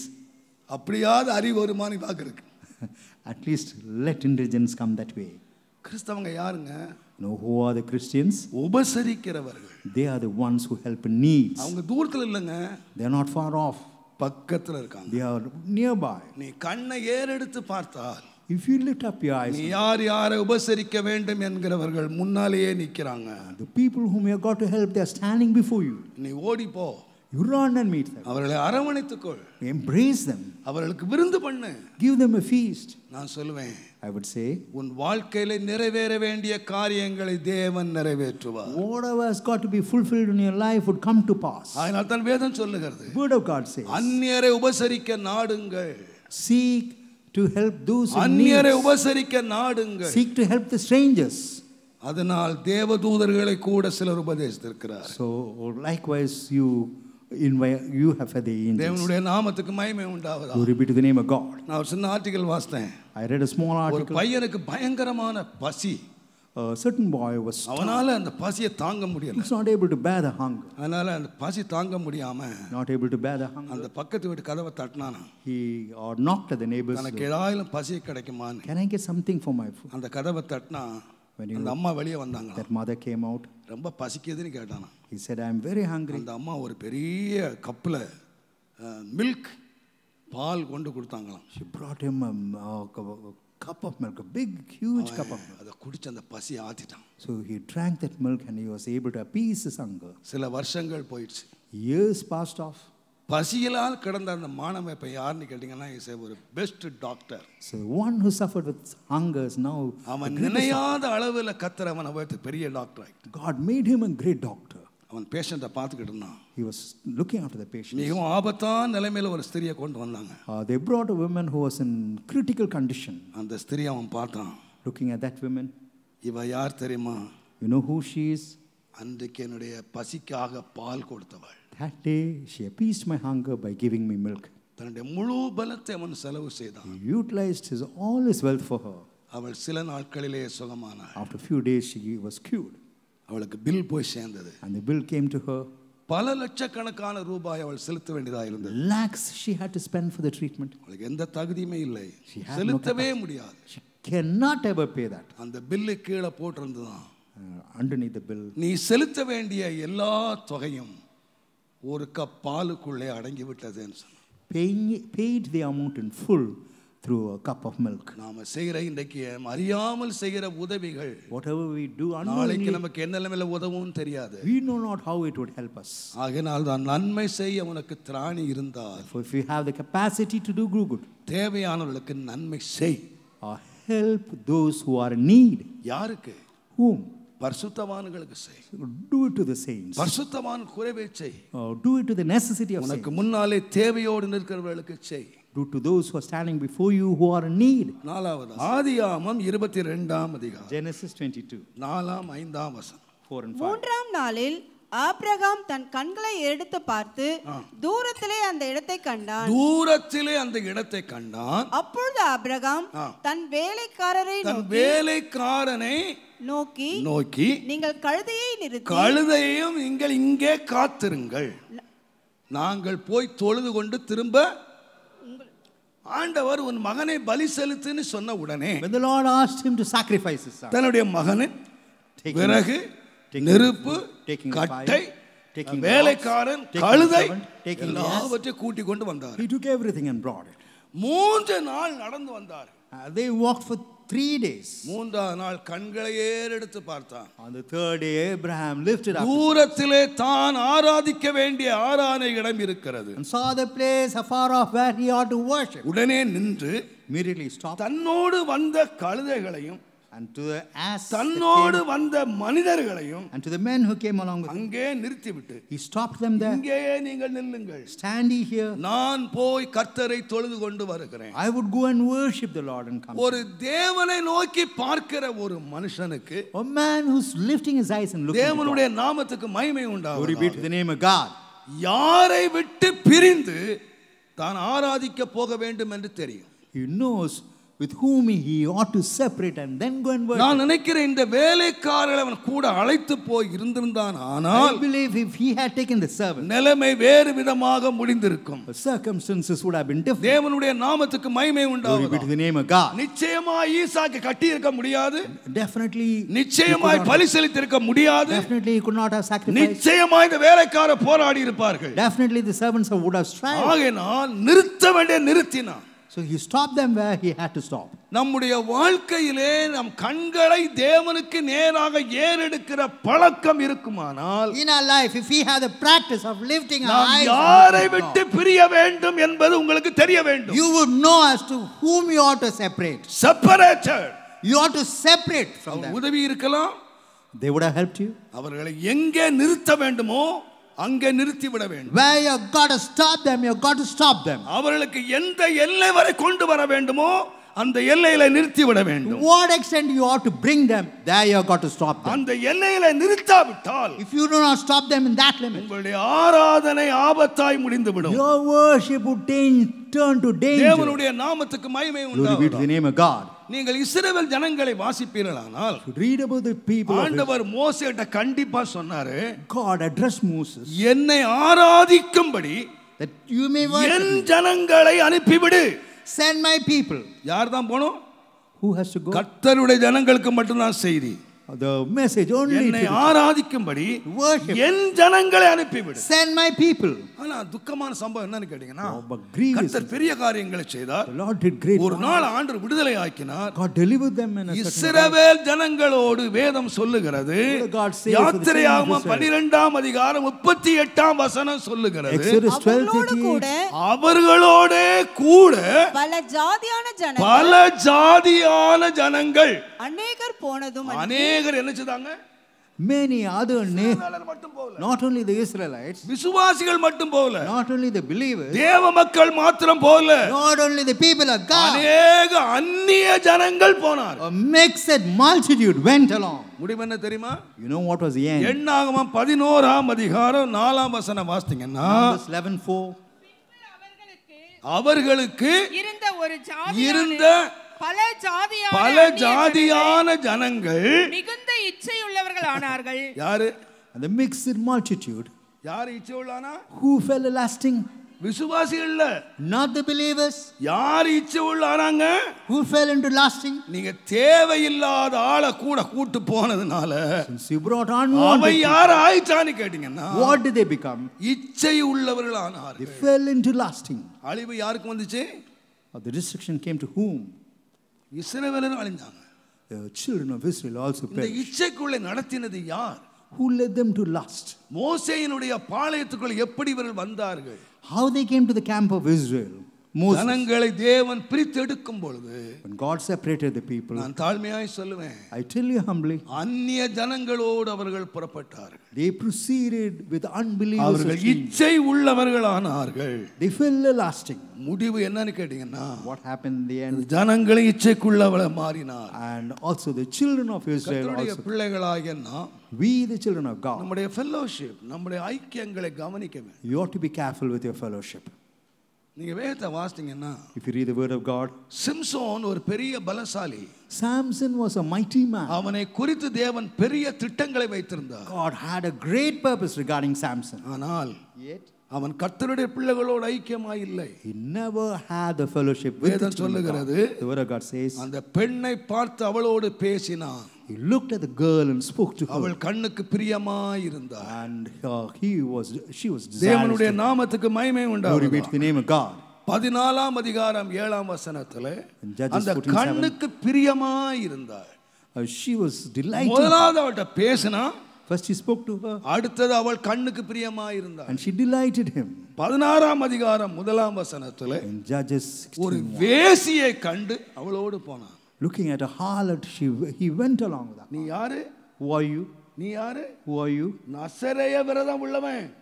அப்படியாவது அறிவு வருமானு பார்க்குறக்கு at least let intelligence come that way கிறிஸ்தவங்க யாருங்க no who are the Christians உபசரிக்கிறவர்கள் they are the ones who help needs அவங்க தூரத்தில் இல்லைங்க தே நாட் ஃபார் ஆஃப் பக்கத்தில் இருக்காங்க தே ஆர் நியர் நீ கண்ணை ஏறெடுத்து பார்த்தால் if you lit up your eyes நீ யார் யாரை உபசரிக்க வேண்டும் என்கிறவர்கள் முன்னாலேயே நிற்கிறாங்க the people whom you got to help they are standing before you நீ ஓடி போ You run and meet them. அவர்களை அரவணைத்துக்கொள். Embrace them. அவர்களுக்கு விருந்து பண்ணு. Give them a feast. நான் சொல்லுவேன். I would say உன் வாழ்க்கையில நிறைவேற வேண்டிய காரியங்களை தேவன் நிறைவேற்றுவார். Whatever has got to be fulfilled in your life would come to pass. அதனால் தான் வேதம் சொல்லுகிறது. Word of God says அந்நியரை உபசரிக்க நாடுங்கள். Seek to help those in need. அந்நியரை உபசரிக்க நாடுங்கள். Seek to help the strangers. அதனால் தேவதூதர்களை கூட சிலர் உபதேசித்திருக்கிறார். So likewise you in my you have the angels தேவனுடைய நாமத்துக்கு மகிமை உண்டாவதாக you repeat the name of god நான் ஒரு சின்ன ஆர்ட்டிகல் வாசித்தேன் i read a small article ஒரு பையனுக்கு பயங்கரமான பசி a certain boy was அவனால அந்த பசியை தாங்க முடியல he's not able to bear the hunger அதனால அந்த பசி தாங்க முடியாம not able to bear the hunger அந்த பக்கத்து வீட்டு கதவை தட்டினானா he or knocked at the neighbors எனக்கு ஏதாவது பசி கிடைக்குமான்னு can i get something for my food அந்த கதவை தட்டினா When you அந்த அம்மா வெளியே வந்தாங்க that mother came out, ரொம்ப பசிக்குதுன்னு கேட்டானா he said, I am very hungry. அந்த அம்மா ஒரு பெரிய கப்பில் milk பால் கொண்டு கொடுத்தாங்களாம் She brought him a, a a cup of milk, a big, huge cup of milk. அதை குடிச்சு அந்த பசி ஆத்திட்டான் So he drank that milk and he was able to appease his hunger. சில வருஷங்கள் போயிடுச்சு Years passed off. பசியலால் கிடந்த அந்த மாணவன் இப்போ யாருன்னு கேட்டிங்கன்னா இஸ் ஒரு best doctor so one who suffered with hungers now அவன் நினையாத அளவில் கத்துறவன் அவன் வைத்து பெரிய டாக்டர் ஆகிட்டு God made him a great doctor அவன் பேஷண்ட்டை பார்த்துக்கிட்டு இருந்தான் he was looking after the patient மிகவும் ஆபத்தான நிலைமையில் ஒரு ஸ்திரியை கொண்டு வந்தாங்க they brought women who was in critical condition அந்த ஸ்திரி அவன் பார்த்தான் லுக்கிங் அட் தட் விமன் இவ யார் தெரியுமா யூ நோ ஹூ ஷீஸ் அன்றைக்கு என்னுடைய பசிக்காக பால் கொடுத்தவள் that day she appeased my hunger by giving me milk. தன்னுடைய முழு பலத்தை அவன் செலவு செய்தான் He utilized his, all his wealth for her. அவள் சில நாட்களிலே சுகமானாள் After few days, she was cured, அவளுக்கு பில் போய் சேர்ந்தது and the bill came to her. பல லட்சக்கணக்கான ரூபாய் அவள் செலுத்த வேண்டியதாக இருந்தது Lakhs she had to spend for the treatment. அவளுக்கு எந்த தகுதியுமே இல்லை செலுத்தவே முடியாது She cannot ever pay that. அந்த பில்லு கீழே போட்டிருந்துதான் underneath the bill, நீ செலுத்த வேண்டிய எல்லா தொகையும் ஒரு கப் பாலுக்குள்ளே அடங்கி விட்டதுன்னு சொன்னார் paid the amount in full through a cup of milk நாம செய்கிற இன்றைக்கு அறியாமல் செய்கிற உதவிகள் whatever we do நாளைக்கு நமக்கு என்ன நிலைமையில உதவும் தெரியாது we know not how it would help us ஆகையால் தான் நன்மை செய்ய உனக்கு திராணி இருந்தால் if you have the capacity to do good தேவையானவர்களுக்கு நன்மை செய் help those who are in need யாருக்கு whom பரிசுத்தவான்களுக்கு செய் do it to the saints பரிசுத்தவான் குறைவே செய் do it to the necessity of உனக்கு முன்னாலே தேவையோடு நிற்கிறவர்களுக்கு செய் do to those who are standing before you who are in need நாலாவது ஆதியாகமம் 22ஆம் அதிகாரம் ஜெனசிஸ் 22 நாலாம் ஐந்தாம் வசனம் 4 and 5 மூன்றாம் நாளில் ஆபிரகாம் தன் கண்களை எடுத்து பார்த்து தூரத்திலே அந்த இடத்தை கண்டான் தூரத்திலே அந்த இடத்தை கண்டான் அப்பொழுது ஆபிரகாம் தன் வேலைக்காரரை தன் வேலைக்காரனை நோக்கி நோக்கி நீங்கள் கழுதையை நிறுத்தி கழுதையையும் நீங்கள் இங்கே காத்திருங்கள் நாங்கள் போய் தொழுது கொண்டு திரும்ப ஆண்டவர் உன் மகனை பலி செலுத்துன்னு சொன்ன உடனே the lord asked him to sacrifice his son தன்னுடைய மகனை விறகு நெருப்பு கட்டை வேலைக்காரன் கழுதை எல்லாவற்றையும் கூட்டி கொண்டு வந்தார் he took everything and brought it மூன்று நாள் நடந்து வந்தார் uh, they walked for three days மூன்றாவது நாள் கண்களை ஏறெடுத்து பார்த்தான் on the third day abraham lifted up தூரத்திலே தான் ஆராதிக்க வேண்டிய ஆராதனை இடம் இருக்கிறது and saw the place afar off where he ought to worship உடனே நின்று immediately stopped தன்னோடு வந்த கழுதைகளையும் and to the ass தன்னோடு வந்த மனிதர்களையும் and to the men who came along with அங்கே நிறுத்திவிட்டு he stopped them there இங்கே நீங்கள் நில்லுங்கள் stand here நான் போய் கர்த்தரை தொழுது கொண்டு வருகிறேன் i would go and worship the lord and come ஒரு தேவனை நோக்கி பார்க்கிற ஒரு மனுஷனுக்கு a man who's lifting his eyes and looking தேவனுடைய நாமத்துக்கு மகிமை உண்டாகும் glory be to the name of god யாரை விட்டு பிரிந்து தான் ஆராதிக்க போக வேண்டும் என்று தெரியும் he knows with whom he ought to separate and then go and work. நான் நினைக்கிறேன் இந்த வேலைக்காரர்களை அவன் கூட அழைத்து போய் இருந்திருந்தான் ஆனால் I believe if he had taken the servant நிலைமை வேறு விதமாக முடிந்திருக்கும் circumstances would have been different தேவனுடைய நாமத்துக்கு மகிமை உண்டாகும் to the name of God நிச்சயமா ஈசாக்கு கட்டி இருக்க முடியாது definitely நிச்சயமாய் பலி செலுத்திருக்க முடியாது definitely he could not have sacrificed நிச்சயமாய் இந்த வேலைக்காரர் போராடி இருப்பார்கள் definitely the servants would have strived ஆகையால் நிறுத்த வேண்டிய நிறுத்தினான் So he stopped them where he had to stop. நம்முடைய வாழ்க்கையிலே நம் கண்களை தேவனுக்கு நேராக ஏறெடுக்கிற பழக்கம் இருக்குமானால் in our life if we have the practice of lifting our eyes யாரை விட்டு பிரிய வேண்டும் என்பது உங்களுக்கு தெரிய வேண்டும் you would know as to whom you ought to separate separated you ought to separate from them உதவி இருக்கலாம் they would have helped you அவர்களை எங்கே நிறுத்த வேண்டுமோ அங்கே நிறுத்தி விட வேண்டும் where you got to stop them you got to stop them அவர்களுக்கு எந்த எல்லை வரை கொண்டு வர வேண்டுமோ அந்த எல்லையில நிறுத்தி விட வேண்டும் what extent you have to bring them there you have got to stop them அந்த எல்லையில நிறுத்தாவிட்டால் if you do not stop them in that limit உங்களுடைய ஆராதனை ஆபத்தாய் முடிந்து விடும் your worship would turn to danger தேவனுடைய நாமத்துக்கு மகிமை உண்டாகும் you read the name of god நீங்கள் இஸ்ரவேல் ஜனங்களை வாசிப்பீர்களானால் read about the people ஆண்டவர் மோசேட்ட கண்டிப்பா சொன்னாரு god address moses என்னை ஆராதிக்கும்படி that you may என் ஜனங்களை அனுப்பிவிடு சென்ட் மை பீப்புள் யார் தான் போனோம் ஹூ ஹஸ் டு கோ ஜனங்களுக்கு மட்டும்தான் செய்தி the message only என்னை ஆராதிக்கும்படி என் ஜனங்களை அனுப்பிவிடு send my people ஆனா துக்கமான சம்பவம் என்னன்னு கேட்டீங்கன்னா oh, பெரிய காரியங்களை செய்தார் the lord did great ஒரு நாள் ஆண்டு விடுதலை ஆக்கினார் god delivered them in இஸ்ரவேல் ஜனங்களோடு வேதம் சொல்லுகிறது யாத்திரையாகம 12 அதிகாரம் 38 எட்டாம் வசனம் சொல்லுகிறது 12 அவர்களோட கூட பல ஜாதியான ஜன பல ஜாதியான ஜனங்கள் அநேகர் போனதும் அநேக அநேகர் என்ன செய்தாங்க many other name not only the israelites விசுவாசிகள் மட்டும் போகல not only the believers தேவ மக்கள் மாத்திரம் போகல not only the people of god अनेक அந்நிய ஜனங்கள் போனார் a mixed multitude went along முடிவு என்ன தெரியுமா you know what was the end எண்ணாகமம் 11 ஆம் அதிகாரம் 4 ஆம் வசனம் வாசித்தீங்கன்னா 11 11:4 அவர்களுக்கு இருந்த ஒரு ஜாதி இருந்த பல ஜாதியான பல ஜாதியான ஜனங்கள் மிகுந்த இச்சையுள்ளவர்கள் ஆனார்கள் யாரு அந்த மிக்ஸ்ட் மல்டிட்யூட் யார் உள்ளானா ஹூ ஃபெல் லாஸ்டிங் விசுவாசிகள் இல்ல நாட் தி பிலீவர்ஸ் யார் இச்சை உள்ளானாங்க ஹூ ஃபெல் இன்டு லாஸ்டிங் நீங்க தேவையில்லாத ஆளை கூட கூட்டு போனதுனால சின்ஸ் யூ ஆன் அவன் யார் ஆயிட்டான்னு கேட்டிங்கன்னா வாட் டு தே பிகம் இச்சை உள்ளவர்கள் ஆனார் ஃபெல் இன்டு லாஸ்டிங் அழிவு யாருக்கு வந்துச்சு uh, the restriction came to whom இஸ்ரவேலரும் The children of Israel also இந்த இச்சைக்குள்ளே நடத்தினது யார் who led them to lust மோசேயினுடைய பாளையத்துக்குள் எப்படி இவர்கள் வந்தார்கள் how they came to the camp of Israel தேவன் பிரித்தெடுக்கும் பொழுது when god separated the people நான் தாழ்மையாய் சொல்லுவேன் i tell you humbly ஜனங்களோடு அவர்கள் புறப்பட்டார்கள் they proceeded with unbelievers அவர்கள் இச்சை உள்ளவர்களானார்கள் they fell lasting முடிவு என்னன்னு கேட்டீங்கன்னா what happened in the end ஜனங்களை இச்சைக்குள்ளவள மாறினார் and also the children of israel also நாம் we the children of god நம்முடைய fellowship நம்முடைய ஐக்கியங்களை கவனிக்க you ought to be careful with your fellowship நீங்க வேதத்தை வாசிட்டீங்கன்னா if you read the word of god Samson ஒரு பெரிய பலசாலி samson was a mighty man அவனை குறித்து தேவன் பெரிய திட்டங்களை வைத்திருந்தார் god had a great purpose regarding samson ஆனால் yet அவன் கர்த்தருடைய பிள்ளைகளோடு ஐக்கியமாய் இல்லை he never had the fellowship with வேதம் சொல்லுகிறது the word of god says அந்த பெண்ணை பார்த்து அவளோடு பேசினான் He looked at the girl and spoke to her. அவள் கண்ணுக்கு பிரியமாய் இருந்தாள். And uh, he was she was தேவனுடைய நாமத்துக்கு மகிமை உண்டாவதாக. Glory be to the name of God. பதினாலாம் அதிகாரம் ஏழாம் வசனத்துல அந்த கண்ணுக்கு பிரியமாய் இருந்தாள். Uh, she was delighted. முதலாவது அவள்கிட்ட பேசினா First he spoke to her. அடுத்தது அவள் கண்ணுக்கு பிரியமாய் இருந்தாள். And she delighted him. பதினாறாம் அதிகாரம் முதலாம் வசனத்தில் ஒரு வேசியை கண்டு அவளோடு போனான். looking at a harlot, she, he went along with her. Who are you? Who are you?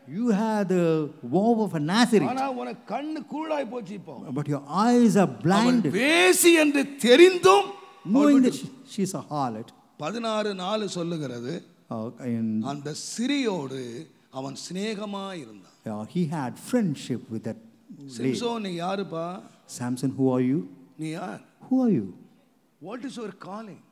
You had the vow of a Nazarene, but your eyes are blind. blinded. Knowing that she- she's a harlot, uh, and அந்த he had friendship with that lady. Samson, who are you? Who are you? What is your calling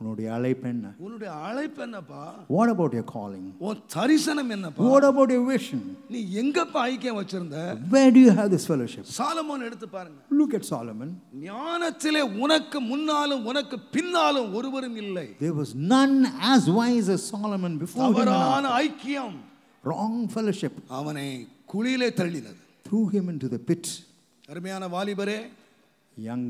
உன்னுடைய அழைப்பு என்ன உன்னுடைய அழைப்பு என்னப்பா what about your calling உன் தரிசனம் என்னப்பா வாட் அபவுட் யுவர் விஷன் நீ எங்கப்பா ஐக்கியம் வச்சிருந்த where do you have this fellowship Solomon எடுத்து பாருங்க லுக் அட் சாலமோன் ஞானத்திலே உனக்கு முன்னாலும் உனக்கு பின்னாலும் ஒருவரும் இல்லை there was none as wise as Solomon before தவறான ஐக்கியம் ராங் ஃபெலோஷிப் அவனை குழியிலே தள்ளினது threw him into the pit அருமையான வாலிபரே யங்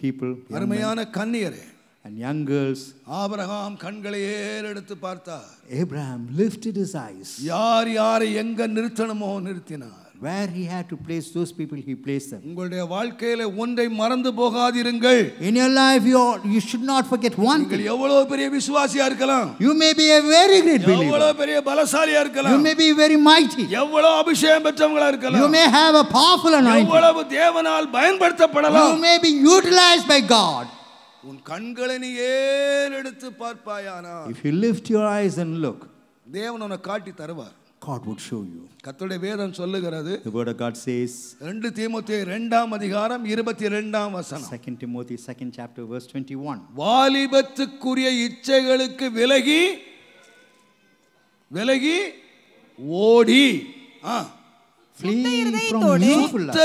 பீப்புள் அருமையான கன்னியரே அண்ட் young girls ஆபிரகாம் கண்களை ஏறெடுத்து பார்த்தார் abraham lifted his ஐஸ் யார் யாரை எங்க நிறுத்தணுமோ நிறுத்தினார் where he had to place those people he placed them உங்களுடைய வாழ்க்கையில ஒன்றை மறந்து போகாதிருங்கள் in your life you you should not forget one thing நீங்கள் எவ்வளவு பெரிய விசுவாசியா இருக்கலாம் you may be a very great believer எவ்வளவு பெரிய பலசாலியா இருக்கலாம் you may be very mighty எவ்வளவு அபிஷேகம் பெற்றவங்களா இருக்கலாம் you may have a powerful anointing எவ்வளவு தேவனால் பயன்படுத்தப்படலாம் you may be utilized by god உன் கண்களை நீ ஏறெடுத்து பார்ப்பாயானா if you lift your eyes and look தேவன் உனக்கு காட்டி தருவார் God would show you. கர்த்தருடைய வேதம் சொல்லுகிறது The word of God says 2 தீமோத்தேயு 2 ஆம் அதிகாரம் 22 ஆம் வசனம் 2 Timothy 2nd chapter verse 21 வாலிபத்துக்குரிய இச்சைகளுக்கு விலகி விலகி ஓடி ஆ சுத்த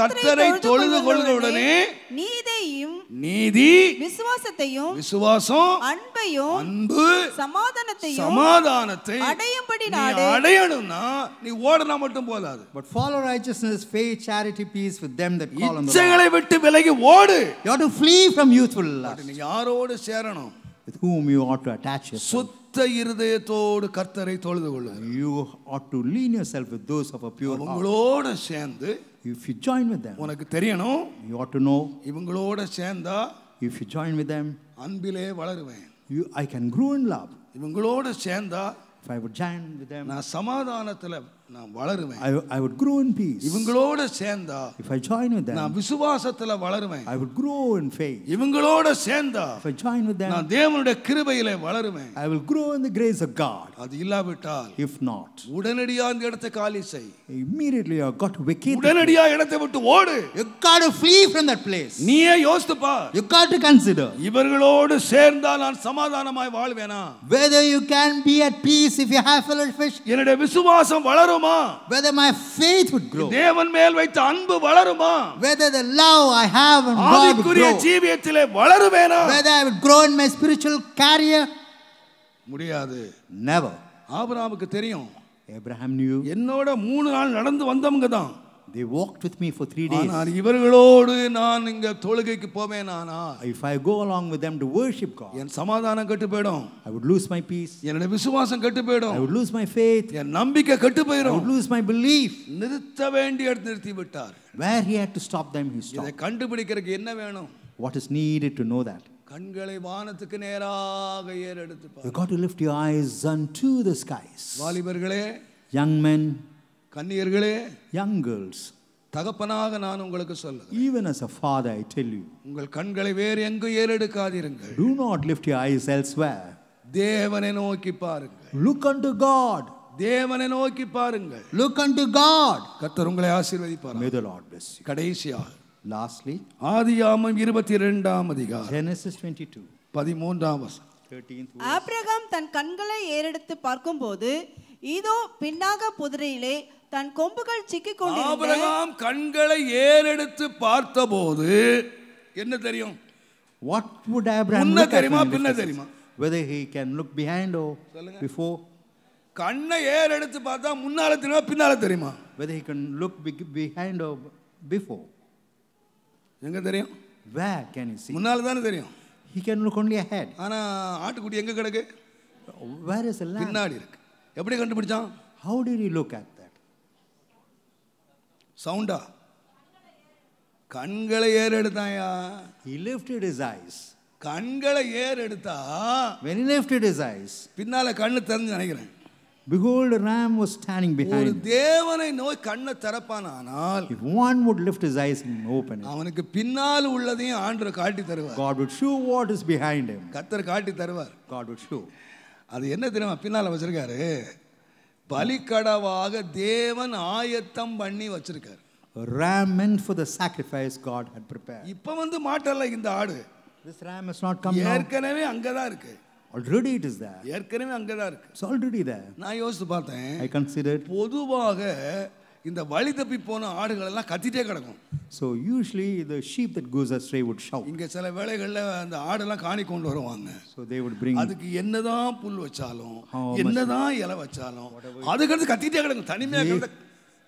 கர்த்தரை தொழுது நீதி விசுவாசத்தையும் விசுவாசம் அன்பையும் அன்பு சமாதானத்தையும் சமாதானத்தை அடையணும்னா நீ ஓடனா மட்டும் but follow charity peace with விட்டு விலகி ஓடு நீ யாரோடு சேரணும் with whom you ought to attach yourself. You ought to lean yourself with those of a pure heart. If you join with them, you ought to know, if you join with them, you, I can grow in love. If I would join with them, நான் சமாதானத்தில் நான் வளருவேன் I, would grow in peace. இவங்களோட சேர்ந்தா If I join with them, நான் விசுவாசத்துல வளருவேன் I would grow in faith. இவங்களோட சேர்ந்தா If I join with them, நான் தேவனுடைய கிருபையில வளருவேன் I will grow in the grace of God. அது இல்லாவிட்டால் If not, உடனடியா அந்த இடத்தை காலி செய் immediately I got to vacate. the- உடனடியா இடத்தை விட்டு ஓடு You got to flee from that place. நீயே யோசித்து பார் You got to consider இவர்களோடு சேர்ந்தால் நான் சமாதானமாய் வாழ்வேனா whether you can be at peace if you have fellowship. என்னுடைய விசுவாசம் வளரும் வளருமா whether my faith would grow தேவன் மேல் வைத்த அன்பு வளருமா whether the love i have in god would grow ஆவிக்குரிய ஜீவியத்திலே வளருவேனா whether i would grow in my spiritual career முடியாது never ஆபிரகாமுக்கு தெரியும் ஏப்ரஹாம் knew என்னோட மூணு நாள் நடந்து வந்தவங்க தான் They walked with me for three days. இவர்களோடு நான் இங்க தொழுகைக்கு போவேன் ஆனால் if I go along with them to worship God என் சமாதானம் கெட்டு போய்டும் I would lose my peace என்னுடைய விசுவாசம் கெட்டு போய்டும் I would lose my faith என் நம்பிக்கை கெட்டு I would lose my belief நிறுத்த வேண்டிய இடத்தில் நிறுத்தி விட்டார் where he had to stop them he stopped கண்டுபிடிக்கிறதுக்கு என்ன வேணும் what is needed to know that கண்களை வானத்துக்கு நேராக ஏறெடுத்து you got to lift your eyes unto the skies வாலிபர்களே young men கன்னியர்களே யங் கேர்ள்ஸ் தகப்பனாக நான் உங்களுக்கு சொல்ல even as a father i tell you உங்கள் கண்களை வேறு எங்கு ஏறெடுக்காதீர்கள் do not lift your eyes elsewhere தேவனை நோக்கி பாருங்கள் look unto god தேவனை நோக்கி பாருங்கள் look unto god கர்த்தர் உங்களை ஆசீர்வதிப்பார் may the lord bless you கடைசியாக lastly ஆதியாகமம் 22 ஆம் அதிகாரம் genesis 22 13 ஆம் வசனம் ஆபிரகாம் தன் கண்களை ஏறெடுத்து பார்க்கும்போது இதோ பின்னாக புதிரையிலே தன் கொம்புகள் சிக்கிக் கொண்டு ஆபிரகாம் கண்களை ஏறெடுத்து பார்த்தபோது என்ன தெரியும் வாட் வுட் ஆபிரகாம் என்ன தெரியுமா பின்ன தெரியுமா whether he can look behind or before கண்ணை ஏறெடுத்து பார்த்தா முன்னால தெரியுமா பின்னால தெரியுமா whether he can look behind or before எங்க தெரியும் where can he see முன்னால தான தெரியும் he can look only ahead ஆனா ஆட்டுக்குட்டி எங்க கிடக்கு where is the lamb பின்னாடி இருக்கு எப்படி கண்டுபிடிச்சான் how did he look at சவுண்டா கண்களை ஏறு எடுத்தாயா he lifted his eyes கண்களை ஏறு எடுத்தா when he lifted his eyes பின்னால கண்ணு திறந்து நினைக்கிறேன் Behold, a ram was standing behind. ஒரு தேவனை நோய் கண்ணை திறப்பானால் if one would lift his eyes and open it, அவனுக்கு பின்னால் உள்ளதையும் ஆண்டவர் காட்டி தருவார் God would show what is behind him. கர்த்தர் காட்டி தருவார் God would show. அது என்ன தெரியுமா பின்னால வச்சிருக்காரு பலிக்கடவாக தேவன் ஆயத்தம் பண்ணி வச்சிருக்கார் ram meant for the sacrifice God had prepare இப்போ வந்து மாட்டல்ல இந்த ஆடு this ram is not come ஏற்கனவே அங்க தான் இருக்கு ஆல்ரெடி இட் இஸ் தேர் ஏற்கனவே அங்க தான் இருக்கு இட்ஸ் ஆல்ரெடி தேர் நான் யோசிச்சு பார்த்தேன் ஐ கன்சிடர் பொதுவாக இந்த வழி தப்பி போன ஆடுகள் எல்லாம் கத்திட்டே கிடக்கும் so usually the sheep that goes astray would shout இங்கே சில வேலைகளில் அந்த ஆடெல்லாம் காணி கொண்டு வருவாங்க ஸோ தே வுட் பிரிங் அதுக்கு என்னதான் புல் வச்சாலும் என்னதான் இலை வச்சாலும் அதுக்கடுத்து கத்திட்டே கிடக்கும் தனிமையாக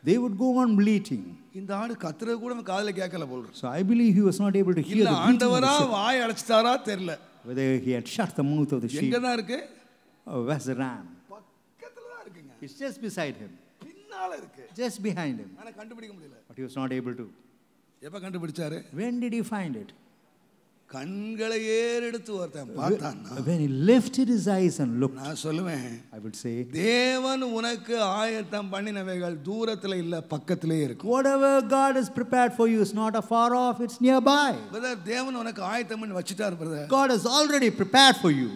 they would go on bleating இந்த ஆடு கத்துறது கூட நம்ம காதில் கேட்கல போல் so I believe he was not able to hear ஆண்டவரா வாய் அடைச்சிட்டாரா தெரியல whether he had shut the mouth of the sheep எங்க தான் இருக்கு oh, where's the பக்கத்துல தான் இருக்குங்க it's just beside him just behind him. But he was not able to. When did he find it? When he lifted his eyes and looked, I would say, Whatever God has prepared for you is not afar off, it's nearby. God has already prepared for you.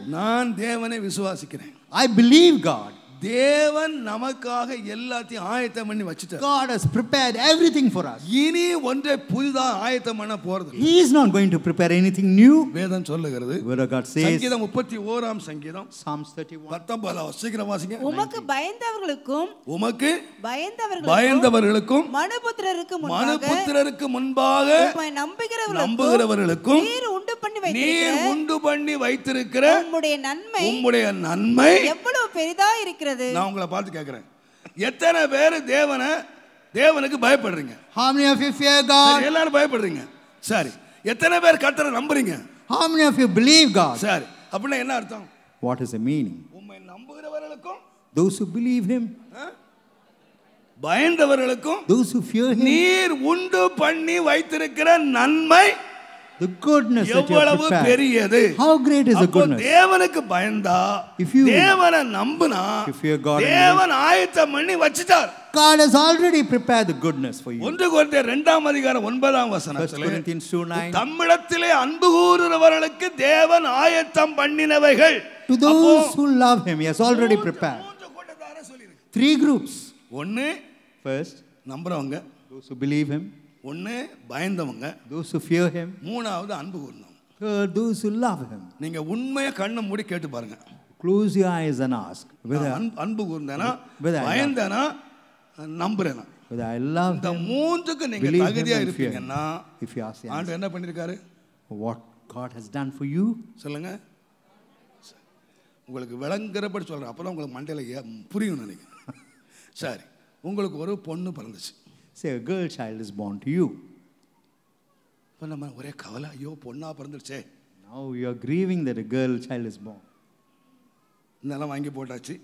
I believe God. தேவன் நமக்காக எல்லாத்தையும் ஆயத்தம் பண்ணி வச்சுட்டார் God has prepared everything for us இனி ஒன்றை புதிதா ஆயத்தம் பண்ண போறது He is not going to prepare anything new வேதம் சொல்லுகிறது Word of God says சங்கீதம் ஆம் சங்கீதம் Psalms 31 19 சீக்கிரம் வாசிங்க உமக்கு பயந்தவர்களுக்கும் உமக்கு பயந்தவர்களுக்கும் பயந்தவர்களுக்கும் மனுபுத்திரருக்கு முன்பாக மனுபுத்திரருக்கு முன்பாக உம்மை நம்புகிறவர்களுக்கும் நம்புகிறவர்களுக்கும் நீர் உண்டு பண்ணி வைத்திருக்கிற நீர் உண்டு பண்ணி வைத்திருக்கிற உம்முடைய நன்மை உம்முடைய நன்மை எவ்வளவு பெரிதா இருக்கிறது இருக்கிறது நான் உங்களை பார்த்து கேட்கிறேன் எத்தனை பேர் தேவனை தேவனுக்கு பயப்படுறீங்க how many of you fear god எல்லாரும் பயப்படுறீங்க சரி எத்தனை பேர் கர்த்தரை நம்புறீங்க how many of you believe god சரி அப்படினா என்ன அர்த்தம் what is the meaning உம்மை நம்புகிறவர்களுக்கும் those who believe him பயந்தவர்களுக்கும் those who fear him நீர் உண்டு பண்ணி வைத்திருக்கிற நன்மை the goodness that you have prepared பெரியது how great is the goodness தேவனுக்கு பயந்தா if you தேவனை நம்பினா if you god தேவன் ஆயத்தம் பண்ணி வச்சிட்டார் God has already prepared the goodness for you. ஒன்று கொரிந்தியர் இரண்டாம் அதிகாரம் ஒன்பதாம் வசனத்தில் Corinthians 2:9 தமிழத்திலே அன்பு கூறுகிறவர்களுக்கு தேவன் ஆயத்தம் பண்ணினவைகள் to those who love him he has already prepared three groups ஒன்று first நம்புறவங்க those who believe him ஒன்று பயந்தவங்க those who fear him மூணாவது அன்பு கூர்ந்தவங்க those who love him நீங்க உண்மையா கண்ணை மூடி கேட்டு பாருங்க close your eyes and ask whether அன்பு கூர்ந்தேனா பயந்தேனா நம்புறேனா whether I love இந்த மூன்றுக்கு நீங்க தகுதியா இருப்பீங்கன்னா if you ask ஆண்டு என்ன பண்ணிருக்காரு what God has done for you சொல்லுங்க உங்களுக்கு விளங்குறபடி சொல்கிறேன் அப்போ உங்களுக்கு மண்டையில் புரியும் நினைக்கிறேன் சரி உங்களுக்கு ஒரு பொண்ணு பிறந்துச்சு say girl child is born to you இப்போ நம்ம ஒரே கவலை ஐயோ பொண்ணாக பிறந்துருச்சே now you are grieving that girl child is born நிலம் வாங்கி போட்டாச்சு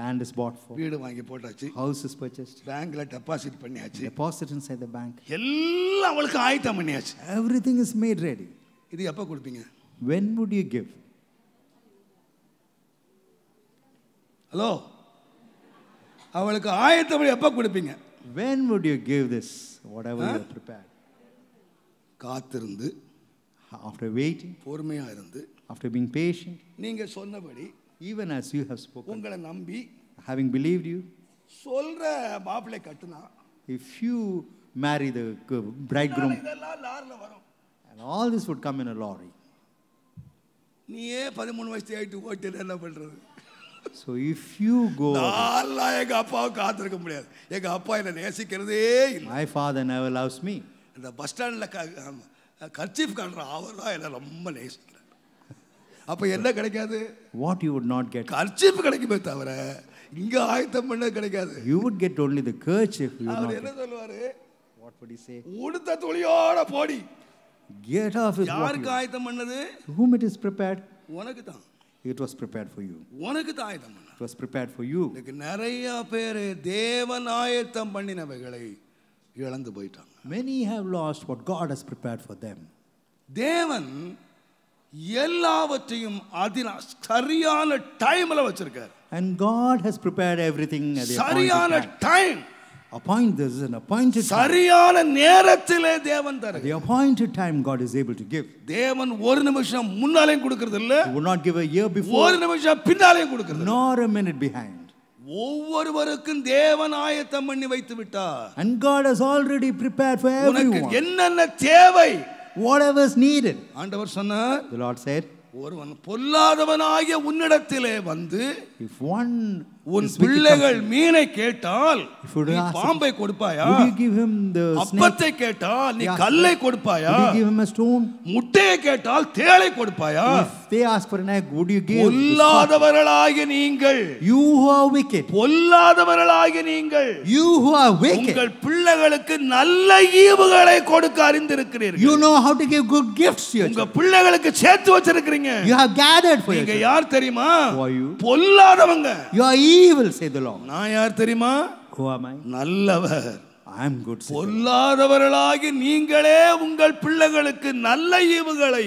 லேண்ட் இஸ் பாட் ஃபார் வீடு வாங்கி போட்டாச்சு ஹவுஸ் இஸ் பர்ச்சேஸ்ட் பேங்க்ல டெபாசிட் பண்ணியாச்சு டெபாசிட் இன்சைட் தி பேங்க் எல்லாம் அவளுக்கு ஆயத்தம் பண்ணியாச்சு எவ்ரிதிங் இஸ் மேட் ரெடி இது எப்போ கொடுப்பீங்க when would you give hello அவளுக்கு ஆயத்தம் எப்போ கொடுப்பீங்க When would you give this, whatever huh? you prepared? காத்திருந்து after waiting பொறுமையா இருந்து after being patient நீங்க சொன்னபடி even as you have spoken உங்களை நம்பி having believed you சொல்ற மாப்பிள்ளை கட்டுனா if you marry the bridegroom and all this would come in a lorry நீயே 13 வயசு ஆயிட்டு ஓட்டுற என்ன பண்றது ஸோ இஃப் யூ கோ நான்லாம் எங்கள் அப்பாவை காத்திருக்க முடியாது எங்கள் அப்பா என்னை நேசிக்கிறதே இல்லை my father never loves me அந்த பஸ் ஸ்டாண்டில் க கர்ச்சீஃப் காண்ற அவர் தான் என்னை ரொம்ப நேசிக்கிறார் அப்போ என்ன கிடைக்காது what you would not get kerchief கிடைக்குமே தவிர இங்கே ஆயத்தம் பண்ண கிடைக்காது you would get only the kerchief அவர் என்ன சொல்லுவார் வாட் வுட் ஹி சே உடுத்த துளியோட போடி கேட் ஆஃப் யாருக்கு ஆயத்தம் பண்ணது ஹூம் இட் இஸ் ப்ரிப்பேர்ட் உனக்கு தான் it was prepared for you உனக்கு தான் ஆயத்தம் it was prepared for you இதுக்கு நிறைய பேர் தேவன் ஆயத்தம் பண்ணினவைகளை இழந்து போயிட்டாங்க many have lost what god has prepared for them தேவன் எல்லாவற்றையும் அதில் சரியான டைம்ல வச்சிருக்கார் and god has prepared everything சரியான time appoint this is an appointed time. சரியான நேரத்திலே தேவன் தர the appointed time god is able to give தேவன் ஒரு நிமிஷம் முன்னாலேயும் கொடுக்கிறது இல்ல would not give a year before ஒரு நிமிஷம் பின்னாலேயும் கொடுக்கிறது nor a minute behind ஒவ்வொருவருக்கும் தேவன் ஆயத்தம் பண்ணி வைத்து விட்டார் and god has already prepared for everyone உனக்கு என்னென்ன தேவை whatever is needed ஆண்டவர் சொன்னார் the lord said ஒருவன் பொல்லாதவனாகிய உன்னிடத்திலே வந்து if one உன் பிள்ளைகள் மீனை கேட்டால் பாம்பை கொடுப்பாயா அப்பத்தை கேட்டால் நீ கல்லை கொடுப்பாயா முட்டையை கேட்டால் தேளை கொடுப்பாயா they ask for an egg would you give நீங்கள் you who are wicked நீங்கள் you who are wicked பிள்ளைகளுக்கு நல்ல ஈவுகளை கொடுக்க அறிந்திருக்கிறீர்கள் you know how to give good gifts பிள்ளைகளுக்கு சேர்த்து வச்சிருக்கீங்க you have gathered for யார் தெரியுமா பொல்லாதவங்க you are ஈவில் say நான் யார் தெரியுமா Who நல்லவர் ஐ அம் குட் பொல்லாதவர்களாகி நீங்களே உங்கள் பிள்ளைகளுக்கு நல்ல ஈவுகளை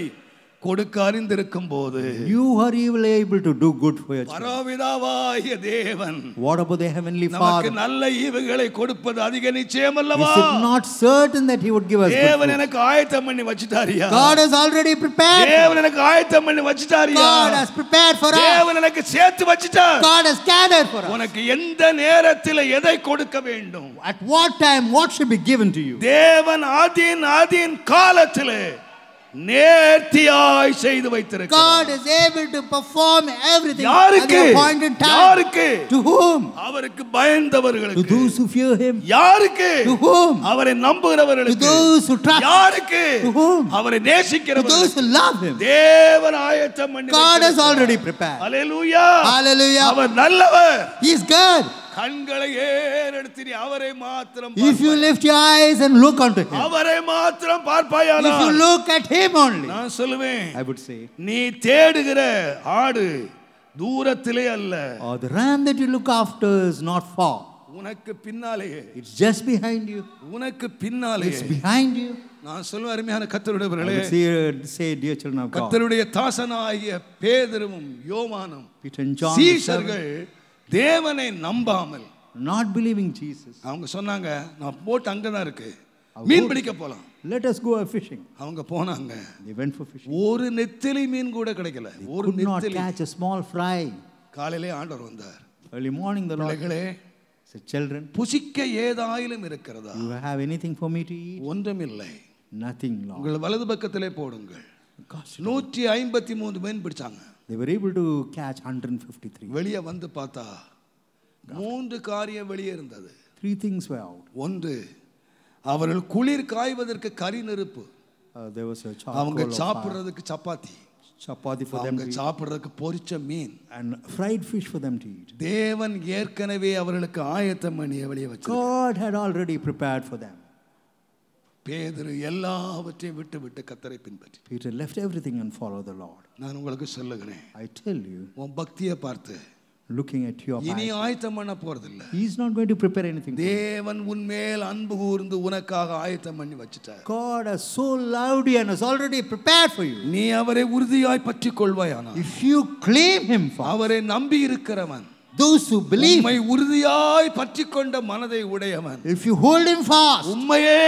கொடுக்க அறிந்திருக்கும் போது you are even able to do good for your பரமபிதாவாகிய தேவன் what about the heavenly father நமக்கு நல்ல ஈவுகளை கொடுப்பது அதிக நிச்சயம் அல்லவா is it not certain that he would give us தேவன் எனக்கு ஆயத்தம் பண்ணி வச்சிட்டாரியா god has already prepared தேவன் எனக்கு ஆயத்தம் பண்ணி வச்சிட்டாரியா god has prepared for us தேவன் எனக்கு சேர்த்து வச்சிட்டார் god has gathered for us உனக்கு எந்த நேரத்தில் எதை கொடுக்க வேண்டும் at what time what should be given to you தேவன் ஆதீன் ஆதீன் காலத்திலே நேர்த்தியாய் செய்து வைத்திருக்கிறார் God is able to perform everything யாருக்கு யாருக்கு to whom அவருக்கு பயந்தவர்களுக்கு to those who fear him யாருக்கு to whom அவரை நம்புகிறவர்களுக்கு to those who trust யாருக்கு to whom அவரை நேசிக்கிறவர்களுக்கு to those who love him தேவன் ஆயத்தம் பண்ணி God has already prepared hallelujah hallelujah அவர் நல்லவர் he is good கண்களை ஏறெடுத்து அவரை மாத்திரம் if you lift eyes and look look unto him அவரை மாத்திரம் பார்ப்பாயா if you look at him only நான் சொல்லுவேன் ஐ வுட் சே நீ தேடுகிற ஆடு தூரத்திலே அல்ல அது ram that you look after is not not far உனக்கு பின்னாலேயே இட்ஸ் ஜஸ்ட் பிஹைண்ட் யூ உனக்கு பின்னாலேயே இட்ஸ் பிஹைண்ட் யூ நான் சொல்ல அருமையான கத்தருடைய பிறலே say dear children of God கத்தருடைய தாசனாகிய பேதுருவும் யோவானும் பீட்டர் ஜான் சீஷர்கள் தேவனை நம்பாமல் நாட் பிலீவிங் ஜீசஸ் அவங்க சொன்னாங்க நான் போட் அங்கே தான் இருக்கு மீன் பிடிக்க போகலாம் லெட் அஸ் கோ ஃபிஷிங் அவங்க போனாங்க தே வென்ட் ஃபார் ஃபிஷிங் ஒரு நெத்திலி மீன் கூட கிடைக்கல ஒரு நெத்திலி கேட்ச் எ ஸ்மால் ஃப்ரை காலையிலே ஆண்டவர் வந்தார் early morning the lord பிள்ளைகளே said children புசிக்க ஏதாயிலும் இருக்கிறதா you have anything for me to eat ஒன்றும் இல்லை nothing lord உங்கள் வலது பக்கத்திலே போடுங்கள் நூற்றி ஐம்பத்தி மூணு மீன் பிடிச்சாங்க they were able to fifty three வெளியே வந்து பார்த்தா மூன்று காரியம் வெளியே இருந்தது த்ரீ திங்ஸ் வே அவுட் ஒன்று அவர்கள் குளிர் காய்வதற்கு கறி நெருப்பு uh, அவங்க சாப்பிட்றதுக்கு சப்பாத்தி சப்பாத்தி ஃபார் தேம் அவங்க சாப்பிடுறதுக்கு பொரிச்ச மீன் and fried fish for them to eat தேவன் ஏற்கனவே அவர்களுக்கு ஆயத்தம் பண்ணி வெளியே வச்சார் God had already prepared for them பேதுரு எல்லாவற்றையும் விட்டு விட்டு கத்தரை பின்பற்றி Peter left everything and followed the Lord. நான் உங்களுக்கு சொல்லுகிறேன் I tell you, உன் பக்தியை பார்த்து looking at your இனி piety, ஆயத்தம் பண்ண போறதில்ல he is not going to prepare anything. for you. தேவன் உன்மேல் அன்பு கூர்ந்து உனக்காக ஆயத்தம் பண்ணி வச்சுட்டார் God has so loved you and has already prepared for you. நீ அவரை உறுதியாய் பற்றி கொள்வாயானா If you claim Him, Father, அவரை நம்பி இருக்கிறவன் those who believe உம்மை உறுதியாய் பற்றிக்கொண்ட மனதை உடையவன் if you hold him fast உம்மையே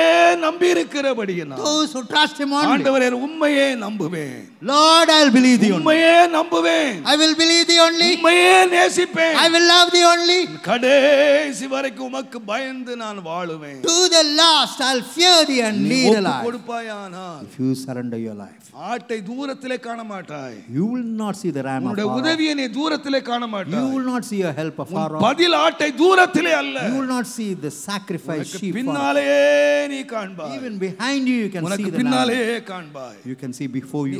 நம்பி இருக்கிறபடியினால் those who trust him only ஆண்டவரே உம்மையே நம்புவேன் lord i'll believe thee உம்மையே நம்புவேன் i will believe thee only உம்மையே நேசிப்பேன் i will love thee only கடைசி வரைக்கும் உமக்கு பயந்து நான் வாழுவேன் to the last i'll fear thee and lead a life கொடுப்பாயானால் if you surrender your life ஆட்டை தூரத்திலே காண மாட்டாய் you will not see the ram of உன்னுடைய உதவியை நீ தூரத்திலே காண மாட்டாய் you will not see a You will not see the sacrifice sheep. Even behind you you can see the lamb. You can see before you.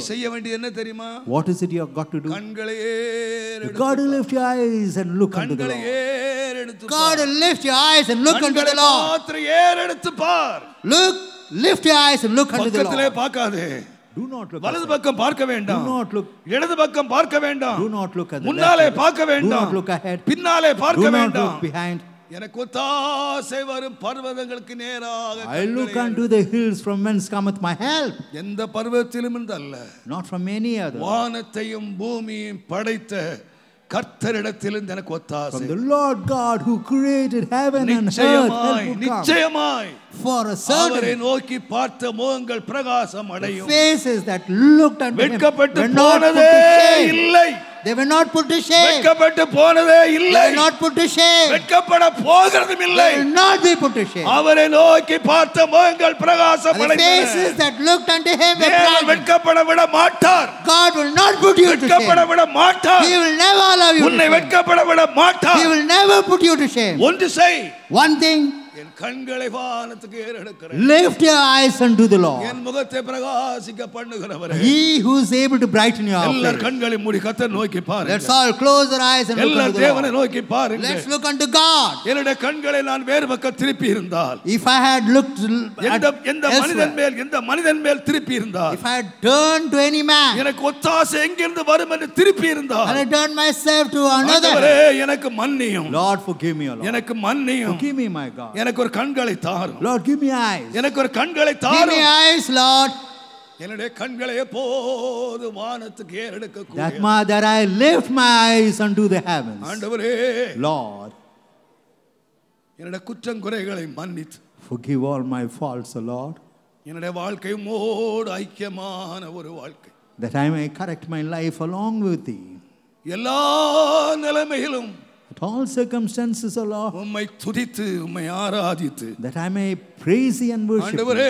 What is it you have got to do? கண்களையே God lift your eyes and look unto the Lord. God lift your eyes and look unto the Lord. Look, lift your eyes and look unto the Lord. Do not look வலது பக்கம் பார்க்க வேண்டாம் to not look இடது பக்கம் பார்க்க வேண்டாம் to not look முன்னாலே பார்க்க வேண்டாம் டு நாட் லுக் அஹெட் பின்னாலே பார்க்க வேண்டாம் பிஹைண்ட் எனக்கு தாசை வரும் பர்வதங்களுக்கு நேராக I look on to the hills from whence cometh my help எந்த பர்வதத்திலும் இருந்து அல்ல நாட் ஃப்ரம் எனி அதர் வானத்தையும் பூமியையும் படைத்த கர்த்தரிடத்திலிருந்து எனக்கு ஒத்தாசை the lord god who created heaven and earth நிச்சயமாய் for a certain அவரை நோக்கி பார்த்த முகங்கள் பிரகாசம் அடையும் faces that looked at him வெட்கப்பட்டு போனதே இல்லை they were not put to shame வெட்கப்பட்டு போனதே இல்லை they were not put to shame வெட்கப்பட போகிறதும் இல்லை they were not be put to shame அவரை நோக்கி பார்த்த முகங்கள் பிரகாசம் the faces that looked unto him were bright வெட்கப்பட விட மாட்டார் god will not put you to shame வெட்கப்பட விட மாட்டார் he will never allow you உன்னை வெட்கப்பட விட மாட்டார் he will never put you to shame ஒன்று செய் one thing என் கண்களை வானத்துக்கு ஏறெடுக்கிறேன் lift your eyes unto the lord என் முகத்தை பிரகாசிக்க பண்ணுகிறவர் he who is able to brighten your eyes எல்லார் கண்களை மூடி கர்த்தர் நோக்கி பாருங்க let's all close our eyes and எல்லார் தேவனை நோக்கி பாருங்க let's look unto god என்னுடைய கண்களை நான் வேறு பக்கம் திருப்பி இருந்தால் if i had looked எந்த எந்த மனிதன் மேல் எந்த மனிதன் மேல் திருப்பி இருந்தால் if i had turned to any man எனக்கு ஒத்தாசை எங்கிருந்து வரும் என்று திருப்பி இருந்தால் and i turned myself to another எனக்கு மன்னியும் lord forgive me lord எனக்கு மன்னியும் forgive me my god எனக்கு ஒரு கண்களை தாரும் Lord, give me eyes. எனக்கு ஒரு கண்களை Give me தாரும் eyes, Lord, என்னுடைய கண்களை எப்போது வானத்துக்கு ஏறெடுக்க that கூடிய my that I lift my eyes unto the heavens. ஆண்டவரே Lord, என்னுடைய குற்றங்குறைகளை மன்னித்து forgive all my faults, O Lord, என்னுடைய வாழ்க்கையுமோடு ஐக்கியமான ஒரு வாழ்க்கை that I may correct my life along with Thee. எல்லா நிலைமையிலும் at all circumstances, O Lord. உம்மை துதித்து உம்மை ஆராதித்து that I may praise thee and worship ஆண்டவரே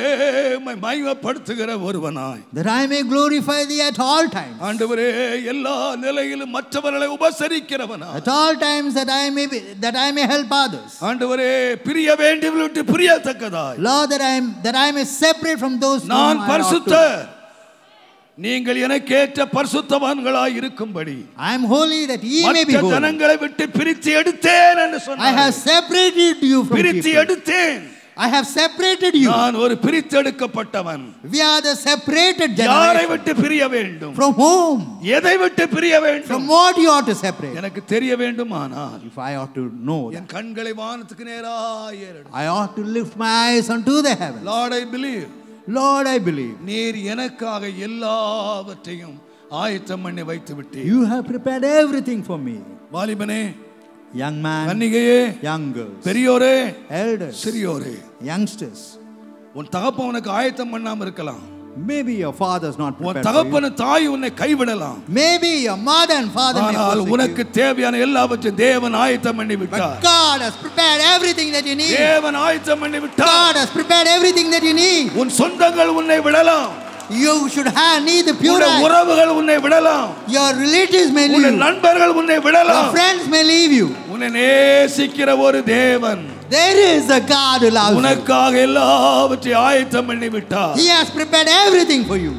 உம்மை மகிமைப்படுத்துகிற ஒருவனாய் that I may glorify thee at all times ஆண்டவரே எல்லா நிலையிலும் மற்றவர்களை உபசரிக்கிறவனாய் at all times that I may be, that I may help others ஆண்டவரே பிரிய வேண்டியவர்களுக்கு பிரியத்தக்கதாய் Lord that I am, that I may separate from those நான் பரிசுத்தர் நீங்கள் எனக்கு ஏற்ற பரிசுத்தவான்களாய் இருக்கும்படி I am holy that ye may be holy ஜனங்களை விட்டு பிரித்து எடுத்தேன் என்று சொன்னார் I have separated you from பிரித்து எடுத்தேன் ஐ ஹவ் செப்பரேட்டட் யூ நான் ஒரு பிரித்து எடுக்கப்பட்டவன் we are the separated generation யாரை விட்டு பிரிய வேண்டும் ஃப்ரம் ஹோம் எதை விட்டு பிரிய வேண்டும் from what you are to separate எனக்கு தெரிய வேண்டுமானால் if I had to know என் கண்களை வானத்துக்கு நேராக ஏறடு I are to lift my eyes on to the heaven Lord I believe Lord, I believe. நீர் எனக்காக எல்லாவற்றையும் ஆயத்தம் பண்ணி வைத்து விட்டீர். You have prepared everything for me. வாலிபனே யங் மேன் கன்னிகையே யங் கேர்ள்ஸ் பெரியோரே எல்டர்ஸ் சிறியோரே யங்ஸ்டர்ஸ் உன் தகப்பன் உனக்கு ஆயத்தம் பண்ணாம இருக்கலாம் maybe your father is not prepared தகப்பனும் தாய் உன்னை கைவிடலாம் maybe your mother and father ஆனால் உனக்கு தேவையான எல்லாவற்றையும் தேவன் ஆயத்தம் பண்ணி விட்டார் but god has prepared everything that you need தேவன் ஆயத்தம் பண்ணி விட்டார் god has prepared everything that you need உன் சொந்தங்கள் உன்னை விடலாம் you should have need the pure உன் உறவுகள் உன்னை விடலாம் your relatives may leave உன் நண்பர்கள் உன்னை விடலாம் your friends may leave you உன்னை நேசிக்கிற ஒரு தேவன் There is a God who loves உனக்காக எல்லாவற்றையும் ஆயத்தம் பண்ணி விட்டார். He has prepared everything for you.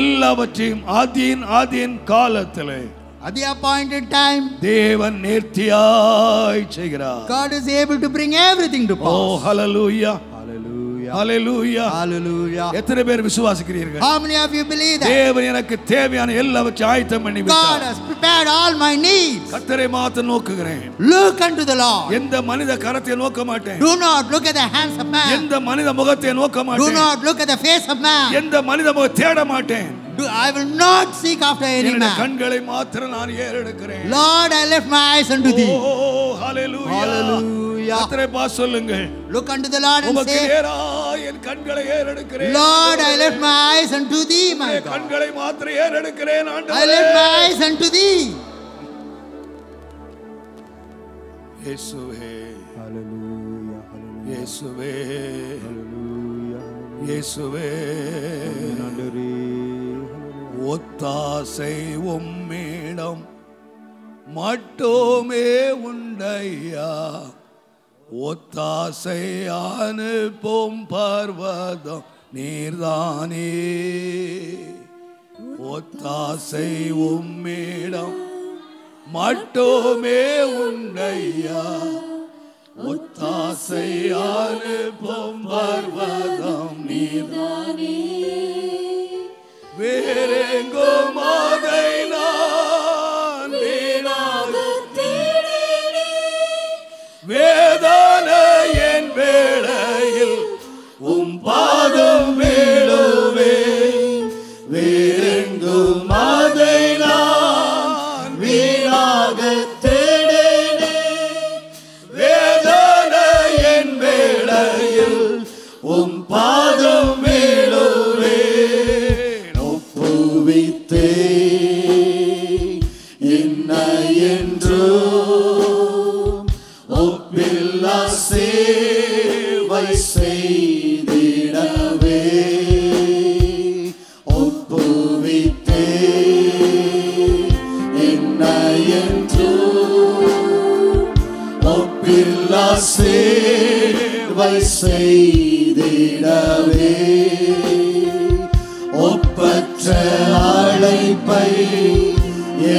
எல்லாவற்றையும் ஆதியின் ஆதியின் காலத்திலே at the appointed time devan நேர்த்தியாய் செய்கிறார் God is able to bring everything to pass. Oh hallelujah. எத்தனை பேர் விசுவாசிக்கிறீர்கள் தேவன் எனக்கு தேவையான எல்லாவற்றையும் ஆயத்தம் பண்ணி god has prepared all my needs கர்த்தரை மாத்திரம் நோக்குகிறேன் look unto the lord எந்த மனித கரத்தை நோக்க மாட்டேன் do not look at the hands of man எந்த மனித முகத்தை நோக்க மாட்டேன் do not look at the face of man எந்த மனித முகத்தை தேட மாட்டேன் I will not seek after any man. Lord, I lift my eyes unto thee. Oh, hallelujah. Hallelujah. Look unto the Lord and say, கண்களை ஏறெடுக்கிறேன் Lord I lift my eyes unto the my God கண்களை மாத்திர ஏறெடுக்கிறேன் ஆண்டவரே I lift my eyes unto தி இயேசுவே ஹalleluya ஹalleluya இயேசுவே ஹalleluya இயேசுவே ஆண்டவரே ஒத்தாசை உம்மேடம் மட்டுமே உண்டையா ஒத்தாசையானு போம் பர்வதம் நீர்தானே ஒத்தாசை உம்மிடம் மட்டுமே உண்டையா ஒத்தாசையானு போம் பர்வதம் நீர்தானே வேறெங்கோ மாதை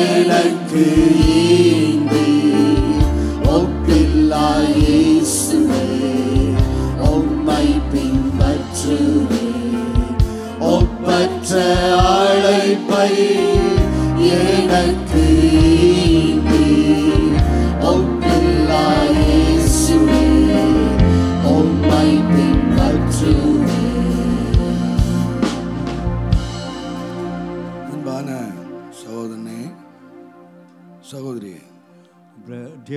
எனக்கு ஈந்தி ஒப்பில்லா இயேசுவே உம்மை பின்பற்றுவே ஒப்பற்ற அழைப்பை எனக்கு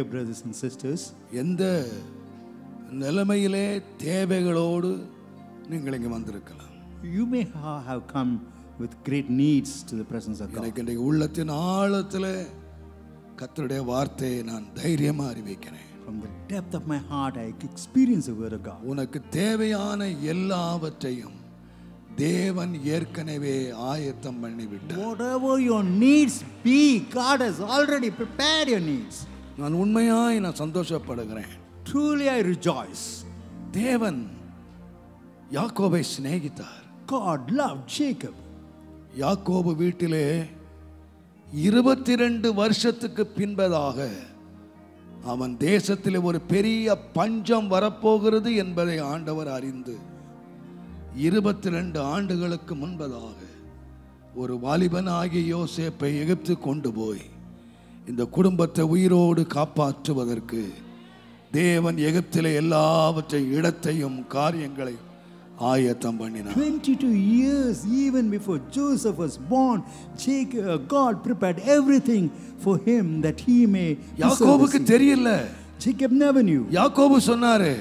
dear brothers and sisters எந்த நிலைமையிலே தேவைகளோடு நீங்கள் இங்கே வந்திருக்கலாம் you may have come with great needs to the presence of God எனக்கு இன்றைக்கு உள்ளத்தின் ஆழத்தில் கர்த்தருடைய வார்த்தையை நான் தைரியமாக அறிவிக்கிறேன் from the depth of my heart I experience the word of God உனக்கு தேவையான எல்லாவற்றையும் தேவன் ஏற்கனவே ஆயத்தம் பண்ணிவிட்டார் whatever your needs be God has already prepared your needs நான் உண்மையாய் நான் சந்தோஷப்படுகிறேன் ட்ரூலி ஐ ரிஜாய்ஸ் தேவன் யாக்கோபை சிநேகித்தார் காட் லவ் ஜேக்கப் யாக்கோபு வீட்டிலே இருபத்தி ரெண்டு வருஷத்துக்கு பின்பதாக அவன் தேசத்தில் ஒரு பெரிய பஞ்சம் வரப்போகிறது என்பதை ஆண்டவர் அறிந்து இருபத்தி ரெண்டு ஆண்டுகளுக்கு முன்பதாக ஒரு வாலிபன் ஆகிய யோசேப்பை எகிப்து கொண்டு போய் இந்த குடும்பத்தை உயிரோடு காப்பாற்றுவதற்கு தேவன் எகிப்திலே எல்லாவற்றையும் இடத்தையும் காரியங்களையும் ஆயத்தம் பண்ணினார் 22 years even before Joseph was born Jacob God prepared everything for him that he may யாக்கோபுக்கு தெரியல Jacob never knew யாக்கோபு சொன்னாரு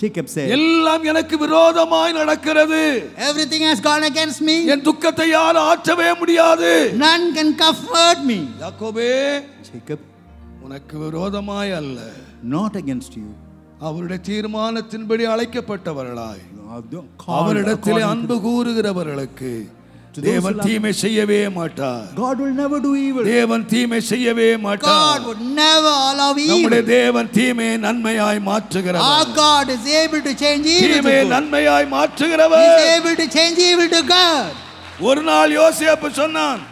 Jacob said எல்லாம் எனக்கு விரோதமாய் நடக்கிறது everything has gone against me என் துக்கத்தை யார் ஆற்றவே முடியாது none can comfort me யாக்கோபே Jacob. உனக்கு விரோதமாய் அல்ல not against you அவருடைய தீர்மானத்தின்படி அழைக்கப்பட்டவர்களாய் அவரிடத்திலே அன்பு கூறுகிறவர்களுக்கு தேவன் தீமை செய்யவே மாட்டார் God will never do evil தேவன் தீமை செய்யவே மாட்டார் God would never allow evil நம்முடைய தேவன் தீமையை நன்மையாய் மாற்றுகிறவர் Our God is able to change evil தீமையை நன்மையாய் மாற்றுகிறவர் He is able to change evil to good ஒரு நாள் யோசேப்பு சொன்னான்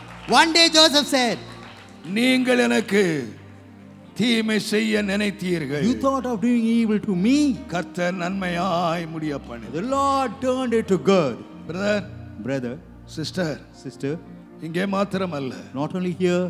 One day Joseph said நீங்கள் எனக்கு தீமை செய்ய நினைத்தீர்கள் you thought of doing evil to me கர்த்தர் நன்மையாய் முடிய பண்ணி the lord turned it to good brother brother sister sister இங்கே மாத்திரம் அல்ல not only here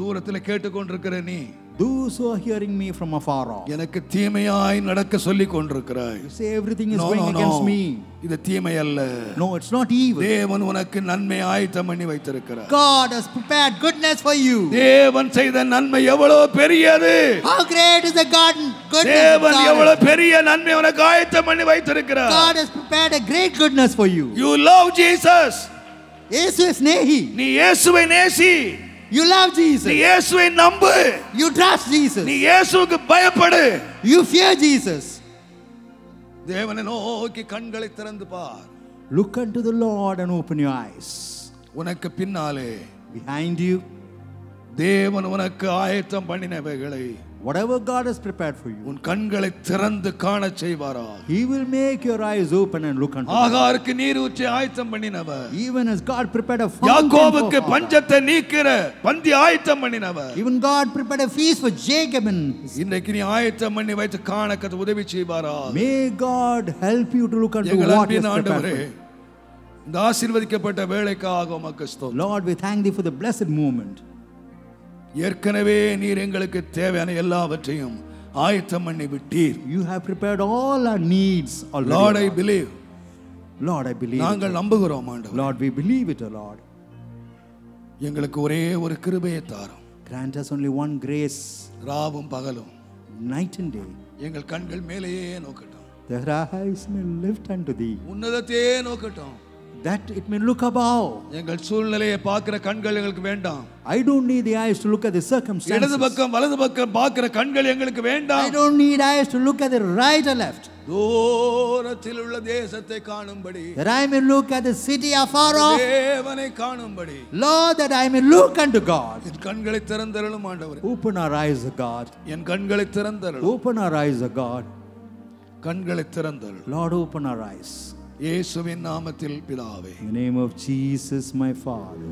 தூரத்தில் கேட்டுக்கொண்டிருக்கிற நீ Those who are hearing me from afar off. எனக்கு தீமையாய் நடக்க சொல்லி கொண்டிருக்கிறாய். You say everything is no, going no, against no. me. இது தீமை அல்ல. No, it's not evil. தேவன் உனக்கு நன்மை ஆயத்தம் பண்ணி வைத்திருக்கிறார். God has prepared goodness for you. தேவன் செய்த நன்மை எவ்வளவு பெரியது. How great is the garden goodness. தேவன் எவ்வளவு பெரிய நன்மை உனக்கு ஆயத்தம் பண்ணி வைத்திருக்கிறார். God has prepared a great goodness for you. You love Jesus. இயேசுவை ஸ்நேகி. நீ இயேசுவை நேசி. You love Jesus. You trust Jesus. You fear Jesus. Look unto the Lord and open your eyes. Behind you. தேவன் உனக்கு ஆயத்தம் பண்ணினவைகளை whatever God has prepared for you. உன் கண்களை திறந்து காண செய்வாரா. He will make your eyes open and look unto. ஆகாருக்கு நீர் ஊற்றி ஆயத்தம் பண்ணினவர். Even as God prepared a fountain. யாக்கோபுக்கு பஞ்சத்தை நீக்கிற பந்தி ஆயத்தம் பண்ணினவர். Even God prepared a feast for Jacob and இன்னைக்கு நீ ஆயத்தம் பண்ணி வைத்து காண கத்து உதவி செய்வாரா. May God help you to look unto what is prepared for you. இந்த ஆசீர்வதிக்கப்பட்ட வேலைக்காக மக்கள் ஸ்தோத்திரம். Lord we thank thee for the blessed moment. ஏற்கனவே நீர் எங்களுக்கு தேவையான எல்லாவற்றையும் ஆயத்தம் பண்ணி விட்டீர் you have prepared all our needs Lord I believe Lord I believe நாங்கள் நம்புகிறோம் ஆண்டவரே Lord we believe it Lord எங்களுக்கு ஒரே ஒரு கிருபையே தாரும் grant us only one grace ராவும் பகலும் நைட் அண்ட் டே எங்கள் கண்கள் மேலேயே நோக்கட்டும் the horizon lift and to the உன்னதத்தையே நோக்கட்டும் that it may look above எங்கள் சூழ்நிலையை பார்க்கிற கண்கள் எங்களுக்கு வேண்டாம் I don't need the eyes to look at the circumstances இடது பக்கம் வலது பக்கம் பார்க்கிற கண்கள் எங்களுக்கு வேண்டாம் I don't need eyes to look at the right or left தூரத்தில் உள்ள தேசத்தை காணும்படி that I may look at the city afar off தேவனை காணும்படி Lord that I may look unto God என் கண்களை திறந்தருளும் ஆண்டவரே open our eyes of God என் கண்களை திறந்தருளும் open our eyes of God கண்களை திறந்தருளும் Lord open our eyes യേശുവിൻ In the name of Jesus, my Father.